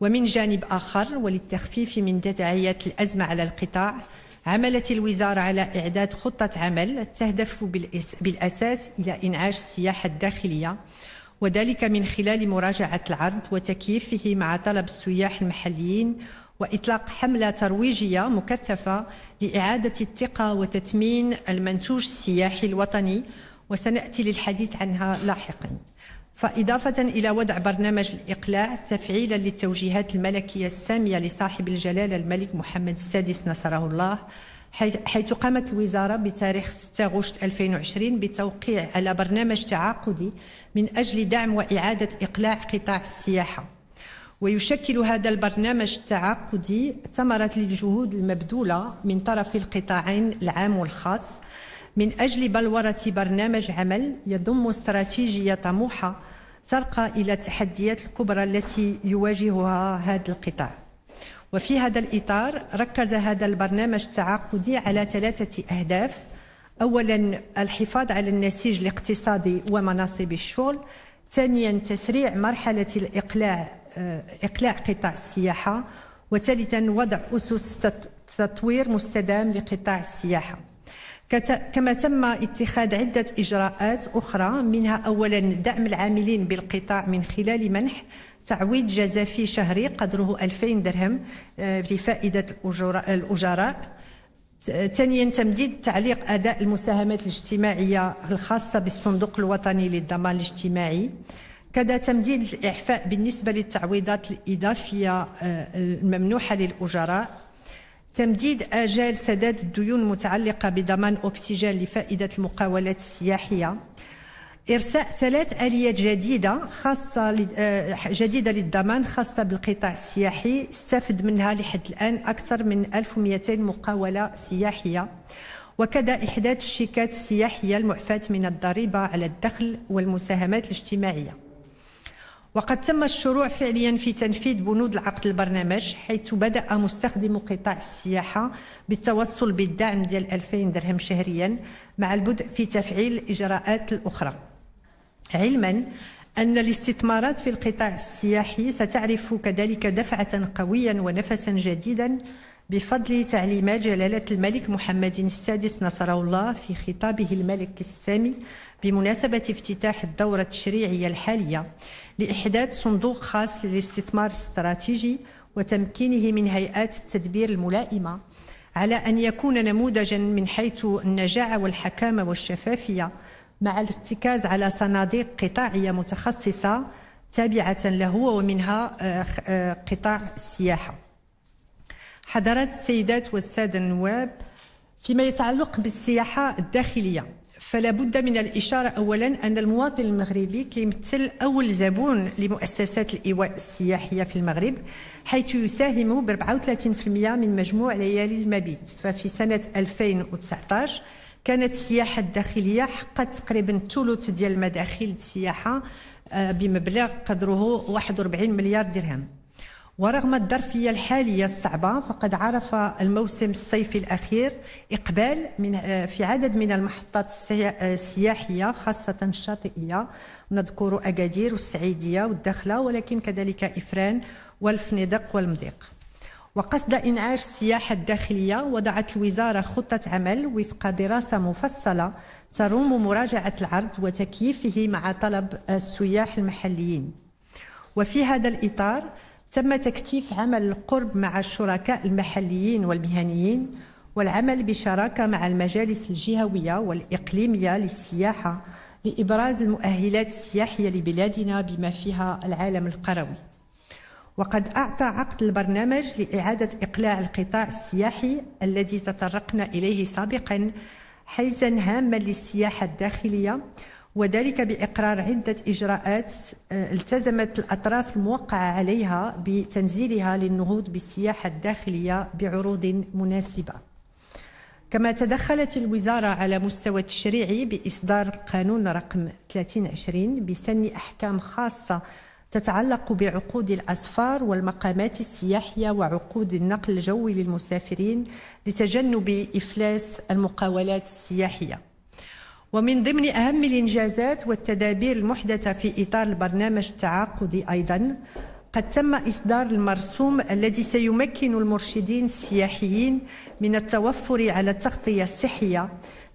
ومن جانب آخر وللتخفيف من تداعيات الأزمة على القطاع عملت الوزارة على إعداد خطة عمل تهدف بالأساس إلى إنعاش السياحة الداخلية وذلك من خلال مراجعة العرض وتكييفه مع طلب السياح المحليين وإطلاق حملة ترويجية مكثفة لإعادة الثقة وتثمين المنتوج السياحي الوطني وسنأتي للحديث عنها لاحقا فإضافة إلى وضع برنامج الإقلاع تفعيلا للتوجيهات الملكية السامية لصاحب الجلالة الملك محمد السادس نصره الله حيث قامت الوزارة بتاريخ 6 غشت 2020 بتوقيع على برنامج تعاقدي من أجل دعم وإعادة إقلاع قطاع السياحة ويشكل هذا البرنامج التعاقدي ثمرة للجهود المبذولة من طرف القطاعين العام والخاص من أجل بلورة برنامج عمل يضم استراتيجية طموحة ترقى إلى التحديات الكبرى التي يواجهها هذا القطاع وفي هذا الإطار ركز هذا البرنامج التعاقدي على ثلاثة أهداف أولا الحفاظ على النسيج الاقتصادي ومناصب الشغل ثانيا تسريع مرحلة الإقلاع آه، إقلاع قطاع السياحة وثالثا وضع أسس تطوير مستدام لقطاع السياحة كما تم اتخاذ عدة إجراءات أخرى منها أولا دعم العاملين بالقطاع من خلال منح تعويض جزافي شهري قدره 2000 درهم آه، لفائدة الأجراء ثانيا تمديد تعليق اداء المساهمات الاجتماعيه الخاصه بالصندوق الوطني للضمان الاجتماعي كذا تمديد الاعفاء بالنسبه للتعويضات الاضافيه آه، الممنوحه للاجراء تمديد اجال سداد الديون المتعلقه بضمان اكسجين لفائده المقاولات السياحيه إرساء ثلاث آليات جديدة خاصة آه، جديدة للضمان خاصة بالقطاع السياحي استفد منها لحد الآن أكثر من 1200 مقاولة سياحية وكذا إحداث الشيكات السياحية المعفاة من الضريبة على الدخل والمساهمات الاجتماعية وقد تم الشروع فعليا في تنفيذ بنود العقد البرنامج حيث بدأ مستخدم قطاع السياحة بالتوصل بالدعم ديال 2000 درهم شهريا مع البدء في تفعيل الإجراءات الأخرى علما أن الاستثمارات في القطاع السياحي ستعرف كذلك دفعة قويا ونفسا جديدا بفضل تعليمات جلالة الملك محمد السادس نصره الله في خطابه الملك السامي بمناسبة افتتاح الدورة التشريعية الحالية لإحداث صندوق خاص للاستثمار الاستراتيجي وتمكينه من هيئات التدبير الملائمة على أن يكون نموذجا من حيث النجاعة والحكامة والشفافية مع الارتكاز على صناديق قطاعية متخصصة تابعة له ومنها آه، آه، قطاع السياحة حضرات السيدات والسادة النواب فيما يتعلق بالسياحة الداخلية فلا بد من الإشارة أولا أن المواطن المغربي كيمثل أول زبون لمؤسسات الإيواء السياحية في المغرب حيث يساهم ب 34% من مجموع ليالي المبيت ففي سنة 2019 كانت السياحه الداخليه حققت تقريبا ثلث ديال المداخل السياحه آه، بمبلغ قدره 41 مليار درهم ورغم الظرفية الحالية الصعبة فقد عرف الموسم الصيفي الأخير إقبال من آه، في عدد من المحطات آه، السياحية خاصة الشاطئية نذكر أكادير والسعيدية والدخلة ولكن كذلك إفران والفنيدق والمضيق وقصد إنعاش السياحة الداخلية وضعت الوزارة خطة عمل وفق دراسة مفصلة تروم مراجعة العرض وتكييفه مع طلب السياح المحليين وفي هذا الإطار تم تكتيف عمل القرب مع الشركاء المحليين والمهنيين والعمل بشراكة مع المجالس الجهوية والإقليمية للسياحة لإبراز المؤهلات السياحية لبلادنا بما فيها العالم القروي وقد أعطى عقد البرنامج لإعادة إقلاع القطاع السياحي الذي تطرقنا إليه سابقا حيزا هاما للسياحة الداخلية وذلك بإقرار عدة إجراءات آه، التزمت الأطراف الموقعة عليها بتنزيلها للنهوض بالسياحة الداخلية بعروض مناسبة كما تدخلت الوزارة على مستوى التشريعي بإصدار قانون رقم 3020 بسن أحكام خاصة تتعلق بعقود الأسفار والمقامات السياحية وعقود النقل الجوي للمسافرين لتجنب إفلاس المقاولات السياحية ومن ضمن أهم الإنجازات والتدابير المحدثة في إطار البرنامج التعاقدي أيضا قد تم إصدار المرسوم الذي سيمكن المرشدين السياحيين من التوفر على التغطية الصحية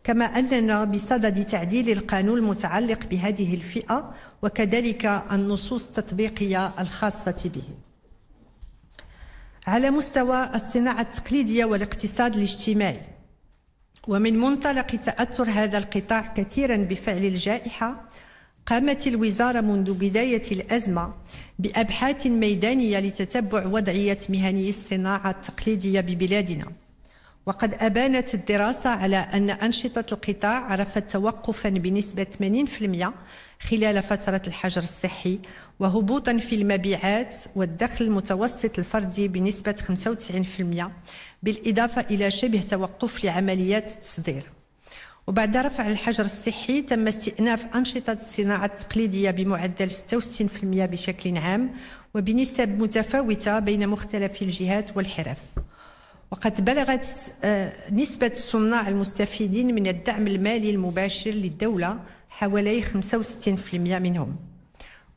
كما أننا بصدد تعديل القانون المتعلق بهذه الفئة وكذلك النصوص التطبيقية الخاصة به على مستوى الصناعة التقليدية والاقتصاد الاجتماعي ومن منطلق تأثر هذا القطاع كثيرا بفعل الجائحة قامت الوزارة منذ بداية الأزمة بأبحاث ميدانية لتتبع وضعية مهني الصناعة التقليدية ببلادنا وقد أبانت الدراسة على أن أنشطة القطاع عرفت توقفا بنسبة 80% خلال فترة الحجر الصحي وهبوطا في المبيعات والدخل المتوسط الفردي بنسبة 95% بالإضافة إلى شبه توقف لعمليات التصدير وبعد رفع الحجر الصحي تم استئناف أنشطة الصناعة التقليدية بمعدل 66% بشكل عام وبنسب متفاوتة بين مختلف الجهات والحرف وقد بلغت آه، نسبة الصناع المستفيدين من الدعم المالي المباشر للدولة حوالي 65% منهم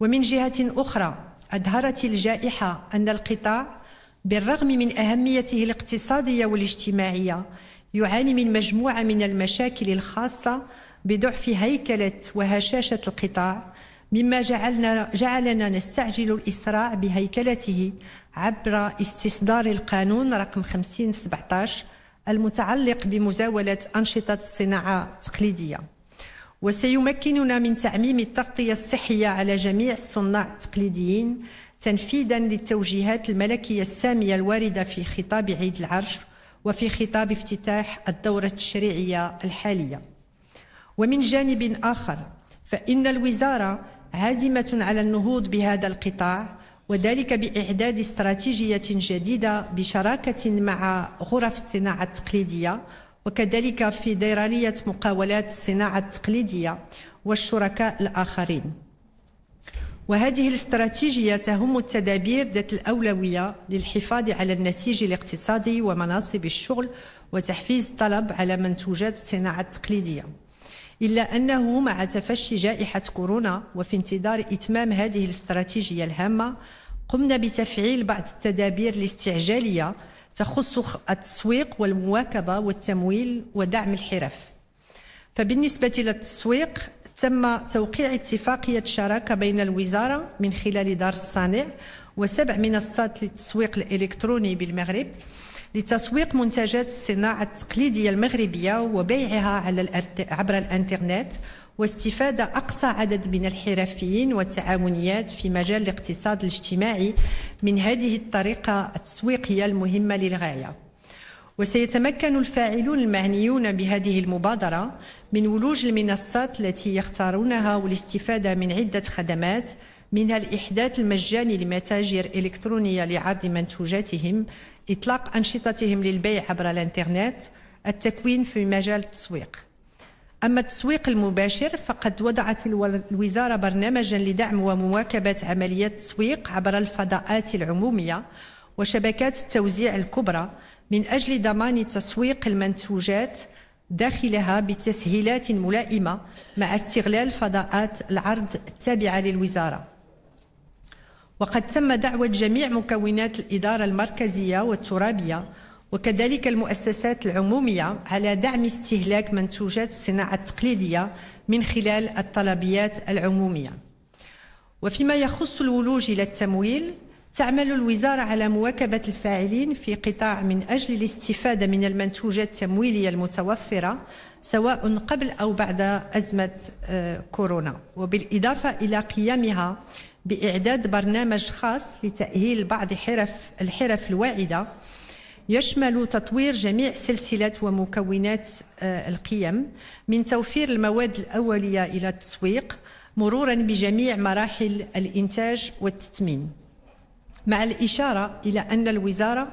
ومن جهة أخرى أظهرت الجائحة أن القطاع بالرغم من أهميته الاقتصادية والاجتماعية يعاني من مجموعة من المشاكل الخاصة بضعف هيكلة وهشاشة القطاع مما جعلنا جعلنا نستعجل الإسراع بهيكلته عبر استصدار القانون رقم 5017 المتعلق بمزاولة أنشطة الصناعة التقليدية وسيمكننا من تعميم التغطية الصحية على جميع الصناع التقليديين تنفيذا للتوجيهات الملكية السامية الواردة في خطاب عيد العرش وفي خطاب افتتاح الدورة التشريعية الحالية ومن جانب آخر فإن الوزارة عازمة على النهوض بهذا القطاع وذلك بإعداد استراتيجية جديدة بشراكة مع غرف الصناعة التقليدية وكذلك في ديرالية مقاولات الصناعة التقليدية والشركاء الآخرين وهذه الاستراتيجية تهم التدابير ذات الأولوية للحفاظ على النسيج الاقتصادي ومناصب الشغل وتحفيز الطلب على منتوجات الصناعة التقليدية إلا أنه مع تفشي جائحة كورونا وفي انتظار إتمام هذه الاستراتيجية الهامة قمنا بتفعيل بعض التدابير الاستعجالية تخص التسويق والمواكبة والتمويل ودعم الحرف فبالنسبة للتسويق تم توقيع اتفاقية شراكة بين الوزارة من خلال دار الصانع وسبع منصات للتسويق الإلكتروني بالمغرب لتسويق منتجات الصناعة التقليدية المغربية وبيعها على عبر الانترنت واستفادة أقصى عدد من الحرفيين والتعاونيات في مجال الاقتصاد الاجتماعي من هذه الطريقة التسويقية المهمة للغاية وسيتمكن الفاعلون المعنيون بهذه المبادرة من ولوج المنصات التي يختارونها والاستفادة من عدة خدمات منها الإحداث المجاني لمتاجر إلكترونية لعرض منتوجاتهم إطلاق أنشطتهم للبيع عبر الإنترنت التكوين في مجال التسويق أما التسويق المباشر فقد وضعت الوزارة برنامجا لدعم ومواكبة عمليات التسويق عبر الفضاءات العمومية وشبكات التوزيع الكبرى من أجل ضمان تسويق المنتوجات داخلها بتسهيلات ملائمة مع استغلال فضاءات العرض التابعة للوزارة وقد تم دعوة جميع مكونات الإدارة المركزية والترابية وكذلك المؤسسات العمومية على دعم استهلاك منتوجات الصناعة التقليدية من خلال الطلبيات العمومية وفيما يخص الولوج إلى التمويل تعمل الوزارة على مواكبة الفاعلين في قطاع من أجل الاستفادة من المنتوجات التمويلية المتوفرة سواء قبل أو بعد أزمة آه، كورونا وبالإضافة إلى قيامها بإعداد برنامج خاص لتأهيل بعض حرف الحرف الواعدة يشمل تطوير جميع سلسلة ومكونات آه، القيم من توفير المواد الأولية إلى التسويق مرورا بجميع مراحل الإنتاج والتتمين مع الإشارة إلى أن الوزارة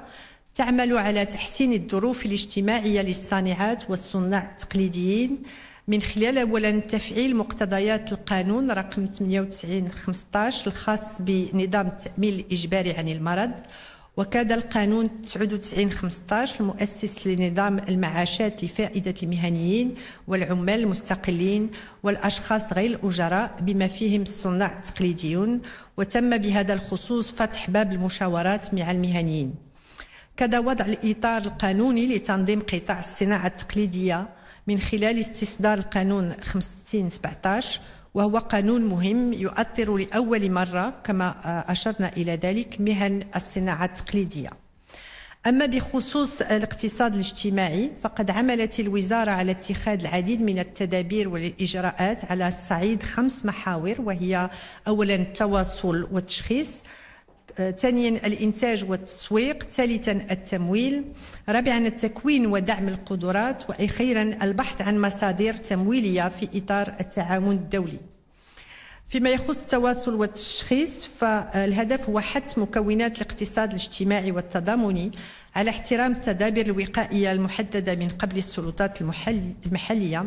تعمل على تحسين الظروف الاجتماعية للصانعات والصناع التقليديين من خلال اولا تفعيل مقتضيات القانون رقم 98 15 الخاص بنظام التامين الاجباري عن المرض وكاد القانون 99/15 المؤسس لنظام المعاشات لفائدة المهنيين والعمال المستقلين والأشخاص غير الأجراء بما فيهم الصناع التقليديون وتم بهذا الخصوص فتح باب المشاورات مع المهنيين كذا وضع الإطار القانوني لتنظيم قطاع الصناعة التقليدية من خلال استصدار القانون 5017 وهو قانون مهم يؤطر لأول مرة كما آه، أشرنا إلى ذلك مهن الصناعة التقليدية أما بخصوص الاقتصاد الاجتماعي فقد عملت الوزارة على اتخاذ العديد من التدابير والإجراءات على صعيد خمس محاور وهي أولا التواصل والتشخيص ثانيا الإنتاج والتسويق ثالثا التمويل رابعا التكوين ودعم القدرات وأخيرا البحث عن مصادر تمويلية في إطار التعاون الدولي فيما يخص التواصل والتشخيص فالهدف هو حث مكونات الاقتصاد الاجتماعي والتضامني على احترام التدابير الوقائية المحددة من قبل السلطات المحلية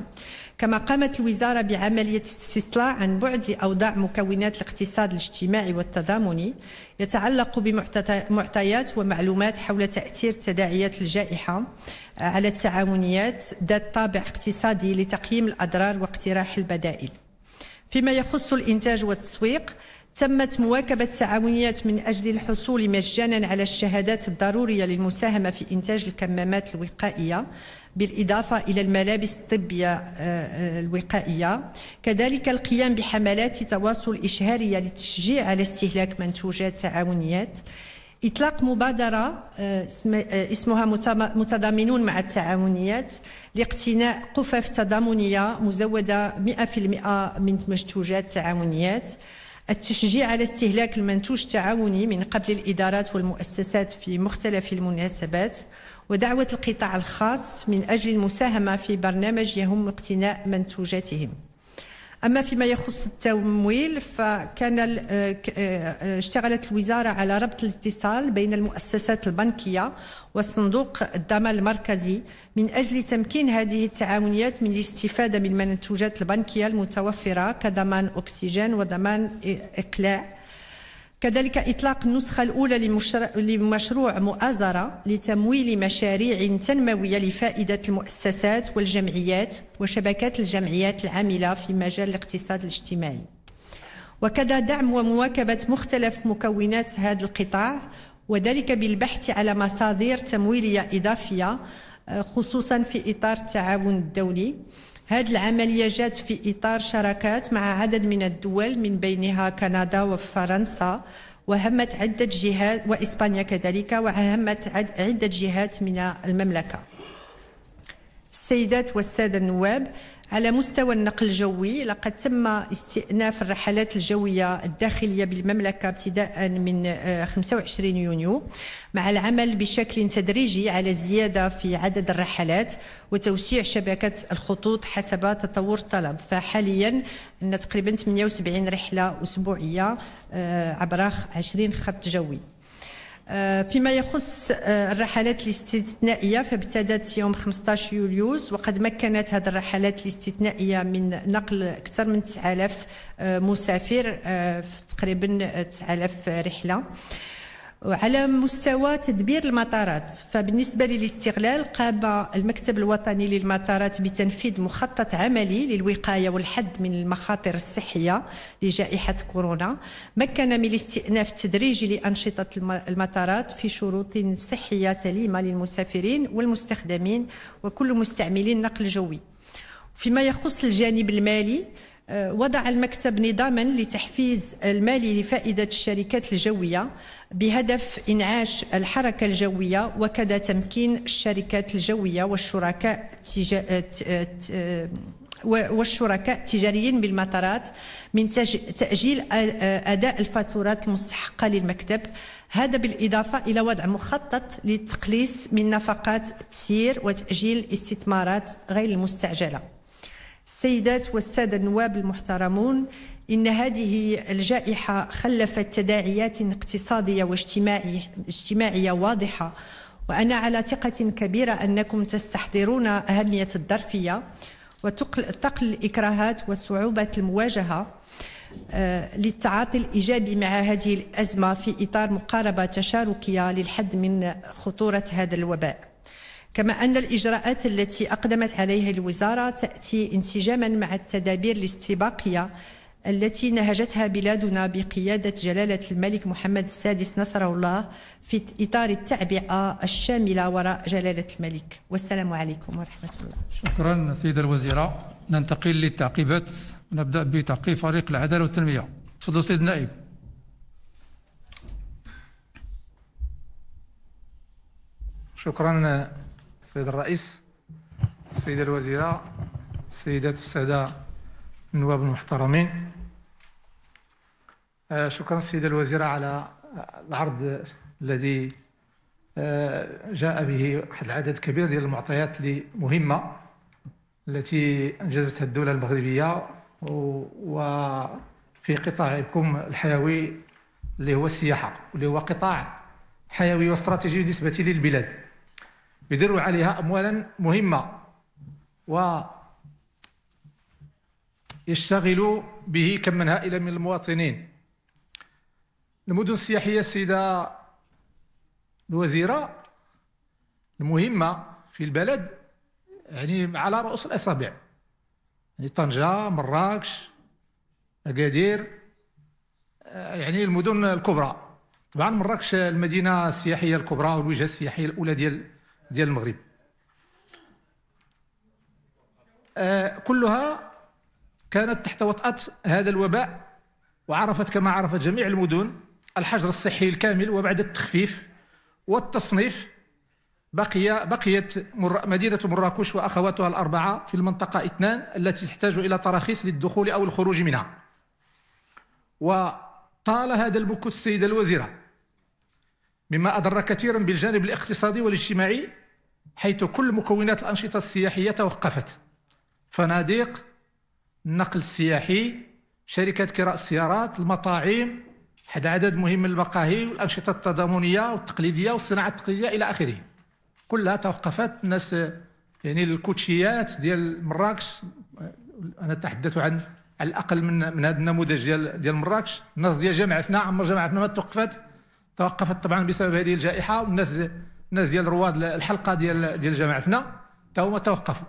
كما قامت الوزارة بعملية استطلاع عن بعد لأوضاع مكونات الاقتصاد الاجتماعي والتضامني يتعلق بمعطيات ومعلومات حول تأثير تداعيات الجائحة آه، على التعاونيات ذات طابع اقتصادي لتقييم الأضرار واقتراح البدائل فيما يخص الإنتاج والتسويق تمت مواكبة التعاونيات من أجل الحصول مجانا على الشهادات الضرورية للمساهمة في إنتاج الكمامات الوقائية بالإضافة إلى الملابس الطبية آه، آه، الوقائية كذلك القيام بحملات تواصل إشهارية للتشجيع على استهلاك منتوجات تعاونيات إطلاق مبادرة آه، اسمها متضامنون مع التعاونيات لاقتناء قفف تضامنية مزودة 100% من منتوجات التعاونيات التشجيع على استهلاك المنتوج التعاوني من قبل الإدارات والمؤسسات في مختلف المناسبات ودعوة القطاع الخاص من أجل المساهمة في برنامج يهم اقتناء منتوجاتهم أما فيما يخص التمويل فكان آه، آه، آه، اشتغلت الوزارة على ربط الاتصال بين المؤسسات البنكية والصندوق الضمان المركزي من أجل تمكين هذه التعاونيات من الاستفادة من المنتوجات البنكية المتوفرة كضمان أكسجين وضمان إقلاع كذلك إطلاق النسخة الأولى لمشروع مؤازرة لتمويل مشاريع تنموية لفائدة المؤسسات والجمعيات وشبكات الجمعيات العاملة في مجال الاقتصاد الاجتماعي وكذا دعم ومواكبة مختلف مكونات هذا القطاع وذلك بالبحث على مصادر تمويلية إضافية آه، خصوصا في إطار التعاون الدولي هذه العملية جات في إطار شراكات مع عدد من الدول من بينها كندا وفرنسا وهمت عدة جهات وإسبانيا كذلك وهمت عدة جهات من المملكة السيدات والسادة النواب على مستوى النقل الجوي لقد تم استئناف الرحلات الجوية الداخلية بالمملكة ابتداء من 25 آه، يونيو مع العمل بشكل تدريجي على الزيادة في عدد الرحلات وتوسيع شبكة الخطوط حسب تطور الطلب فحاليا تقريبا 78 رحلة أسبوعية آه، عبر 20 خط جوي آه، فيما يخص آه، الرحلات الاستثنائية فابتدت يوم 15 يوليوز وقد مكنت هذه الرحلات الاستثنائية من نقل أكثر من 9000 آه، مسافر في تقريبا 9000 رحلة وعلى مستوى تدبير المطارات فبالنسبة للاستغلال قام المكتب الوطني للمطارات بتنفيذ مخطط عملي للوقاية والحد من المخاطر الصحية لجائحة كورونا مكن من الاستئناف التدريجي لأنشطة المطارات في شروط صحية سليمة للمسافرين والمستخدمين وكل مستعملين النقل الجوي فيما يخص الجانب المالي آه، وضع المكتب نظاما لتحفيز المالي لفائدة الشركات الجوية بهدف إنعاش الحركة الجوية وكذا تمكين الشركات الجوية والشركاء آه، آه، والشركاء التجاريين بالمطارات من تأجيل أداء الفاتورات المستحقة للمكتب هذا بالإضافة إلى وضع مخطط للتقليص من نفقات التسيير وتأجيل الاستثمارات غير المستعجلة السيدات والسادة النواب المحترمون إن هذه الجائحة خلفت تداعيات اقتصادية واجتماعية واضحة وأنا على ثقة كبيرة أنكم تستحضرون أهمية الظرفية وتقل الإكراهات وصعوبة المواجهة آه، للتعاطي الإيجابي مع هذه الأزمة في إطار مقاربة تشاركية للحد من خطورة هذا الوباء كما أن الإجراءات التي أقدمت عليها الوزارة تأتي انسجاما مع التدابير الاستباقية التي نهجتها بلادنا بقيادة جلالة الملك محمد السادس نصره الله في إطار التعبئة الشاملة وراء جلالة الملك والسلام عليكم ورحمة الله شكرا سيدة الوزيرة ننتقل للتعقيبات ونبدأ بتعقيب فريق العدالة والتنمية تفضل سيد النائب شكرا السيد الرئيس السيدة الوزيرة السيدات والسادة النواب المحترمين آه، شكرا السيدة الوزيرة على العرض الذي آه، جاء به واحد العدد كبير ديال المعطيات اللي مهمة التي أنجزتها الدولة المغربية وفي قطاعكم الحيوي اللي هو السياحة واللي هو قطاع حيوي واستراتيجي بالنسبة للبلاد يدروا عليها أموالا مهمة و يشتغل به كم من هائلا من المواطنين المدن السياحية السيدة الوزيرة المهمة في البلد يعني على رؤوس الأصابع يعني طنجة مراكش أكادير يعني المدن الكبرى طبعا مراكش المدينة السياحية الكبرى والوجهة السياحية الأولى ديال ديال المغرب آه، كلها كانت تحت وطأة هذا الوباء وعرفت كما عرفت جميع المدن الحجر الصحي الكامل وبعد التخفيف والتصنيف بقي بقيت مدينة مراكش وأخواتها الأربعة في المنطقة اثنان التي تحتاج إلى تراخيص للدخول أو الخروج منها وطال هذا المكث السيدة الوزيرة مما أضر كثيرا بالجانب الاقتصادي والاجتماعي حيث كل مكونات الأنشطة السياحية توقفت فنادق النقل السياحي شركات كراء السيارات المطاعم حد عدد مهم من المقاهي والأنشطة التضامنية والتقليدية والصناعة التقليدية إلى آخره كلها توقفت الناس يعني الكوتشيات ديال مراكش أنا أتحدث عن على الأقل من من هذا النموذج ديال ديال مراكش الناس ديال جامع فنا عمر جامع فنا ما توقفت توقفت طبعا بسبب هذه الجائحه والناس الناس ديال رواد الحلقه ديال ديال فنا تا هما توقفوا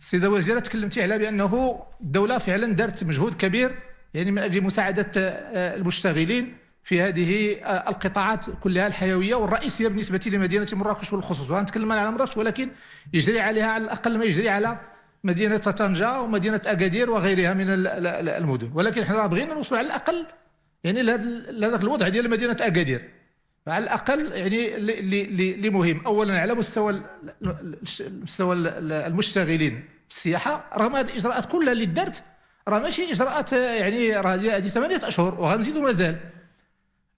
السيده الوزيره تكلمتي على بانه الدوله فعلا دارت مجهود كبير يعني من اجل مساعده آه، المشتغلين في هذه آه، القطاعات كلها الحيويه والرئيسيه بالنسبه لمدينه مراكش بالخصوص وغنتكلم على مراكش ولكن يجري عليها على الاقل ما يجري على مدينه طنجه ومدينه اكادير وغيرها من المدن ولكن حنا بغينا نوصلوا على الاقل يعني لهذاك الوضع ديال مدينه اكادير على الاقل يعني اللي مهم اولا على مستوى مستوى المشتغلين بالسياحه رغم هذه الاجراءات كلها اللي دارت راه ماشي اجراءات يعني راه هذه ثمانيه اشهر وغنزيدوا مازال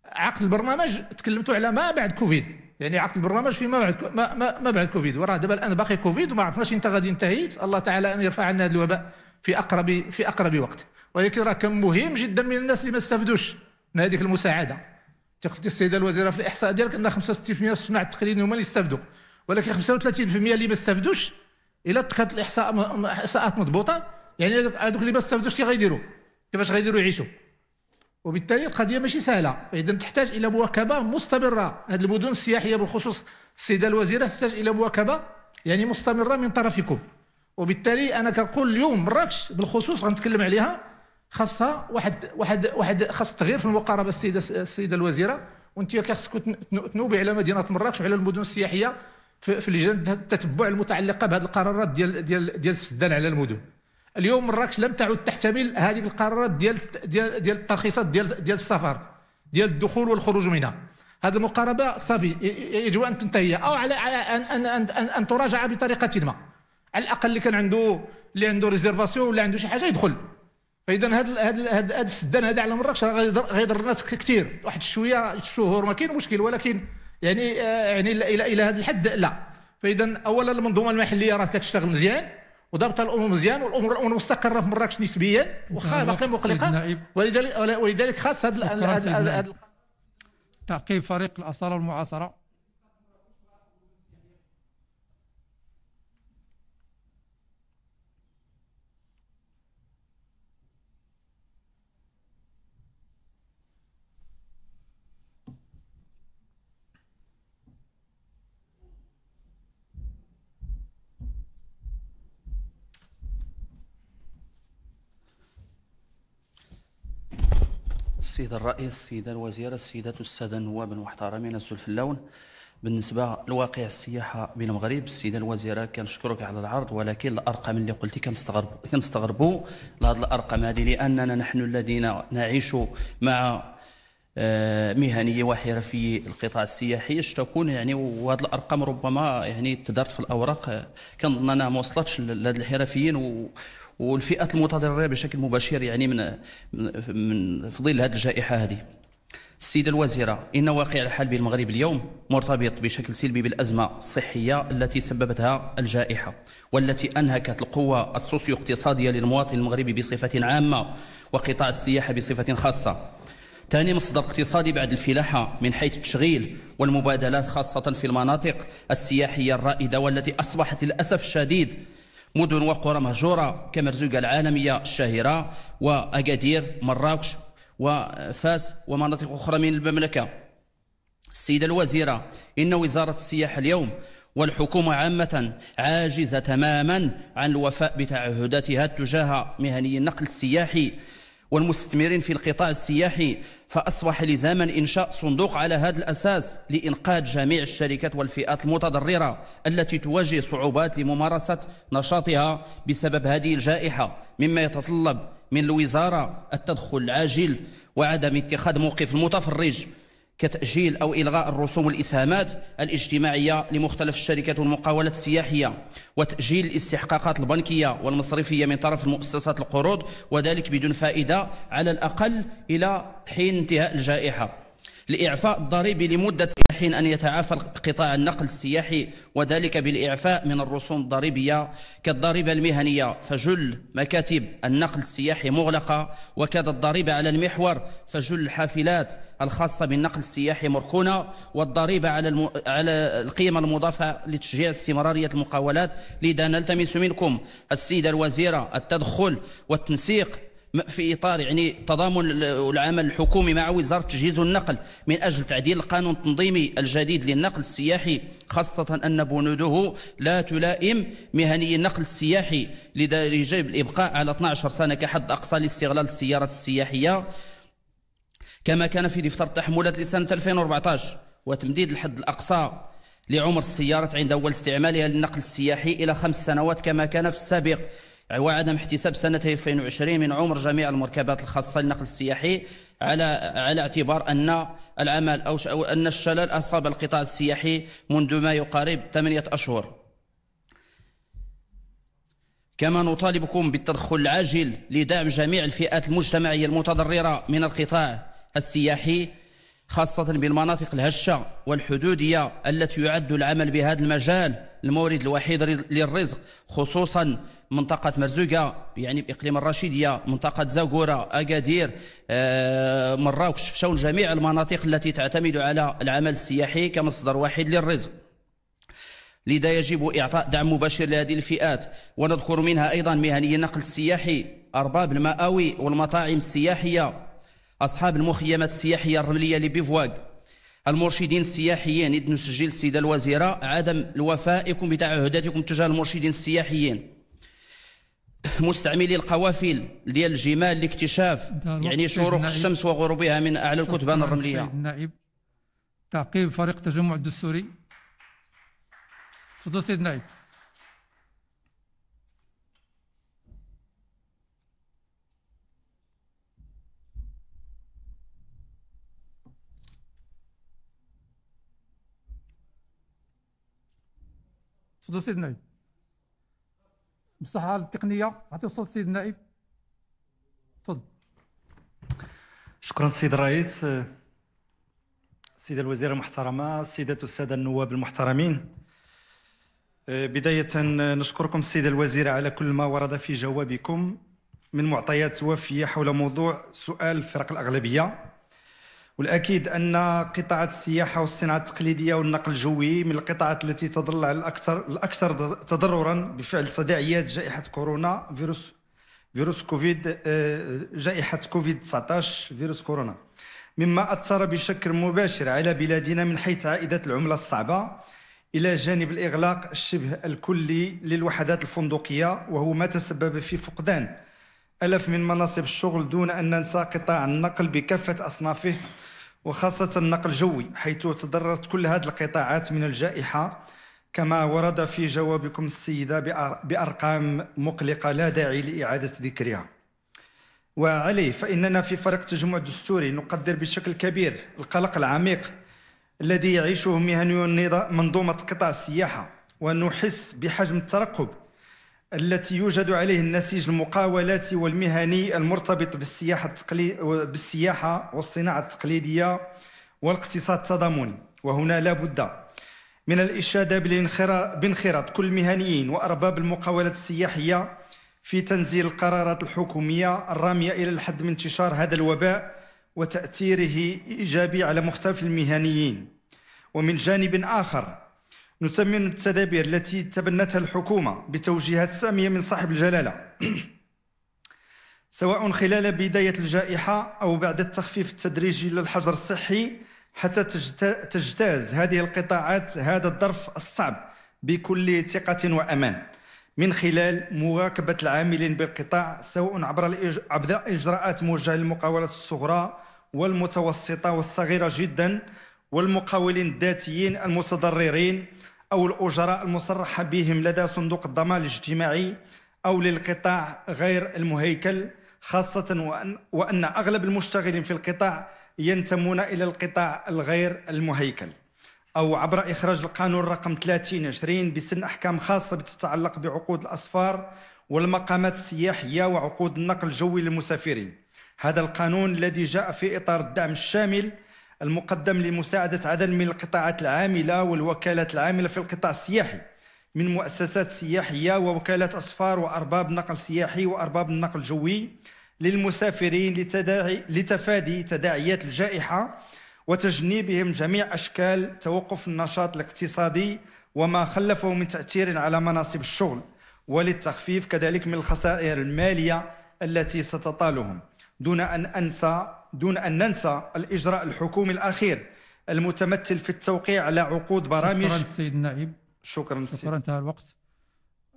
عقد البرنامج تكلمتوا على ما بعد كوفيد يعني عقد البرنامج فيما بعد ما, ما, ما بعد كوفيد وراه دابا الان باقي كوفيد وما عرفناش انت غادي انتهيت الله تعالى ان يرفع عنا هذا الوباء في اقرب في اقرب وقت ولكن راه كان مهم جدا من الناس اللي ما استفادوش من هذيك المساعده تقلت السيده الوزيره في الاحصاء ديالك ان 65% صناع الصناعه هما اللي استفدوا ولكن 35% اللي ما استفادوش الا تكات الاحصاء احصاءات مضبوطه يعني هذوك اللي ما استفادوش كي غيديروا كيفاش غيديروا يعيشوا وبالتالي القضيه ماشي سهله اذا تحتاج الى مواكبه مستمره هذه المدن السياحيه بالخصوص السيده الوزيره تحتاج الى مواكبه يعني مستمره من طرفكم وبالتالي انا كنقول اليوم مراكش بالخصوص غنتكلم عليها خاصها واحد واحد واحد خاص تغيير في المقاربه السيده السيده الوزيره وانت خاصك تنوبي على مدينه مراكش وعلى المدن السياحيه في, في لجان التتبع المتعلقه بهذه القرارات ديال ديال ديال السدان على المدن اليوم مراكش لم تعد تحتمل هذه القرارات ديال ديال ديال الترخيصات ديال ديال السفر ديال الدخول والخروج منها هذه المقاربه صافي يجب ان تنتهي او على ان ان ان, أن, أن تراجع بطريقه ما على الاقل اللي كان عنده اللي عنده ريزيرفاسيون ولا عنده شي حاجه يدخل فاذا هاد هاد هاد, السدان هذا على مراكش غيضر الناس كثير واحد شويه الشهور ما كاين مشكل ولكن يعني آه، يعني يعني الى الى هذا الحد لا فاذا اولا المنظومه المحليه راه كتشتغل مزيان وضبط الامور مزيان والامور الامور مستقره في مراكش نسبيا واخا نعم، باقي مقلقه ولذلك ولذلك خاص هذا تعقيب فريق الاصاله والمعاصره السيد الرئيس السيدة الوزيرة السيدات والسادة النواب المحترمين السلف اللون بالنسبة لواقع السياحة بالمغرب السيدة الوزيرة كنشكرك على العرض ولكن الأرقام اللي قلتي كنستغربوا كنستغربوا لهذه الأرقام هذه لأننا نحن الذين نعيش مع آه، مهنيه وحره القطاع السياحي تكون يعني وهذه الارقام ربما يعني تدارت في الاوراق كنظن انها ما وصلتش لهاد الحرفيين والفئات المتضرره بشكل مباشر يعني من من في ظل هذه الجائحه هذه السيدة الوزيرة إن واقع الحال بالمغرب اليوم مرتبط بشكل سلبي بالأزمة الصحية التي سببتها الجائحة والتي أنهكت القوة السوسيو اقتصادية للمواطن المغربي بصفة عامة وقطاع السياحة بصفة خاصة ثاني مصدر اقتصادي بعد الفلاحة من حيث التشغيل والمبادلات خاصة في المناطق السياحية الرائدة والتي أصبحت للأسف الشديد مدن وقرى مهجورة كمرزوقة العالمية الشهيرة وأكادير مراكش وفاس ومناطق أخرى من المملكة السيدة الوزيرة إن وزارة السياحة اليوم والحكومة عامة عاجزة تماما عن الوفاء بتعهداتها تجاه مهني النقل السياحي والمستثمرين في القطاع السياحي فأصبح لزاما إنشاء صندوق على هذا الأساس لإنقاذ جميع الشركات والفئات المتضررة التي تواجه صعوبات لممارسة نشاطها بسبب هذه الجائحة مما يتطلب من الوزارة التدخل العاجل وعدم اتخاذ موقف المتفرج كتأجيل أو إلغاء الرسوم والإسهامات الاجتماعية لمختلف الشركات والمقاولات السياحية وتأجيل الاستحقاقات البنكية والمصرفية من طرف مؤسسات القروض وذلك بدون فائدة على الأقل إلى حين انتهاء الجائحة الإعفاء الضريبي لمدة حين أن يتعافى قطاع النقل السياحي وذلك بالإعفاء من الرسوم الضريبية كالضريبة المهنية فجل مكاتب النقل السياحي مغلقة وكذا الضريبة على المحور فجل الحافلات الخاصة بالنقل السياحي مركونة والضريبة على الم... على القيمة المضافة لتشجيع استمرارية المقاولات لذا نلتمس منكم السيدة الوزيرة التدخل والتنسيق في إطار يعني تضامن العمل الحكومي مع وزارة تجهيز النقل من أجل تعديل القانون التنظيمي الجديد للنقل السياحي خاصة أن بنوده لا تلائم مهني النقل السياحي لذا يجب الإبقاء على 12 سنة كحد أقصى لاستغلال السيارات السياحية كما كان في دفتر التحملات لسنة 2014 وتمديد الحد الأقصى لعمر السيارات عند أول استعمالها للنقل السياحي إلى خمس سنوات كما كان في السابق وعدم احتساب سنة 2020 من عمر جميع المركبات الخاصة للنقل السياحي على على اعتبار أن العمل أو, أن الشلل أصاب القطاع السياحي منذ ما يقارب ثمانية أشهر كما نطالبكم بالتدخل العاجل لدعم جميع الفئات المجتمعية المتضررة من القطاع السياحي خاصة بالمناطق الهشة والحدودية التي يعد العمل بهذا المجال المورد الوحيد للرزق خصوصا منطقة مرزوقة يعني بإقليم الرشيدية منطقة زاكورة أكادير آه، مراكش فشون جميع المناطق التي تعتمد على العمل السياحي كمصدر وحيد للرزق لذا يجب إعطاء دعم مباشر لهذه الفئات ونذكر منها أيضا مهني النقل السياحي أرباب المآوي والمطاعم السياحية أصحاب المخيمات السياحية الرملية لبيفواك المرشدين السياحيين إذ نسجل السيدة الوزيرة عدم الوفائكم بتعهداتكم تجاه المرشدين السياحيين مستعملي القوافل ديال الجمال لاكتشاف يعني شروق الشمس وغروبها من أعلى الكتبان الرملية النائب تعقيب فريق التجمع الدستوري تفضل سيد النائب تفضل سيد النائب مصلحه التقنيه عطي الصوت سيد النائب تفضل شكرا سيد الرئيس السيدة الوزيرة المحترمة السيدات والسادة النواب المحترمين بداية نشكركم السيدة الوزيرة على كل ما ورد في جوابكم من معطيات وافية حول موضوع سؤال فرق الأغلبية والاكيد ان قطاعات السياحه والصناعه التقليديه والنقل الجوي من القطاعات التي تضلع الاكثر الاكثر تضررا بفعل تداعيات جائحه كورونا فيروس فيروس كوفيد آه، جائحه كوفيد 19 فيروس كورونا مما اثر بشكل مباشر على بلادنا من حيث عائدات العمله الصعبه الى جانب الاغلاق الشبه الكلي للوحدات الفندقيه وهو ما تسبب في فقدان الاف من مناصب الشغل دون ان ننسى قطاع النقل بكافه اصنافه وخاصة النقل الجوي حيث تضررت كل هذه القطاعات من الجائحة كما ورد في جوابكم السيدة بأرقام مقلقة لا داعي لإعادة ذكرها وعليه فإننا في فريق تجمع الدستوري نقدر بشكل كبير القلق العميق الذي يعيشه مهنيو منظومة قطاع السياحة ونحس بحجم الترقب التي يوجد عليه النسيج المقاولاتي والمهني المرتبط بالسياحة, التقلي... بالسياحة والصناعة التقليدية والاقتصاد التضامني وهنا لا بد من الإشادة بانخراط كل المهنيين وأرباب المقاولات السياحية في تنزيل القرارات الحكومية الرامية إلى الحد من انتشار هذا الوباء وتأثيره إيجابي على مختلف المهنيين ومن جانب آخر نثمن التدابير التي تبنتها الحكومة بتوجيهات سامية من صاحب الجلالة سواء خلال بداية الجائحة أو بعد التخفيف التدريجي للحجر الصحي حتى تجتاز هذه القطاعات هذا الظرف الصعب بكل ثقة وأمان من خلال مواكبة العاملين بالقطاع سواء عبر عبر إجراءات موجهة للمقاولات الصغرى والمتوسطة والصغيرة جدا والمقاولين الذاتيين المتضررين أو الأجراء المصرح بهم لدى صندوق الضمان الاجتماعي أو للقطاع غير المهيكل خاصة وأن, وأن أغلب المشتغلين في القطاع ينتمون إلى القطاع الغير المهيكل أو عبر إخراج القانون رقم 30 20 بسن أحكام خاصة بتتعلق بعقود الأسفار والمقامات السياحية وعقود النقل الجوي للمسافرين هذا القانون الذي جاء في إطار الدعم الشامل المقدم لمساعدة عدد من القطاعات العاملة والوكالات العاملة في القطاع السياحي من مؤسسات سياحية ووكالات أصفار وأرباب نقل سياحي وأرباب النقل الجوي للمسافرين لتداعي لتفادي تداعيات الجائحة وتجنيبهم جميع أشكال توقف النشاط الاقتصادي وما خلفه من تأثير على مناصب الشغل وللتخفيف كذلك من الخسائر المالية التي ستطالهم دون أن أنسى دون أن ننسى الإجراء الحكومي الأخير المتمثل في التوقيع على عقود برامج شكرا السيد النائب شكرا شكرا انتهى الوقت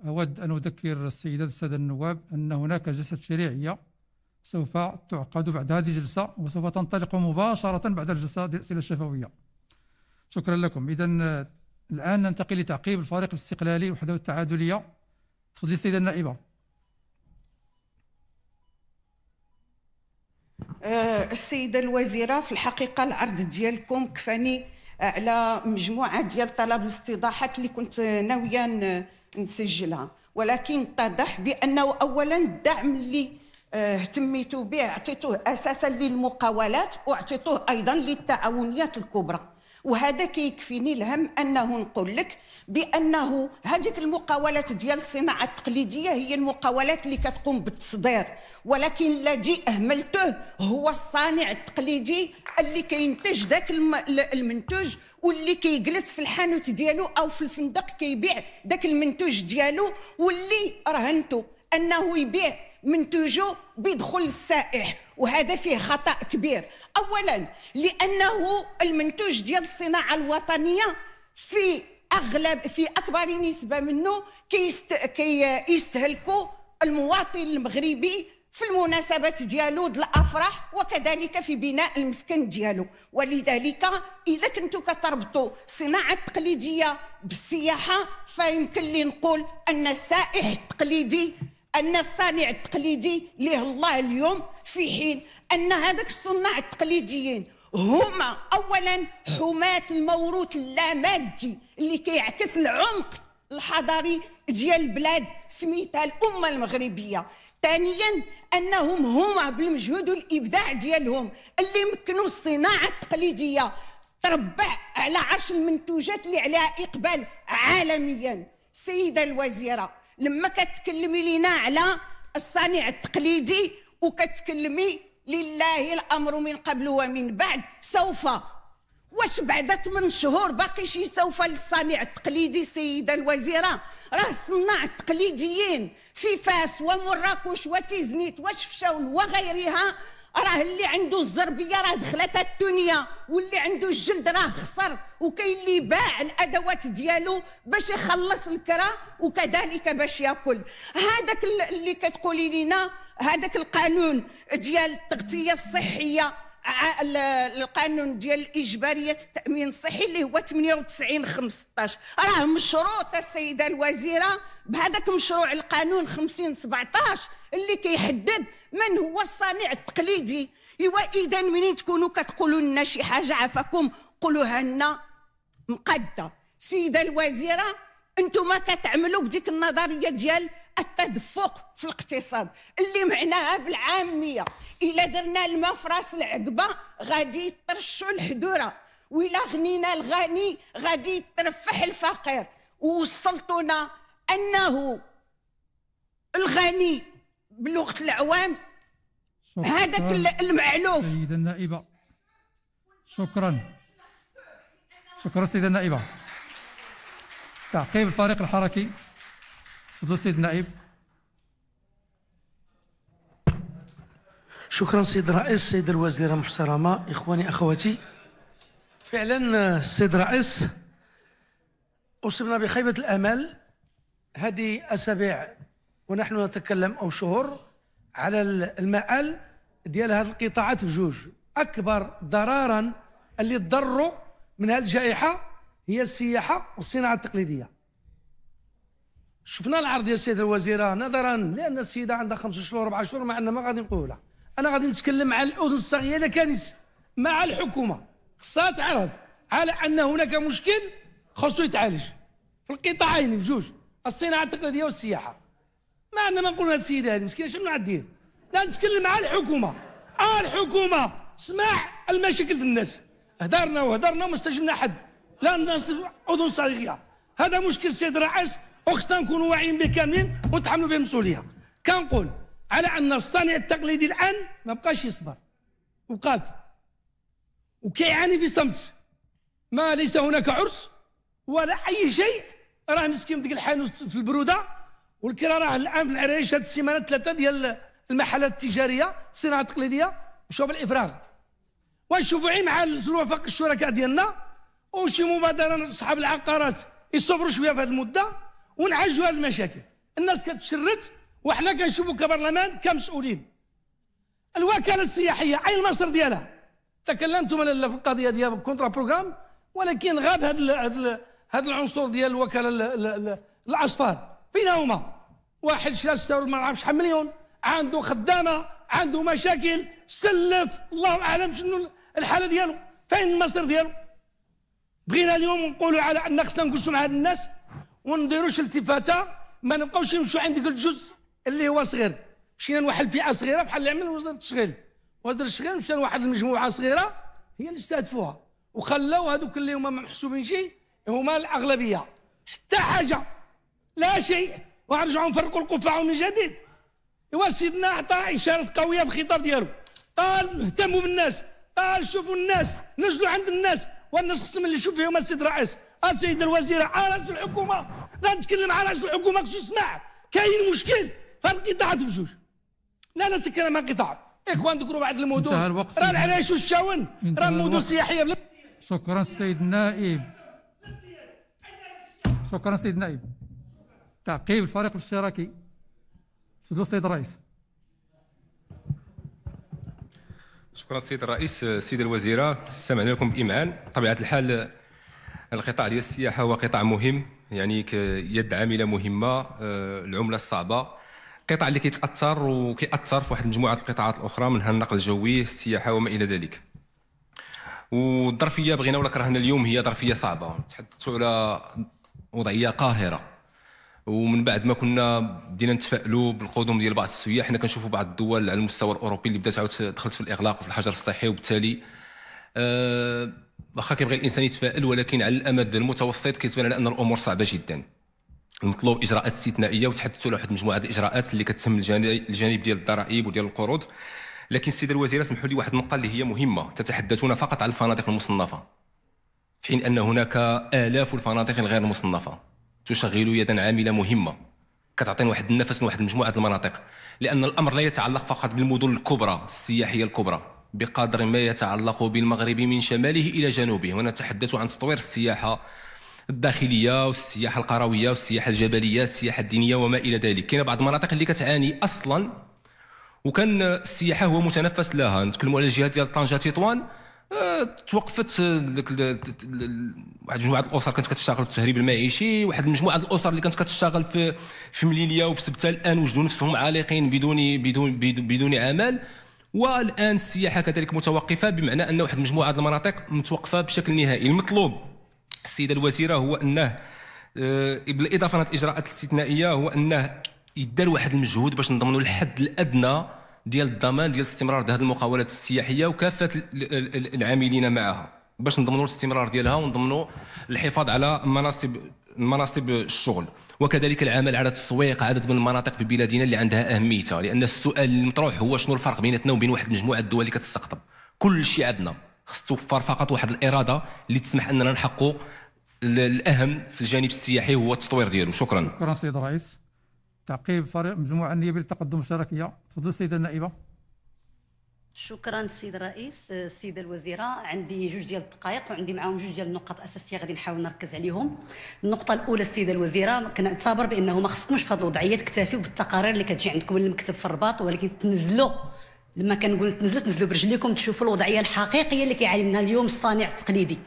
أود أن أذكر السيدات السادة النواب أن هناك جلسة تشريعية سوف تعقد بعد هذه الجلسة وسوف تنطلق مباشرة بعد الجلسة الأسئلة الشفوية شكرا لكم إذا الآن ننتقل لتعقيب الفريق الاستقلالي والوحدة التعادلية تفضلي السيدة النائبة آه، السيده الوزيره في الحقيقه العرض ديالكم كفاني آه، على مجموعه ديال طلب الاستضاحات اللي كنت ناويه نسجلها ولكن اتضح بانه اولا الدعم اللي آه، اهتميتوا به اعطيتوه اساسا للمقاولات واعطيتوه ايضا للتعاونيات الكبرى وهذا كيكفيني الهم انه نقول لك بانه هذيك المقاولات ديال الصناعه التقليديه هي المقاولات اللي كتقوم بالتصدير ولكن الذي اهملته هو الصانع التقليدي اللي كينتج ذاك المنتوج واللي كيجلس في الحانوت ديالو او في الفندق كيبيع ذاك المنتوج ديالو واللي رهنته انه يبيع منتوجو بيدخل السائح وهذا فيه خطا كبير اولا لانه المنتوج ديال الصناعه الوطنيه في اغلب في اكبر نسبه منه كيست كيستهلكوا المواطن المغربي في المناسبات ديالو الافراح وكذلك في بناء المسكن ديالو ولذلك اذا كنتو كتربطوا الصناعه التقليديه بالسياحه فيمكن لي نقول ان السائح التقليدي ان الصانع التقليدي ليه الله اليوم في حين ان هذاك الصناع التقليديين هما اولا حماة الموروث اللامادي اللي كيعكس العمق الحضاري ديال البلاد سميتها الامه المغربيه ثانيا انهم هما بالمجهود والابداع ديالهم اللي مكنوا الصناعه التقليديه تربع على عرش المنتوجات اللي عليها اقبال عالميا سيده الوزيره لما كتكلمي لينا على الصانع التقليدي وكتكلمي لله الامر من قبل ومن بعد سوف واش بعد 8 شهور باقي شي سوف للصانع التقليدي السيده الوزيره راه الصناع التقليديين في فاس ومراكش وتيزنيت وشفشاون وغيرها راه اللي عنده الزربيه راه دخلت الدنيا واللي عنده الجلد راه خسر وكاين اللي باع الادوات ديالو باش يخلص الكرا وكذلك باش ياكل هذاك اللي كتقولي لينا هذاك القانون ديال التغطيه الصحيه القانون ديال الاجباريه التامين الصحي اللي هو 98 15 راه مشروط السيده الوزيره بهذاك مشروع القانون 50 17 اللي كيحدد من هو الصانع التقليدي ايوا اذا منين تكونوا كتقولوا لنا شي حاجه عفاكم قولوها لنا مقاده سيده الوزيره انتم كتعملوا بديك النظريه ديال التدفق في الاقتصاد اللي معناها بالعاميه الا درنا الماء في راس العقبه غادي يطرشوا الحدوره وإلا غنينا الغني غادي يترفح الفقير ووصلتونا انه الغني بلغه العوام هذاك المعلوف السيده النائبه شكرا شكرا السيده النائبه تعقيب الفريق الحركي تفضل السيد النائب شكرا سيد الرئيس سيد الوزيرة المحترمة إخواني أخواتي فعلا السيد الرئيس أصبنا بخيبة الأمل هذه أسابيع ونحن نتكلم او شهور على المآل ديال هذه القطاعات بجوج اكبر ضررا اللي ضروا من هذه الجائحه هي السياحه والصناعه التقليديه شفنا العرض يا السيده الوزيره نظرا لان السيده عندها خمس شهور اربع شهور مع ان ما غادي نقولها انا غادي نتكلم على الاذن الصغيره كانت مع الحكومه خصها تعرض على ان هناك مشكل خصو يتعالج في القطاعين بجوج الصناعه التقليديه والسياحه ما عندنا ما نقولوا السيده هذه مسكينه شنو عدير لا نتكلم على الحكومه آه الحكومه سمع المشاكل الناس هدرنا وهدرنا وما استجبنا حد لا الناس اذن صاغيه هذا مشكل السيد الرئيس وخصنا نكونوا واعيين به كاملين ونتحملوا فيه المسؤوليه كنقول على ان الصانع التقليدي الان ما بقاش يصبر وقاف وكيعاني في صمت ما ليس هناك عرس ولا اي شيء راه مسكين ديك الحانوت في البروده والكرا راه الان في العريش هذه السيمانه ثلاثه ديال المحلات التجاريه الصناعه التقليديه مشاو بالافراغ ونشوفوا غير مع الوفاق الشركاء ديالنا وشي مبادره اصحاب العقارات يصبروا شويه في هذه المده ونعالجوا هذه المشاكل الناس كتشرت وحنا كنشوفوا كبرلمان كمسؤولين الوكاله السياحيه اين المصدر ديالها تكلمتم في القضيه ديال كونترا بروغرام ولكن غاب هذا هذا العنصر ديال الوكاله الاصفار فين هما واحد شرا ستة ما عرفش شحال مليون عنده خدامه عنده مشاكل سلف الله اعلم شنو الحاله ديالو فين المصير ديالو بغينا اليوم نقولوا على ان خصنا نجلسوا مع هاد الناس ونديروش التفاته ما نبقاوش نمشوا عندك الجزء اللي هو صغير مشينا لواحد الفئه صغيره بحال اللي عمل وزاره التشغيل وزاره التشغيل مشى لواحد المجموعه صغيره هي اللي استهدفوها وخلاو هذوك اللي هما محسوبين شي هما الاغلبيه حتى حاجه لا شيء ونرجعوا نفرقوا القفعه من جديد ايوا سيدنا اعطى اشاره قويه في الخطاب ديالو قال اهتموا بالناس قال شوفوا الناس نزلوا عند الناس والناس خصهم اللي يشوف فيهم السيد الرئيس آه، السيد الوزير آه، رئيس الحكومه لا نتكلم على رئيس الحكومه خصو يسمع كاين مشكل القطاعات بجوج لا نتكلم عن قطاعات اخوان ذكروا بعض المدن انتهى الوقت راه العرايش والشاون راه المدن السياحيه بلا شكرا السيد النائب شكرا السيد النائب تعقيب الفريق الاشتراكي سيد السيد الرئيس شكرا السيد الرئيس السيدة الوزيرة استمعنا لكم بإمعان طبيعة الحال القطاع ديال السياحة هو قطاع مهم يعني يد عاملة مهمة آه، العملة الصعبة قطاع اللي كيتأثر وكيأثر في واحد مجموعة القطاعات الأخرى منها النقل الجوي السياحة وما إلى ذلك والظرفية بغينا ولا كرهنا اليوم هي ظرفية صعبة تحدثوا على وضعية قاهرة ومن بعد ما كنا بدينا نتفائلوا بالقدوم ديال بعض السياح حنا كنشوفوا بعض الدول على المستوى الاوروبي اللي بدات عاود دخلت في الاغلاق وفي الحجر الصحي وبالتالي أه واخا كيبغي الانسان يتفائل ولكن على الامد المتوسط كيتبان على ان الامور صعبه جدا المطلوب اجراءات استثنائيه وتحدثوا على واحد المجموعه الاجراءات اللي كتهم الجانب ديال الضرائب وديال القروض لكن السيده الوزيره سمحوا لي واحد النقطه اللي هي مهمه تتحدثون فقط على الفنادق المصنفه في حين ان هناك الاف الفنادق الغير مصنفه تشغل يدا عامله مهمه كتعطينا واحد النفس لواحد مجموعه المناطق لان الامر لا يتعلق فقط بالمدن الكبرى السياحيه الكبرى بقدر ما يتعلق بالمغرب من شماله الى جنوبه نتحدث عن تطوير السياحه الداخليه والسياحه القرويه والسياحه الجبليه السياحه الدينيه وما الى ذلك كاين بعض المناطق اللي كتعاني اصلا وكان السياحه هو متنفس لها نتكلموا على الجهه ديال طنجه تطوان توقفت ديك واحد مجموعه الاسر كانت كتشتغل في التهريب المعيشي واحد مجموعه الاسر اللي كانت كتشتغل في في مليليه وفي سبته الان وجدوا نفسهم عالقين بدون بدون بدون, بدون عمل والان السياحه كذلك متوقفه بمعنى ان واحد مجموعه المناطق متوقفه بشكل نهائي المطلوب السيده الوزيره هو انه آه، بالاضافه للاجراءات الاستثنائيه هو انه يدار واحد المجهود باش نضمنوا الحد الادنى ديال الضمان ديال استمرار هذه المقاولات السياحيه وكافه العاملين معها باش نضمنوا الاستمرار ديالها ونضمنوا الحفاظ على مناصب مناصب الشغل وكذلك العمل على تسويق عدد من المناطق في بلادنا اللي عندها اهميتها لان السؤال المطروح هو شنو الفرق بيناتنا وبين واحد المجموعه الدول اللي كتستقطب كل شيء عندنا خص توفر فقط واحد الاراده اللي تسمح اننا نحقق الاهم في الجانب السياحي هو التطوير ديالو شكرا شكرا سيد الرئيس تعقيب فريق مجموعه النيابيه للتقدم الشراكيه تفضل السيده النائبه شكرا السيد الرئيس السيده آه، الوزيره عندي جوج ديال الدقائق وعندي معاهم جوج ديال النقط اساسيه غادي نحاول نركز عليهم النقطه الاولى السيده الوزيره كنعتبر بانه ما خصكمش في هذه الوضعيه تكتفيوا بالتقارير اللي كتجي عندكم من المكتب في الرباط ولكن تنزلوا لما كنقول تنزلوا تنزلوا برجليكم تشوفوا الوضعيه الحقيقيه اللي كيعاني منها اليوم الصانع التقليدي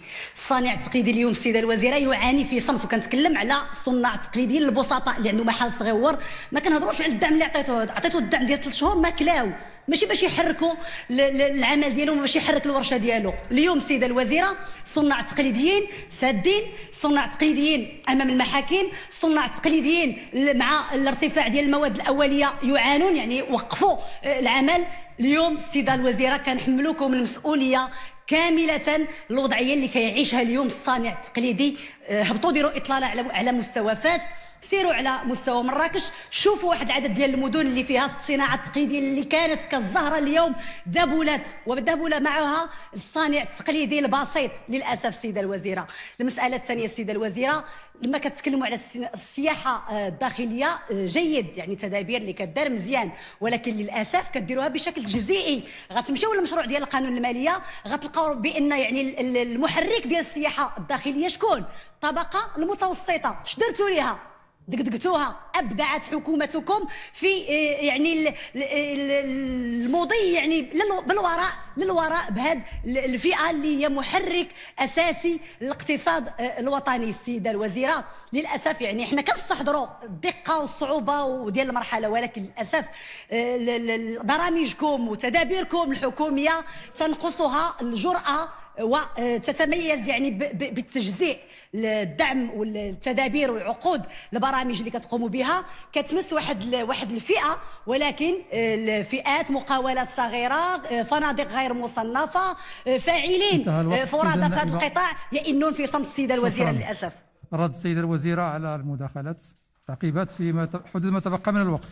الصانع التقليدي اليوم السيده الوزيره أيوة يعاني في صنف وكنتكلم على الصناع التقليديين البسطاء اللي عندهم محل صغيور ما كنهضروش على الدعم اللي عطيته عطيته الدعم ديال 3 شهور ما كلاو ماشي باش يحركوا العمل ديالهم باش يحرك الورشه ديالو اليوم السيده الوزيره صناع تقليديين سادين صناع تقليديين امام المحاكم صناع تقليديين مع الارتفاع ديال المواد الاوليه يعانون يعني وقفوا آه، العمل اليوم السيده الوزيره كنحملوكم المسؤوليه كاملة الوضعية اللي كيعيشها اليوم الصانع التقليدي آه، هبطوا ديروا إطلالة على على مستوى فاس سيروا على مستوى مراكش شوفوا واحد العدد ديال المدن اللي فيها الصناعه التقليديه اللي كانت كالزهره اليوم ذبلت وذبل معها الصانع التقليدي البسيط للاسف السيده الوزيره المساله الثانيه السيده الوزيره لما كتكلموا على السياحه آه، الداخليه آه، جيد يعني تدابير اللي كدار مزيان ولكن للاسف كديروها بشكل جزئي غتمشيو للمشروع ديال القانون الماليه غتلقاو بان يعني المحرك ديال السياحه الداخليه شكون الطبقه المتوسطه شدرتوا ليها دقدقتوها ابدعت حكومتكم في آه، يعني المضي يعني بالوراء للوراء بهذا الفئه اللي هي محرك اساسي للاقتصاد آه، الوطني السيده الوزيره للاسف يعني احنا كنستحضروا الدقه والصعوبه وديال المرحله ولكن للاسف آه، برامجكم وتدابيركم الحكوميه تنقصها الجراه وتتميز آه، يعني بالتجزيء الدعم والتدابير والعقود البرامج اللي كتقوموا بها كتمس واحد واحد الفئه ولكن الفئات مقاولات صغيره آه، فنادق غير مصنفه آه، فاعلين فرادى في هذا القطاع يئنون في صمت السيده الوزيره للاسف رد السيده الوزيره على المداخلات تعقيبات في حدود ما تبقى من الوقت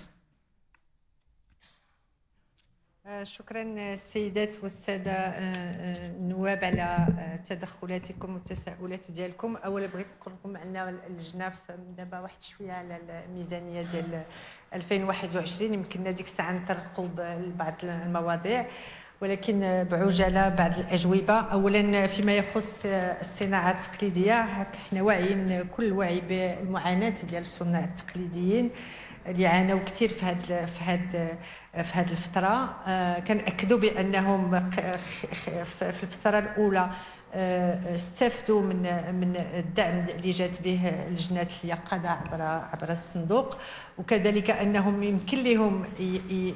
آه، شكرا السيدات والساده آه، آه، النواب على تدخلاتكم والتساؤلات ديالكم اولا بغيت نقول لكم ان اللجنه دابا واحد شويه على الميزانيه ديال 2021 يمكننا ديك الساعه نطرقوا بعض المواضيع ولكن بعجاله بعض الاجوبه اولا فيما يخص الصناعه التقليديه حنا واعيين كل وعي بالمعاناه ديال الصناع التقليديين اللي عانوا كثير في هاد في هاد في هذه الفتره آه، كنأكدوا بانهم في الفتره الاولى آه، استفدوا من من الدعم اللي جات به لجنه اليقظه عبر عبر الصندوق وكذلك انهم يمكن لهم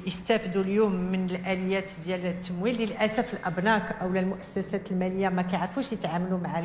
يستافدوا اليوم من الاليات ديال التمويل للاسف الابناك او المؤسسات الماليه ما كيعرفوش يتعاملوا مع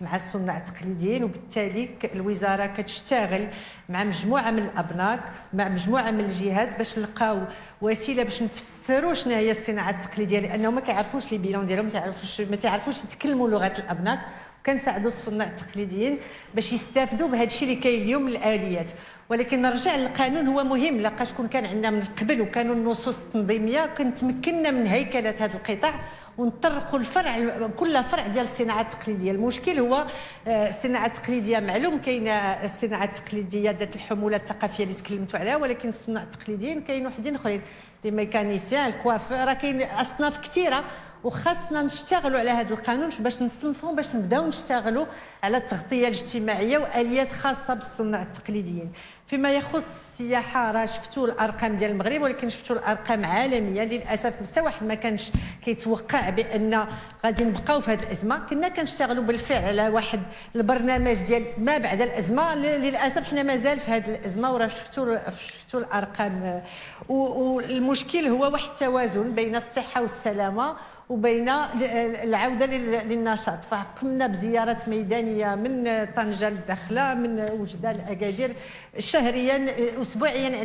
مع الصناع التقليديين وبالتالي الوزاره كتشتغل مع مجموعه من الابناك مع مجموعه من الجهات باش نلقاو وسيله باش نفسروا شنو هي الصناعه التقليديه لانهم ما كيعرفوش لي بيلون ديالهم ما تعرفوش ما تعرفوش يتكلموا لغه الابناك كنساعدوا الصناع التقليديين باش يستافدوا بهذا الشيء اللي كاين اليوم الاليات ولكن نرجع للقانون هو مهم لقاش كون كان عندنا من قبل وكانوا النصوص التنظيميه كنت مكنا من هيكله هذا القطاع ونطرقوا الفرع كل فرع ديال الصناعه التقليديه المشكل هو آه، الصناعه التقليديه معلوم كاينه آه، الصناعه التقليديه ذات الحموله الثقافيه اللي تكلمتوا عليها ولكن الصناع التقليديين كاين وحدين اخرين لي ميكانيسيان الكوافير راه كاين اصناف كثيره وخاصنا نشتغلوا على هذا القانون باش نصنفوه باش نبداو نشتغلوا على التغطيه الاجتماعيه واليات خاصه بالصناع التقليديين فيما يخص السياحه راه شفتوا الارقام ديال المغرب ولكن شفتوا الارقام عالميه للاسف حتى واحد ما كانش كيتوقع بان غادي نبقاو في هذه الازمه كنا كنشتغلوا بالفعل على واحد البرنامج ديال ما بعد الازمه للاسف حنا مازال في هذه الازمه وراه شفتوا شفتوا الارقام والمشكل هو واحد التوازن بين الصحه والسلامه وبين العوده للنشاط فقمنا بزيارات ميدانيه من طنجه الدخلة من وجده لاكادير شهريا اسبوعيا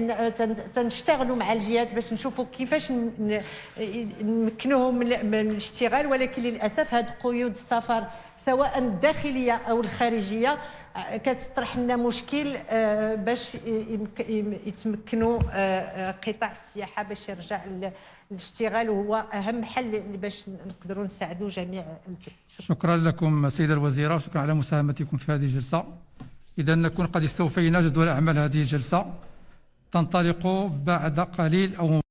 تنشتغلوا مع الجهات باش نشوفوا كيفاش نمكنوهم من الاشتغال ولكن للاسف هاد قيود السفر سواء الداخليه او الخارجيه كتطرح لنا مشكل آه، باش يتمكنوا آه، آه، قطاع السياحه باش يرجع الاشتغال وهو اهم حل باش نقدروا نساعدوا جميع الفئات شكرا. شكرا لكم السيده الوزيره وشكرا على مساهمتكم في هذه الجلسه اذا نكون قد استوفينا جدول اعمال هذه الجلسه تنطلق بعد قليل او